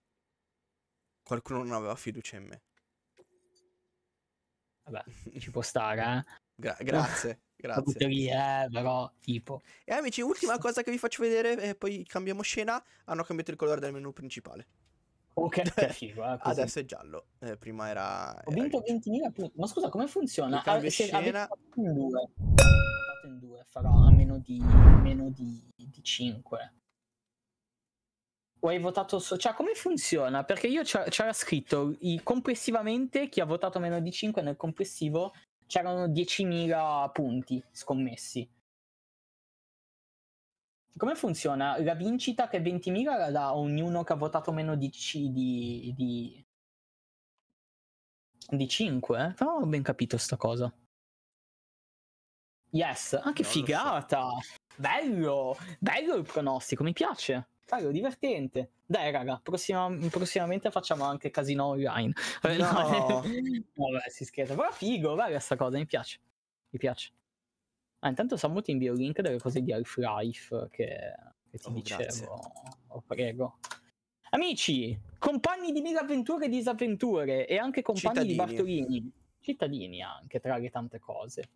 Qualcuno non aveva fiducia in me. Vabbè, ci può stare, eh. Gra- grazie. [LAUGHS] grazie. Via, eh, però, tipo. E eh, amici, ultima cosa che vi faccio vedere, e poi cambiamo scena. Hanno cambiato il colore del menu principale. Ok, [LAUGHS] figo, eh, adesso è giallo. Eh, prima era. Ho vinto 20.000 punti. Ma scusa, come funziona? Ah, se scena. in due. in due, farò a meno di, meno di, di 5. O hai votato so- cioè come funziona? Perché io c'era, c'era scritto i, complessivamente chi ha votato meno di 5 nel complessivo c'erano 10.000 punti scommessi. Come funziona? La vincita che 20.000 la dà ognuno che ha votato meno di, C, di, di, di 5? Però ho ben capito sta cosa. Yes, ah che non figata! So. Bello! Bello il pronostico, mi piace. Caro, ah, divertente. Dai, raga, prossima, prossimamente facciamo anche casino online. Eh, no, no. [LAUGHS] vabbè, si scherza. Però figo, vabbè, sta cosa, mi piace. Mi piace. Ah, intanto Samu ti invio il link delle cose di Half-Life che, che ti oh, dicevo. Oh, prego. Amici, compagni di mille avventure e disavventure e anche compagni Cittadini. di Bartolini. Cittadini anche, tra le tante cose.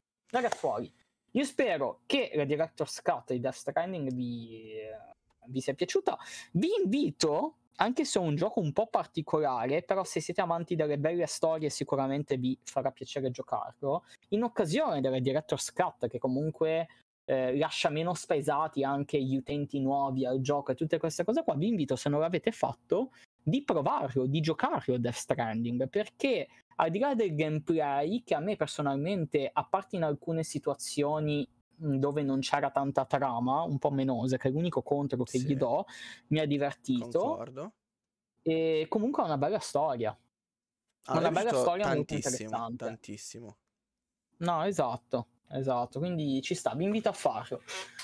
fuori. io spero che la Director's Cut di Death Stranding vi... Eh, vi sia piaciuta. Vi invito, anche se è un gioco un po' particolare, però se siete amanti delle belle storie sicuramente vi farà piacere giocarlo, in occasione delle Director's Cut che comunque eh, lascia meno spesati anche gli utenti nuovi al gioco e tutte queste cose qua, vi invito se non l'avete fatto di provarlo, di giocarlo Death Stranding, perché al di là del gameplay che a me personalmente, a parte in alcune situazioni, dove non c'era tanta trama, un po' menosa, che è l'unico contro che sì. gli do, mi ha divertito. Concordo. E comunque ha una bella storia. Ha ah, una bella storia tantissimo, tantissimo. No, esatto, esatto, quindi ci sta, vi invito a farlo.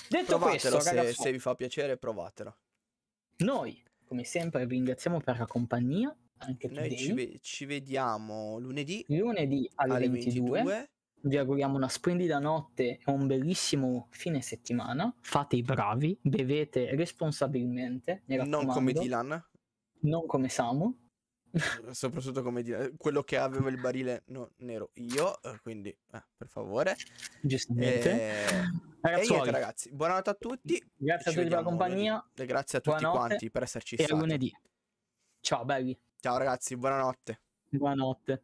Detto provatelo questo, se, ragazzi, se vi fa piacere, provatelo. Noi, come sempre, vi ringraziamo per la compagnia. Anche Noi ci, ci, vediamo lunedì, lunedì alle, alle 22. 22 vi auguriamo una splendida notte e un bellissimo fine settimana. Fate i bravi, bevete responsabilmente. Non come Dylan. Non come Samu. Soprattutto come Dylan. Quello che aveva il barile no, nero io, eh, quindi eh, per favore. Giustamente. Eh, e... Ragazzi, niente, ragazzi, buonanotte a tutti. Grazie a tutti per la compagnia. E grazie a tutti quanti per esserci stati. E lunedì. Ciao belli. Ciao ragazzi, buonanotte. Buonanotte.